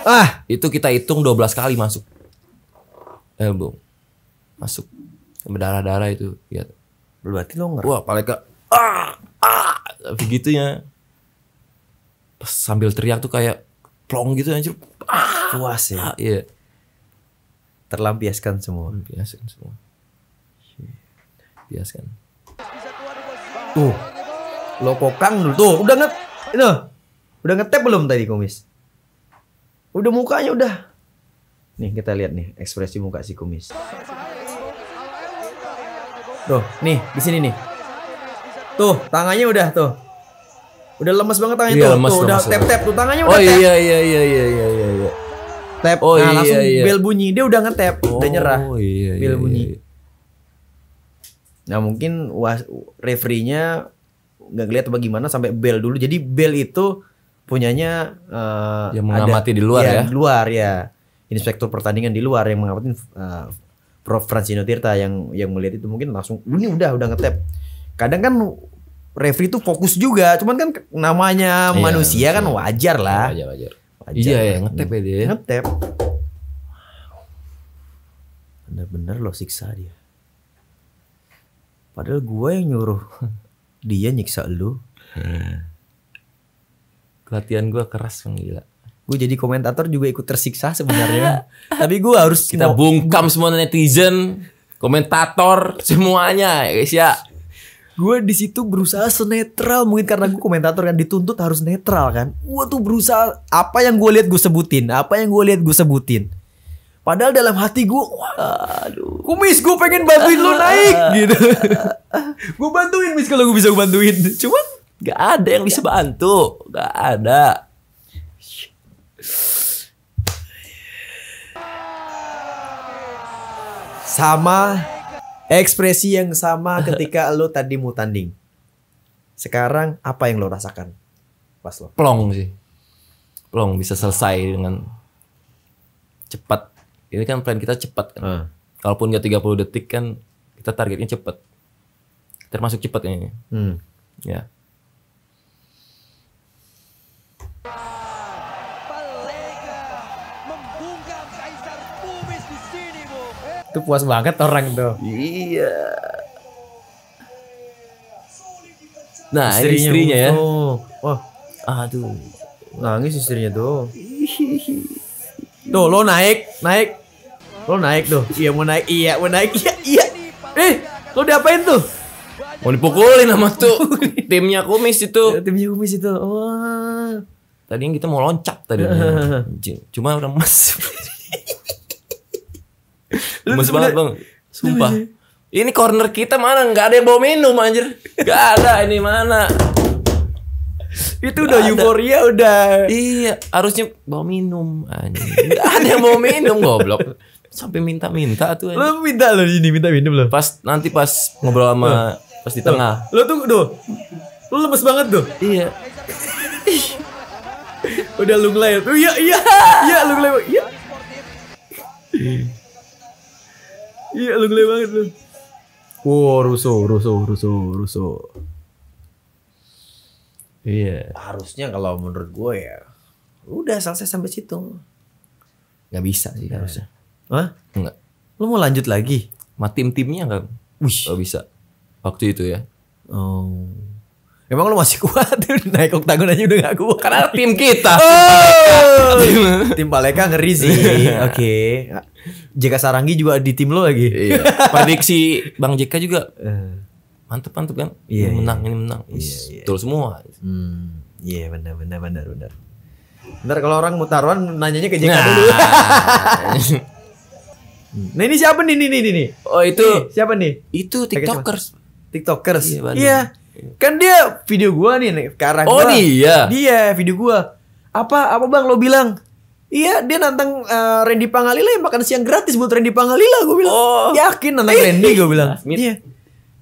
Ah, itu kita hitung 12 kali masuk. Elbow. Masuk. Berdarah-darah itu, lihat. Berarti lo nggak? Wah, paling ke ah ah begitunya. Pas sambil teriak tuh kayak plong gitu anjir. Ah, puas ya. Ah, iya terlampiaskan semua. Terlampiaskan semua. Biaskan. Tuh. Lo kokang dulu tuh, udah nge itu. Udah ngetep belum tadi kumis? Udah mukanya udah. Nih kita lihat nih ekspresi muka si kumis. Tuh, nih di sini nih. Tuh, tangannya udah tuh. Udah lemes banget tangannya iya, tuh. Lemes, tuh lemes, udah tap-tap tuh tangannya oh, udah Oh iya iya iya iya iya iya tap oh, nah iya, langsung iya, iya. bel bunyi dia udah ngetap oh, udah nyerah iya, iya, bel iya, bunyi iya, nah mungkin was referee-nya nggak ngeliat apa gimana sampai bel dulu jadi bel itu punyanya uh, yang mengamati ada, di luar ya, ya di luar ya inspektur pertandingan di luar yang mengamati uh, Prof Francino Tirta yang yang melihat itu mungkin langsung ini udah udah ngetap kadang kan referee itu fokus juga cuman kan namanya iya, manusia kan wajar lah wajar, wajar aja. Iya ya, ngetep ya dia. Ya. Ngetep. Bener-bener lo siksa dia. Padahal gue yang nyuruh dia nyiksa lu. Hmm. Latihan gue keras bang gila. Gue jadi komentator juga ikut tersiksa sebenarnya. Tapi gue harus kita bungkam semua netizen, komentator semuanya ya guys ya gue di situ berusaha senetral mungkin karena gue komentator kan dituntut harus netral kan gue tuh berusaha apa yang gue lihat gue sebutin apa yang gue lihat gue sebutin padahal dalam hati gue waduh, kumis gue pengen bantuin lo naik gitu gue bantuin mis kalau gue bisa gue bantuin cuman gak ada yang bisa bantu gak ada sama Ekspresi yang sama ketika lo tadi mau tanding. Sekarang apa yang lo rasakan? Pas lo. Plong sih. Plong bisa selesai dengan cepat. Ini kan plan kita cepat kan. Hmm. Kalaupun nggak 30 detik kan kita targetnya cepat. Termasuk cepat ini. Hmm. Ya. itu puas banget orang itu iya nah istrinya, ini istrinya ya oh wah aduh nangis istrinya tuh tuh lo naik naik lo naik tuh iya mau naik iya mau naik iya iya eh lo diapain tuh mau dipukulin sama tuh timnya kumis itu ya, timnya kumis itu wah tadi kita mau loncat tadi cuma masuk Lemes banget bang Sumpah Ini corner kita mana Gak ada yang bawa minum anjir Gak ada ini mana itu udah euforia udah iya harusnya bawa minum anjir Gak ada yang mau minum goblok sampai minta-minta tuh lo minta lo ini minta minum lo pas nanti pas ngobrol sama pas di tengah lo tuh do lo lemes banget tuh iya udah lu ngelayar iya iya iya lu ngelayar iya Iya, lu gede banget lu. Wow, rusuh, rusuh, rusuh, rusuh, Iya. Yeah. Harusnya kalau menurut gue ya, udah selesai sampai situ. Gak bisa sih yeah. harusnya. Hah? Enggak. Lu mau lanjut lagi? Sama tim-timnya gak? Wih. Gak bisa. Waktu itu ya. Oh. Emang lu masih kuat naik oktagon aja udah gak kuat. Karena tim kita. Oh. Tim Paleka ngeri sih. Iya. Oke. Okay. JK Saranggi juga di tim lo lagi. Iya. Prediksi Bang JK juga eh. mantep mantep kan. Iya, iya. ini menang iya. ini menang. Iya, iya. Betul semua. Hmm. Iya yeah, benar benar benar benar. Ntar kalau orang mutaruan nanyanya ke JK nah. dulu. nah ini siapa nih nih nih nih? Oh itu nih, siapa nih? Itu tiktokers. Tiktokers. Iya, iya. Kan dia video gua nih, nih Oh dia. Dia video gua. Apa apa bang lo bilang? Iya, dia nantang uh, Randy Pangalila yang makan siang gratis buat Randy Pangalila, gue bilang. Oh. Yakin nantang eh. Randy, gue bilang. Asmit. Dia,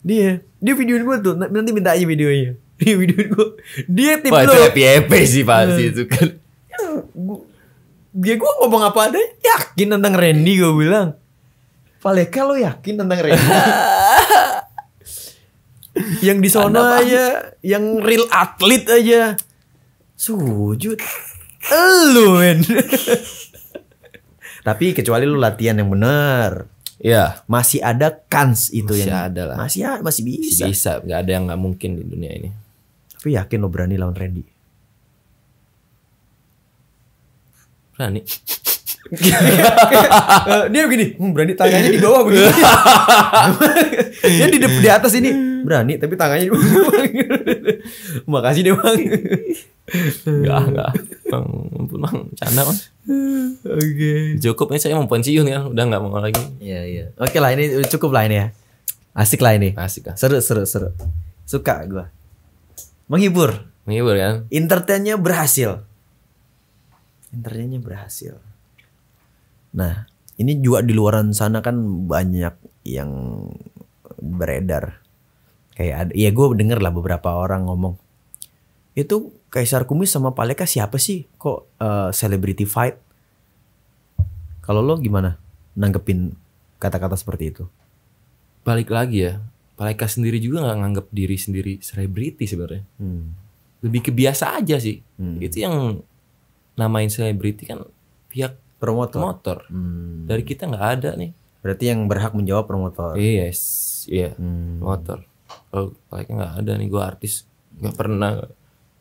dia, dia videoin gue tuh. Nanti minta aja videonya. Dia videoin gue. Dia tipe Wah, lo. itu happy happy sih pasti eh. itu kan. Ya, dia gue ngomong apa ada, yakin tentang Randy, gue bilang. Valeka lo yakin tentang Randy? yang di sana aja, yang real atlet aja. Sujud. Lu men. Tapi kecuali lu latihan yang bener. ya Masih ada kans itu masih yang ada lah. Masih masih bisa. Masih bisa, nggak ada yang nggak mungkin di dunia ini. Tapi yakin lo berani lawan Randy? Berani. Eh, dia begini, hm, berani tangannya di bawah begini. dia di, di atas ini berani tapi tangannya di bawah. Makasih deh bang. Enggak, enggak. Bang, bang, canda mas. Oke. Cukup ini saya mau pensiun ya, udah nggak mau lagi. Iya iya. Oke lah ini cukup lah ini ya. Asik lah ini. Asik lah. Seru seru seru. Suka gua. Menghibur. Menghibur kan. Entertainnya berhasil. Entertainnya berhasil. Nah, ini juga di luaran sana kan banyak yang beredar. Kayak ada, ya gue denger lah beberapa orang ngomong itu Kaisar Kumis sama Paleka siapa sih kok uh, celebrity fight? Kalau lo gimana nanggepin kata-kata seperti itu? Balik lagi ya, Paleka sendiri juga nggak nganggep diri sendiri selebriti sebenarnya. Hmm. Lebih kebiasa aja sih. Hmm. Itu yang namain selebriti kan pihak promotor. promotor. Hmm. Dari kita nggak ada nih. Berarti yang berhak menjawab promotor. Yes, iya, yeah. hmm. promotor. Kalau paleka nggak ada nih, gue artis nggak pernah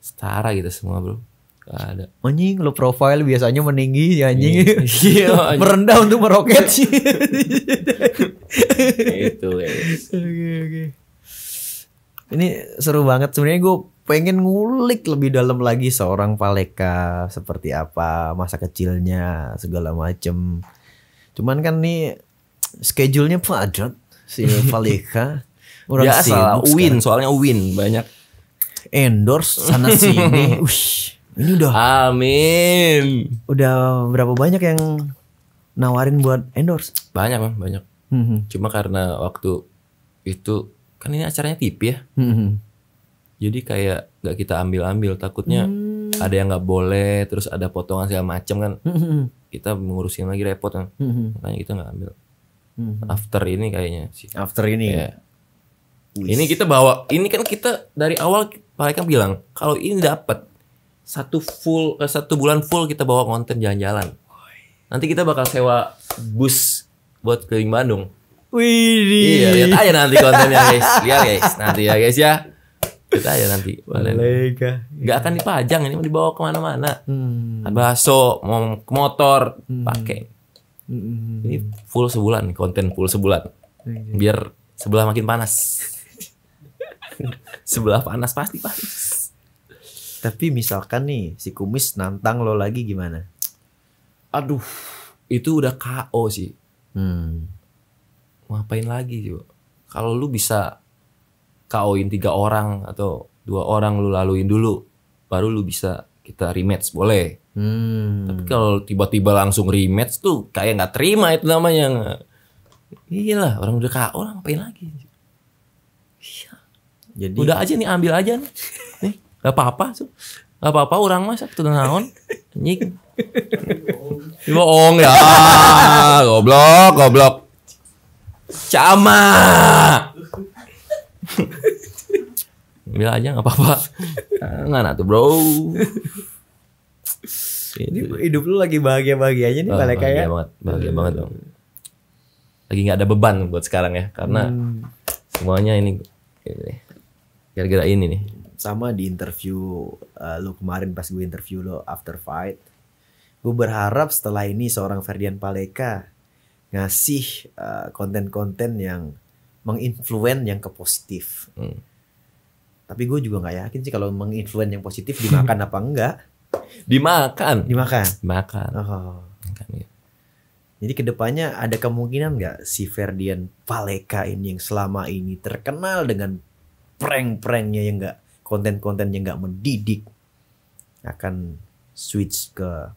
setara gitu semua bro Gak ada. Anjing lo profile biasanya meninggi anjing. Iya, iya, anjing. Merendah untuk meroket sih. itu ya. Oke oke. Ini seru banget sebenarnya gue pengen ngulik lebih dalam lagi seorang Paleka seperti apa masa kecilnya segala macem. Cuman kan nih schedule-nya padat si Paleka. Orang Biasa, win soalnya win banyak endorse sana sini. Ush, ini udah. Amin. Udah berapa banyak yang nawarin buat endorse? Banyak bang, banyak. Mm -hmm. Cuma karena waktu itu kan ini acaranya TV ya. Mm -hmm. Jadi kayak nggak kita ambil-ambil takutnya mm. ada yang nggak boleh, terus ada potongan segala macam kan. Mm -hmm. Kita mengurusin lagi repot kan. Mm -hmm. Makanya kita nggak ambil. Mm -hmm. After ini kayaknya sih. After ini. Ya. Iya. Ini kita bawa, ini kan kita dari awal mereka bilang kalau ini dapat satu full eh, satu bulan full kita bawa konten jalan-jalan. Nanti kita bakal sewa bus buat keliling Bandung. Wih. Iya, lihat aja nanti kontennya guys. Lihat guys, nanti ya guys ya. Kita aja nanti. Lega. Gak akan dipajang ini mau dibawa kemana-mana. Hmm. Kan Baso, mau ke motor, hmm. pakai. Hmm. Ini full sebulan konten full sebulan. Biar sebelah makin panas. sebelah panas pasti panas tapi misalkan nih si kumis nantang lo lagi gimana aduh itu udah KO sih hmm. ngapain lagi sih? kalau lu bisa KOin tiga orang atau dua orang lu laluin dulu baru lu bisa kita rematch boleh hmm. tapi kalau tiba-tiba langsung rematch tuh kayak nggak terima itu namanya iyalah orang udah KO ngapain lagi jadi udah aja nih ambil aja nih. nih gak apa-apa. Gak apa-apa orang masak tuh naon. Nyik. Bohong ya. goblok, goblok. Cama. ambil aja gak apa-apa. Enggak nah, tuh, Bro. Gitu. Ini hidup lu lagi bahagia-bahagianya nih oh, balik kayak. Bahagia ya? banget, bahagia banget dong. Lagi nggak ada beban buat sekarang ya karena hmm. semuanya ini, ini Gara-gara ini nih. Sama di interview uh, lu kemarin pas gue interview lo after fight. Gue berharap setelah ini seorang Ferdian Paleka ngasih konten eh, konten-konten yang menginfluen yang ke positif. Hmm. Tapi gue juga nggak yakin sih kalau menginfluen yang positif dimakan apa enggak. Dimakan. Dimakan. Dimakan. Oh. Dimakan, ya. Jadi kedepannya ada kemungkinan nggak si Ferdian Paleka ini yang selama ini terkenal dengan prank-pranknya yang enggak konten-konten yang enggak mendidik akan switch ke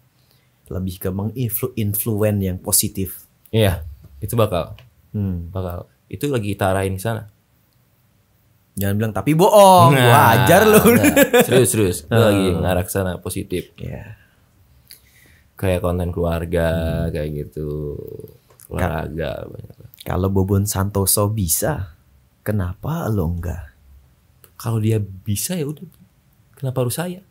lebih ke menginfluen yang positif. Iya, itu bakal. Hmm. Bakal. Itu lagi kita arahin ke sana. Jangan bilang tapi bohong, nah, wajar loh. Nah, serius serius, Hmm. lagi ngarah ke sana positif. Iya. Kayak konten keluarga hmm. kayak gitu. Olahraga banyak. Kalau Bobon Santoso bisa, kenapa lo enggak? kalau dia bisa ya udah kenapa harus saya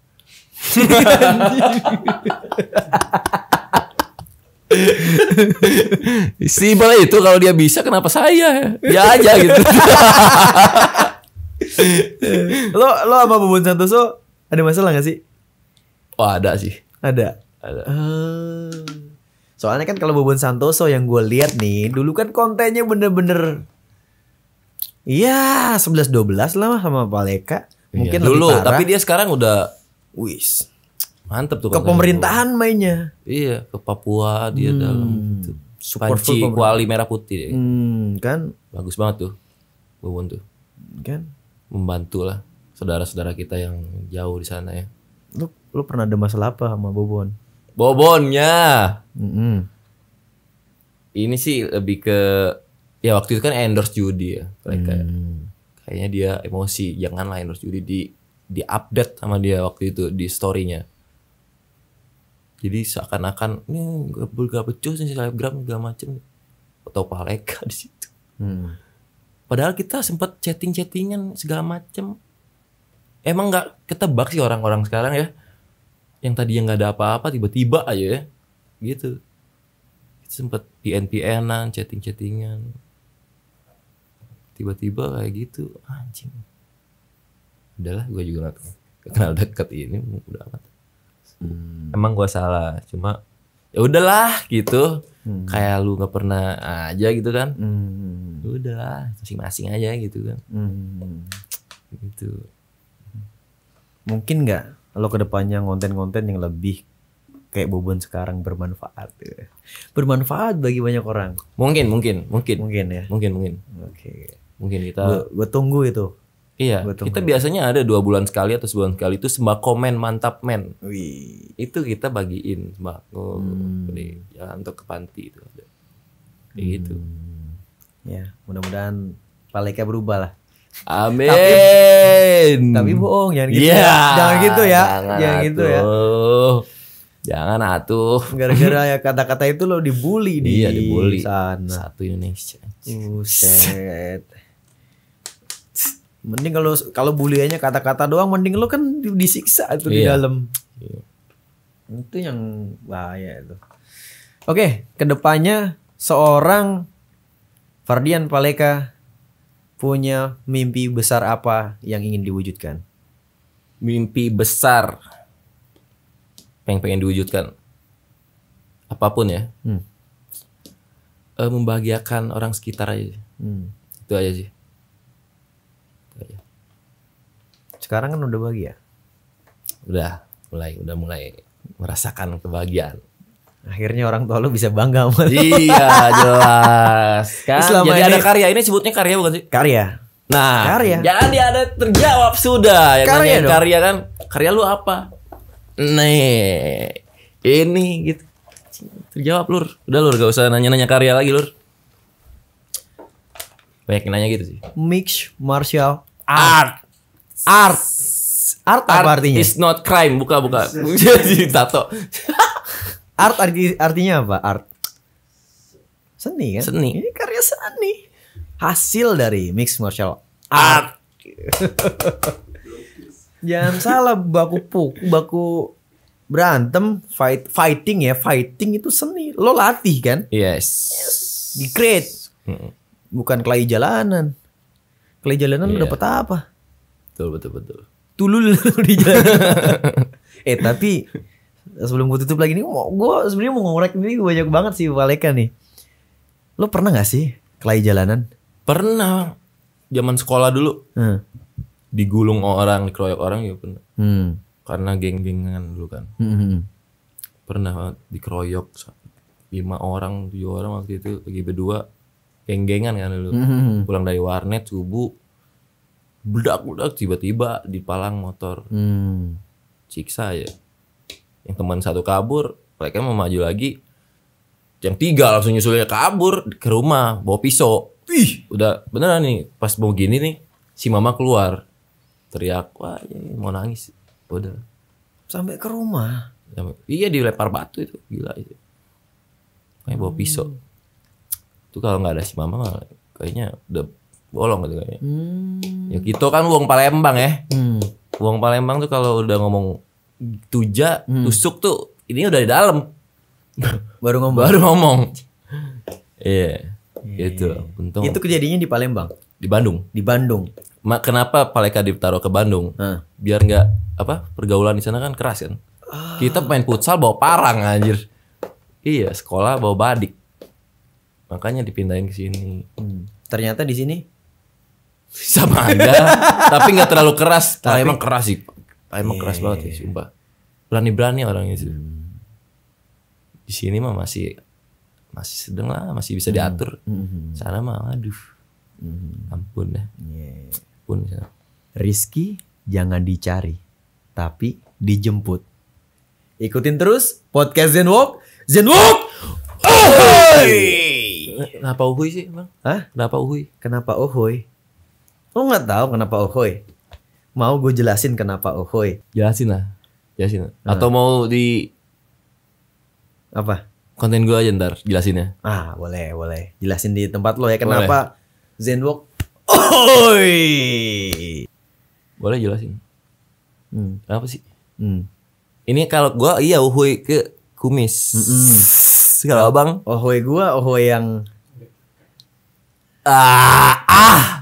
Simpel itu kalau dia bisa kenapa saya? Ya aja gitu. lo lo apa Bubun Santoso ada masalah gak sih? oh, ada sih. Ada. Ada. Ah. soalnya kan kalau Bubun Santoso yang gue lihat nih, dulu kan kontennya bener-bener Iya, sebelas dua belas lah sama Paleka. Iya, Mungkin iya. dulu, parah. tapi dia sekarang udah wis. Mantep tuh ke pemerintahan dulu. mainnya. Iya, ke Papua dia hmm. dalam itu. Support Panci, kuali merah putih. Hmm, kan bagus banget tuh. Bobon tuh. Kan membantu lah saudara-saudara kita yang jauh di sana ya. Lu lu pernah ada masalah apa sama Bobon? Bobonnya. Mm -hmm. Ini sih lebih ke ya waktu itu kan endorse judi ya mereka hmm. kayaknya dia emosi janganlah endorse judi di di update sama dia waktu itu di storynya jadi seakan-akan ini gak gak becus nih selebgram segala macem atau paleka di situ hmm. padahal kita sempat chatting chattingan segala macem emang nggak ketebak sih orang-orang sekarang ya yang tadi yang nggak ada apa-apa tiba-tiba aja ya gitu sempet pn pnan chatting chattingan tiba-tiba kayak gitu anjing udahlah gue juga gak kenal deket ini udah amat hmm. emang gue salah cuma ya udahlah gitu hmm. kayak lu nggak pernah aja gitu kan hmm. udahlah masing-masing aja gitu kan hmm. gitu mungkin nggak lo kedepannya konten-konten yang lebih kayak Bobon sekarang bermanfaat bermanfaat bagi banyak orang mungkin mungkin mungkin mungkin ya mungkin mungkin oke okay. Mungkin kita gue tunggu itu. Iya, tunggu. kita biasanya ada dua bulan sekali atau sebulan sekali itu sembako men mantap men. Wih. Itu kita bagiin sembako hmm. ya untuk ke panti itu. Kayak hmm. gitu. Ya, mudah-mudahan paleka berubah lah. Amin. Tapi, tapi bohong jangan gitu. Yeah. Ya. Iya. Jangan gitu ya. Jangan, jangan atuh. gitu ya. Jangan atuh. Gara-gara ya kata-kata itu lo dibully di iya, dibully. sana. Satu Indonesia. Buset. Mending kalau kalau buliannya kata-kata doang mending lo kan disiksa itu iya. di dalam. Iya. Itu yang bahaya itu. Oke, kedepannya seorang Fardian Paleka punya mimpi besar apa yang ingin diwujudkan? Mimpi besar yang pengen diwujudkan apapun ya hmm. Eh, membahagiakan orang sekitar aja hmm. itu aja sih Sekarang kan udah bahagia. Udah mulai udah mulai merasakan kebahagiaan. Akhirnya orang tua lu bisa bangga sama lu. Iya, jelas. Kan Selama jadi ini, ada karya ini sebutnya karya bukan sih? Karya. Nah, karya. Jadi ada terjawab sudah yang karya, dong. karya kan. Karya lu apa? Nih, ini gitu. Terjawab lur. Udah lur gak usah nanya-nanya karya lagi lur. Banyak yang nanya gitu sih. Mix martial art. art art art apa art artinya is not crime buka buka jadi tato art arti, artinya apa art seni kan seni ini karya seni hasil dari mix martial art, art. jangan salah baku puk baku berantem fight fighting ya fighting itu seni lo latih kan yes, yes. di create bukan kelahi jalanan kelahi jalanan yeah. lo iya. dapet apa Betul betul betul. Tulul di jalan. eh tapi sebelum gue tutup lagi nih, gue sebenarnya mau ngorek ini banyak banget sih Waleka nih. Lo pernah gak sih kelahi jalanan? Pernah. Zaman sekolah dulu. Hmm. Digulung orang, dikeroyok orang ya pernah. Hmm. Karena geng-gengan dulu kan. Hmm. hmm, hmm. Pernah dikeroyok lima orang, tujuh orang waktu itu lagi berdua geng-gengan kan dulu. Hmm. hmm Pulang dari warnet subuh bedak bedak tiba-tiba di palang motor hmm. siksa ya yang teman satu kabur mereka mau maju lagi yang tiga langsung nyusulnya kabur ke rumah bawa pisau Wih, udah beneran nih pas mau gini nih si mama keluar teriak wah ya, mau nangis udah sampai ke rumah sampai, iya dilempar batu itu gila itu kayak bawa pisau hmm. tuh kalau nggak ada si mama kayaknya udah bolong gitu Hmm. Ya gitu kan uang Palembang ya. Hmm. uang Palembang tuh kalau udah ngomong tuja, hmm. tusuk tuh ini udah di dalam. Baru ngomong. Baru ngomong. Iya. yeah. Gitu. Iya, iya. Untung. Itu kejadiannya di Palembang. Di Bandung. Di Bandung. mak kenapa Paleka ditaruh ke Bandung? Hmm. Biar nggak apa pergaulan di sana kan keras kan. Ah. Kita main futsal bawa parang anjir. Iya, sekolah bawa badik. Makanya dipindahin ke sini. Hmm. Ternyata di sini sama aja tapi nggak terlalu keras tapi, nah, emang keras sih emang iya, keras iya, banget sih iya. sumpah berani berani orangnya sih hmm. di sini mah masih masih sedang lah masih bisa hmm. diatur hmm. sana mah aduh hmm. ampun ya yeah. ampun ya. Rizky jangan dicari tapi dijemput ikutin terus podcast Zenwalk Zenwalk Ohoy! Kenapa uhuy sih, Bang? Hah? Kenapa uhuy? Kenapa uhuy? Lo nggak tahu kenapa Ohoy? Mau gue jelasin kenapa Ohoy? Jelasin lah. Jelasin. Lah. Hmm. Atau mau di apa? Konten gue aja ntar jelasinnya. Ah boleh boleh. Jelasin di tempat lo ya kenapa boleh. Zenwalk Ohoy. Boleh jelasin. Hmm. Apa sih? Hmm. Ini kalau gue iya Ohoy ke kumis. Mm -mm. Kalau abang? Ohoy gue ohoy yang ah ah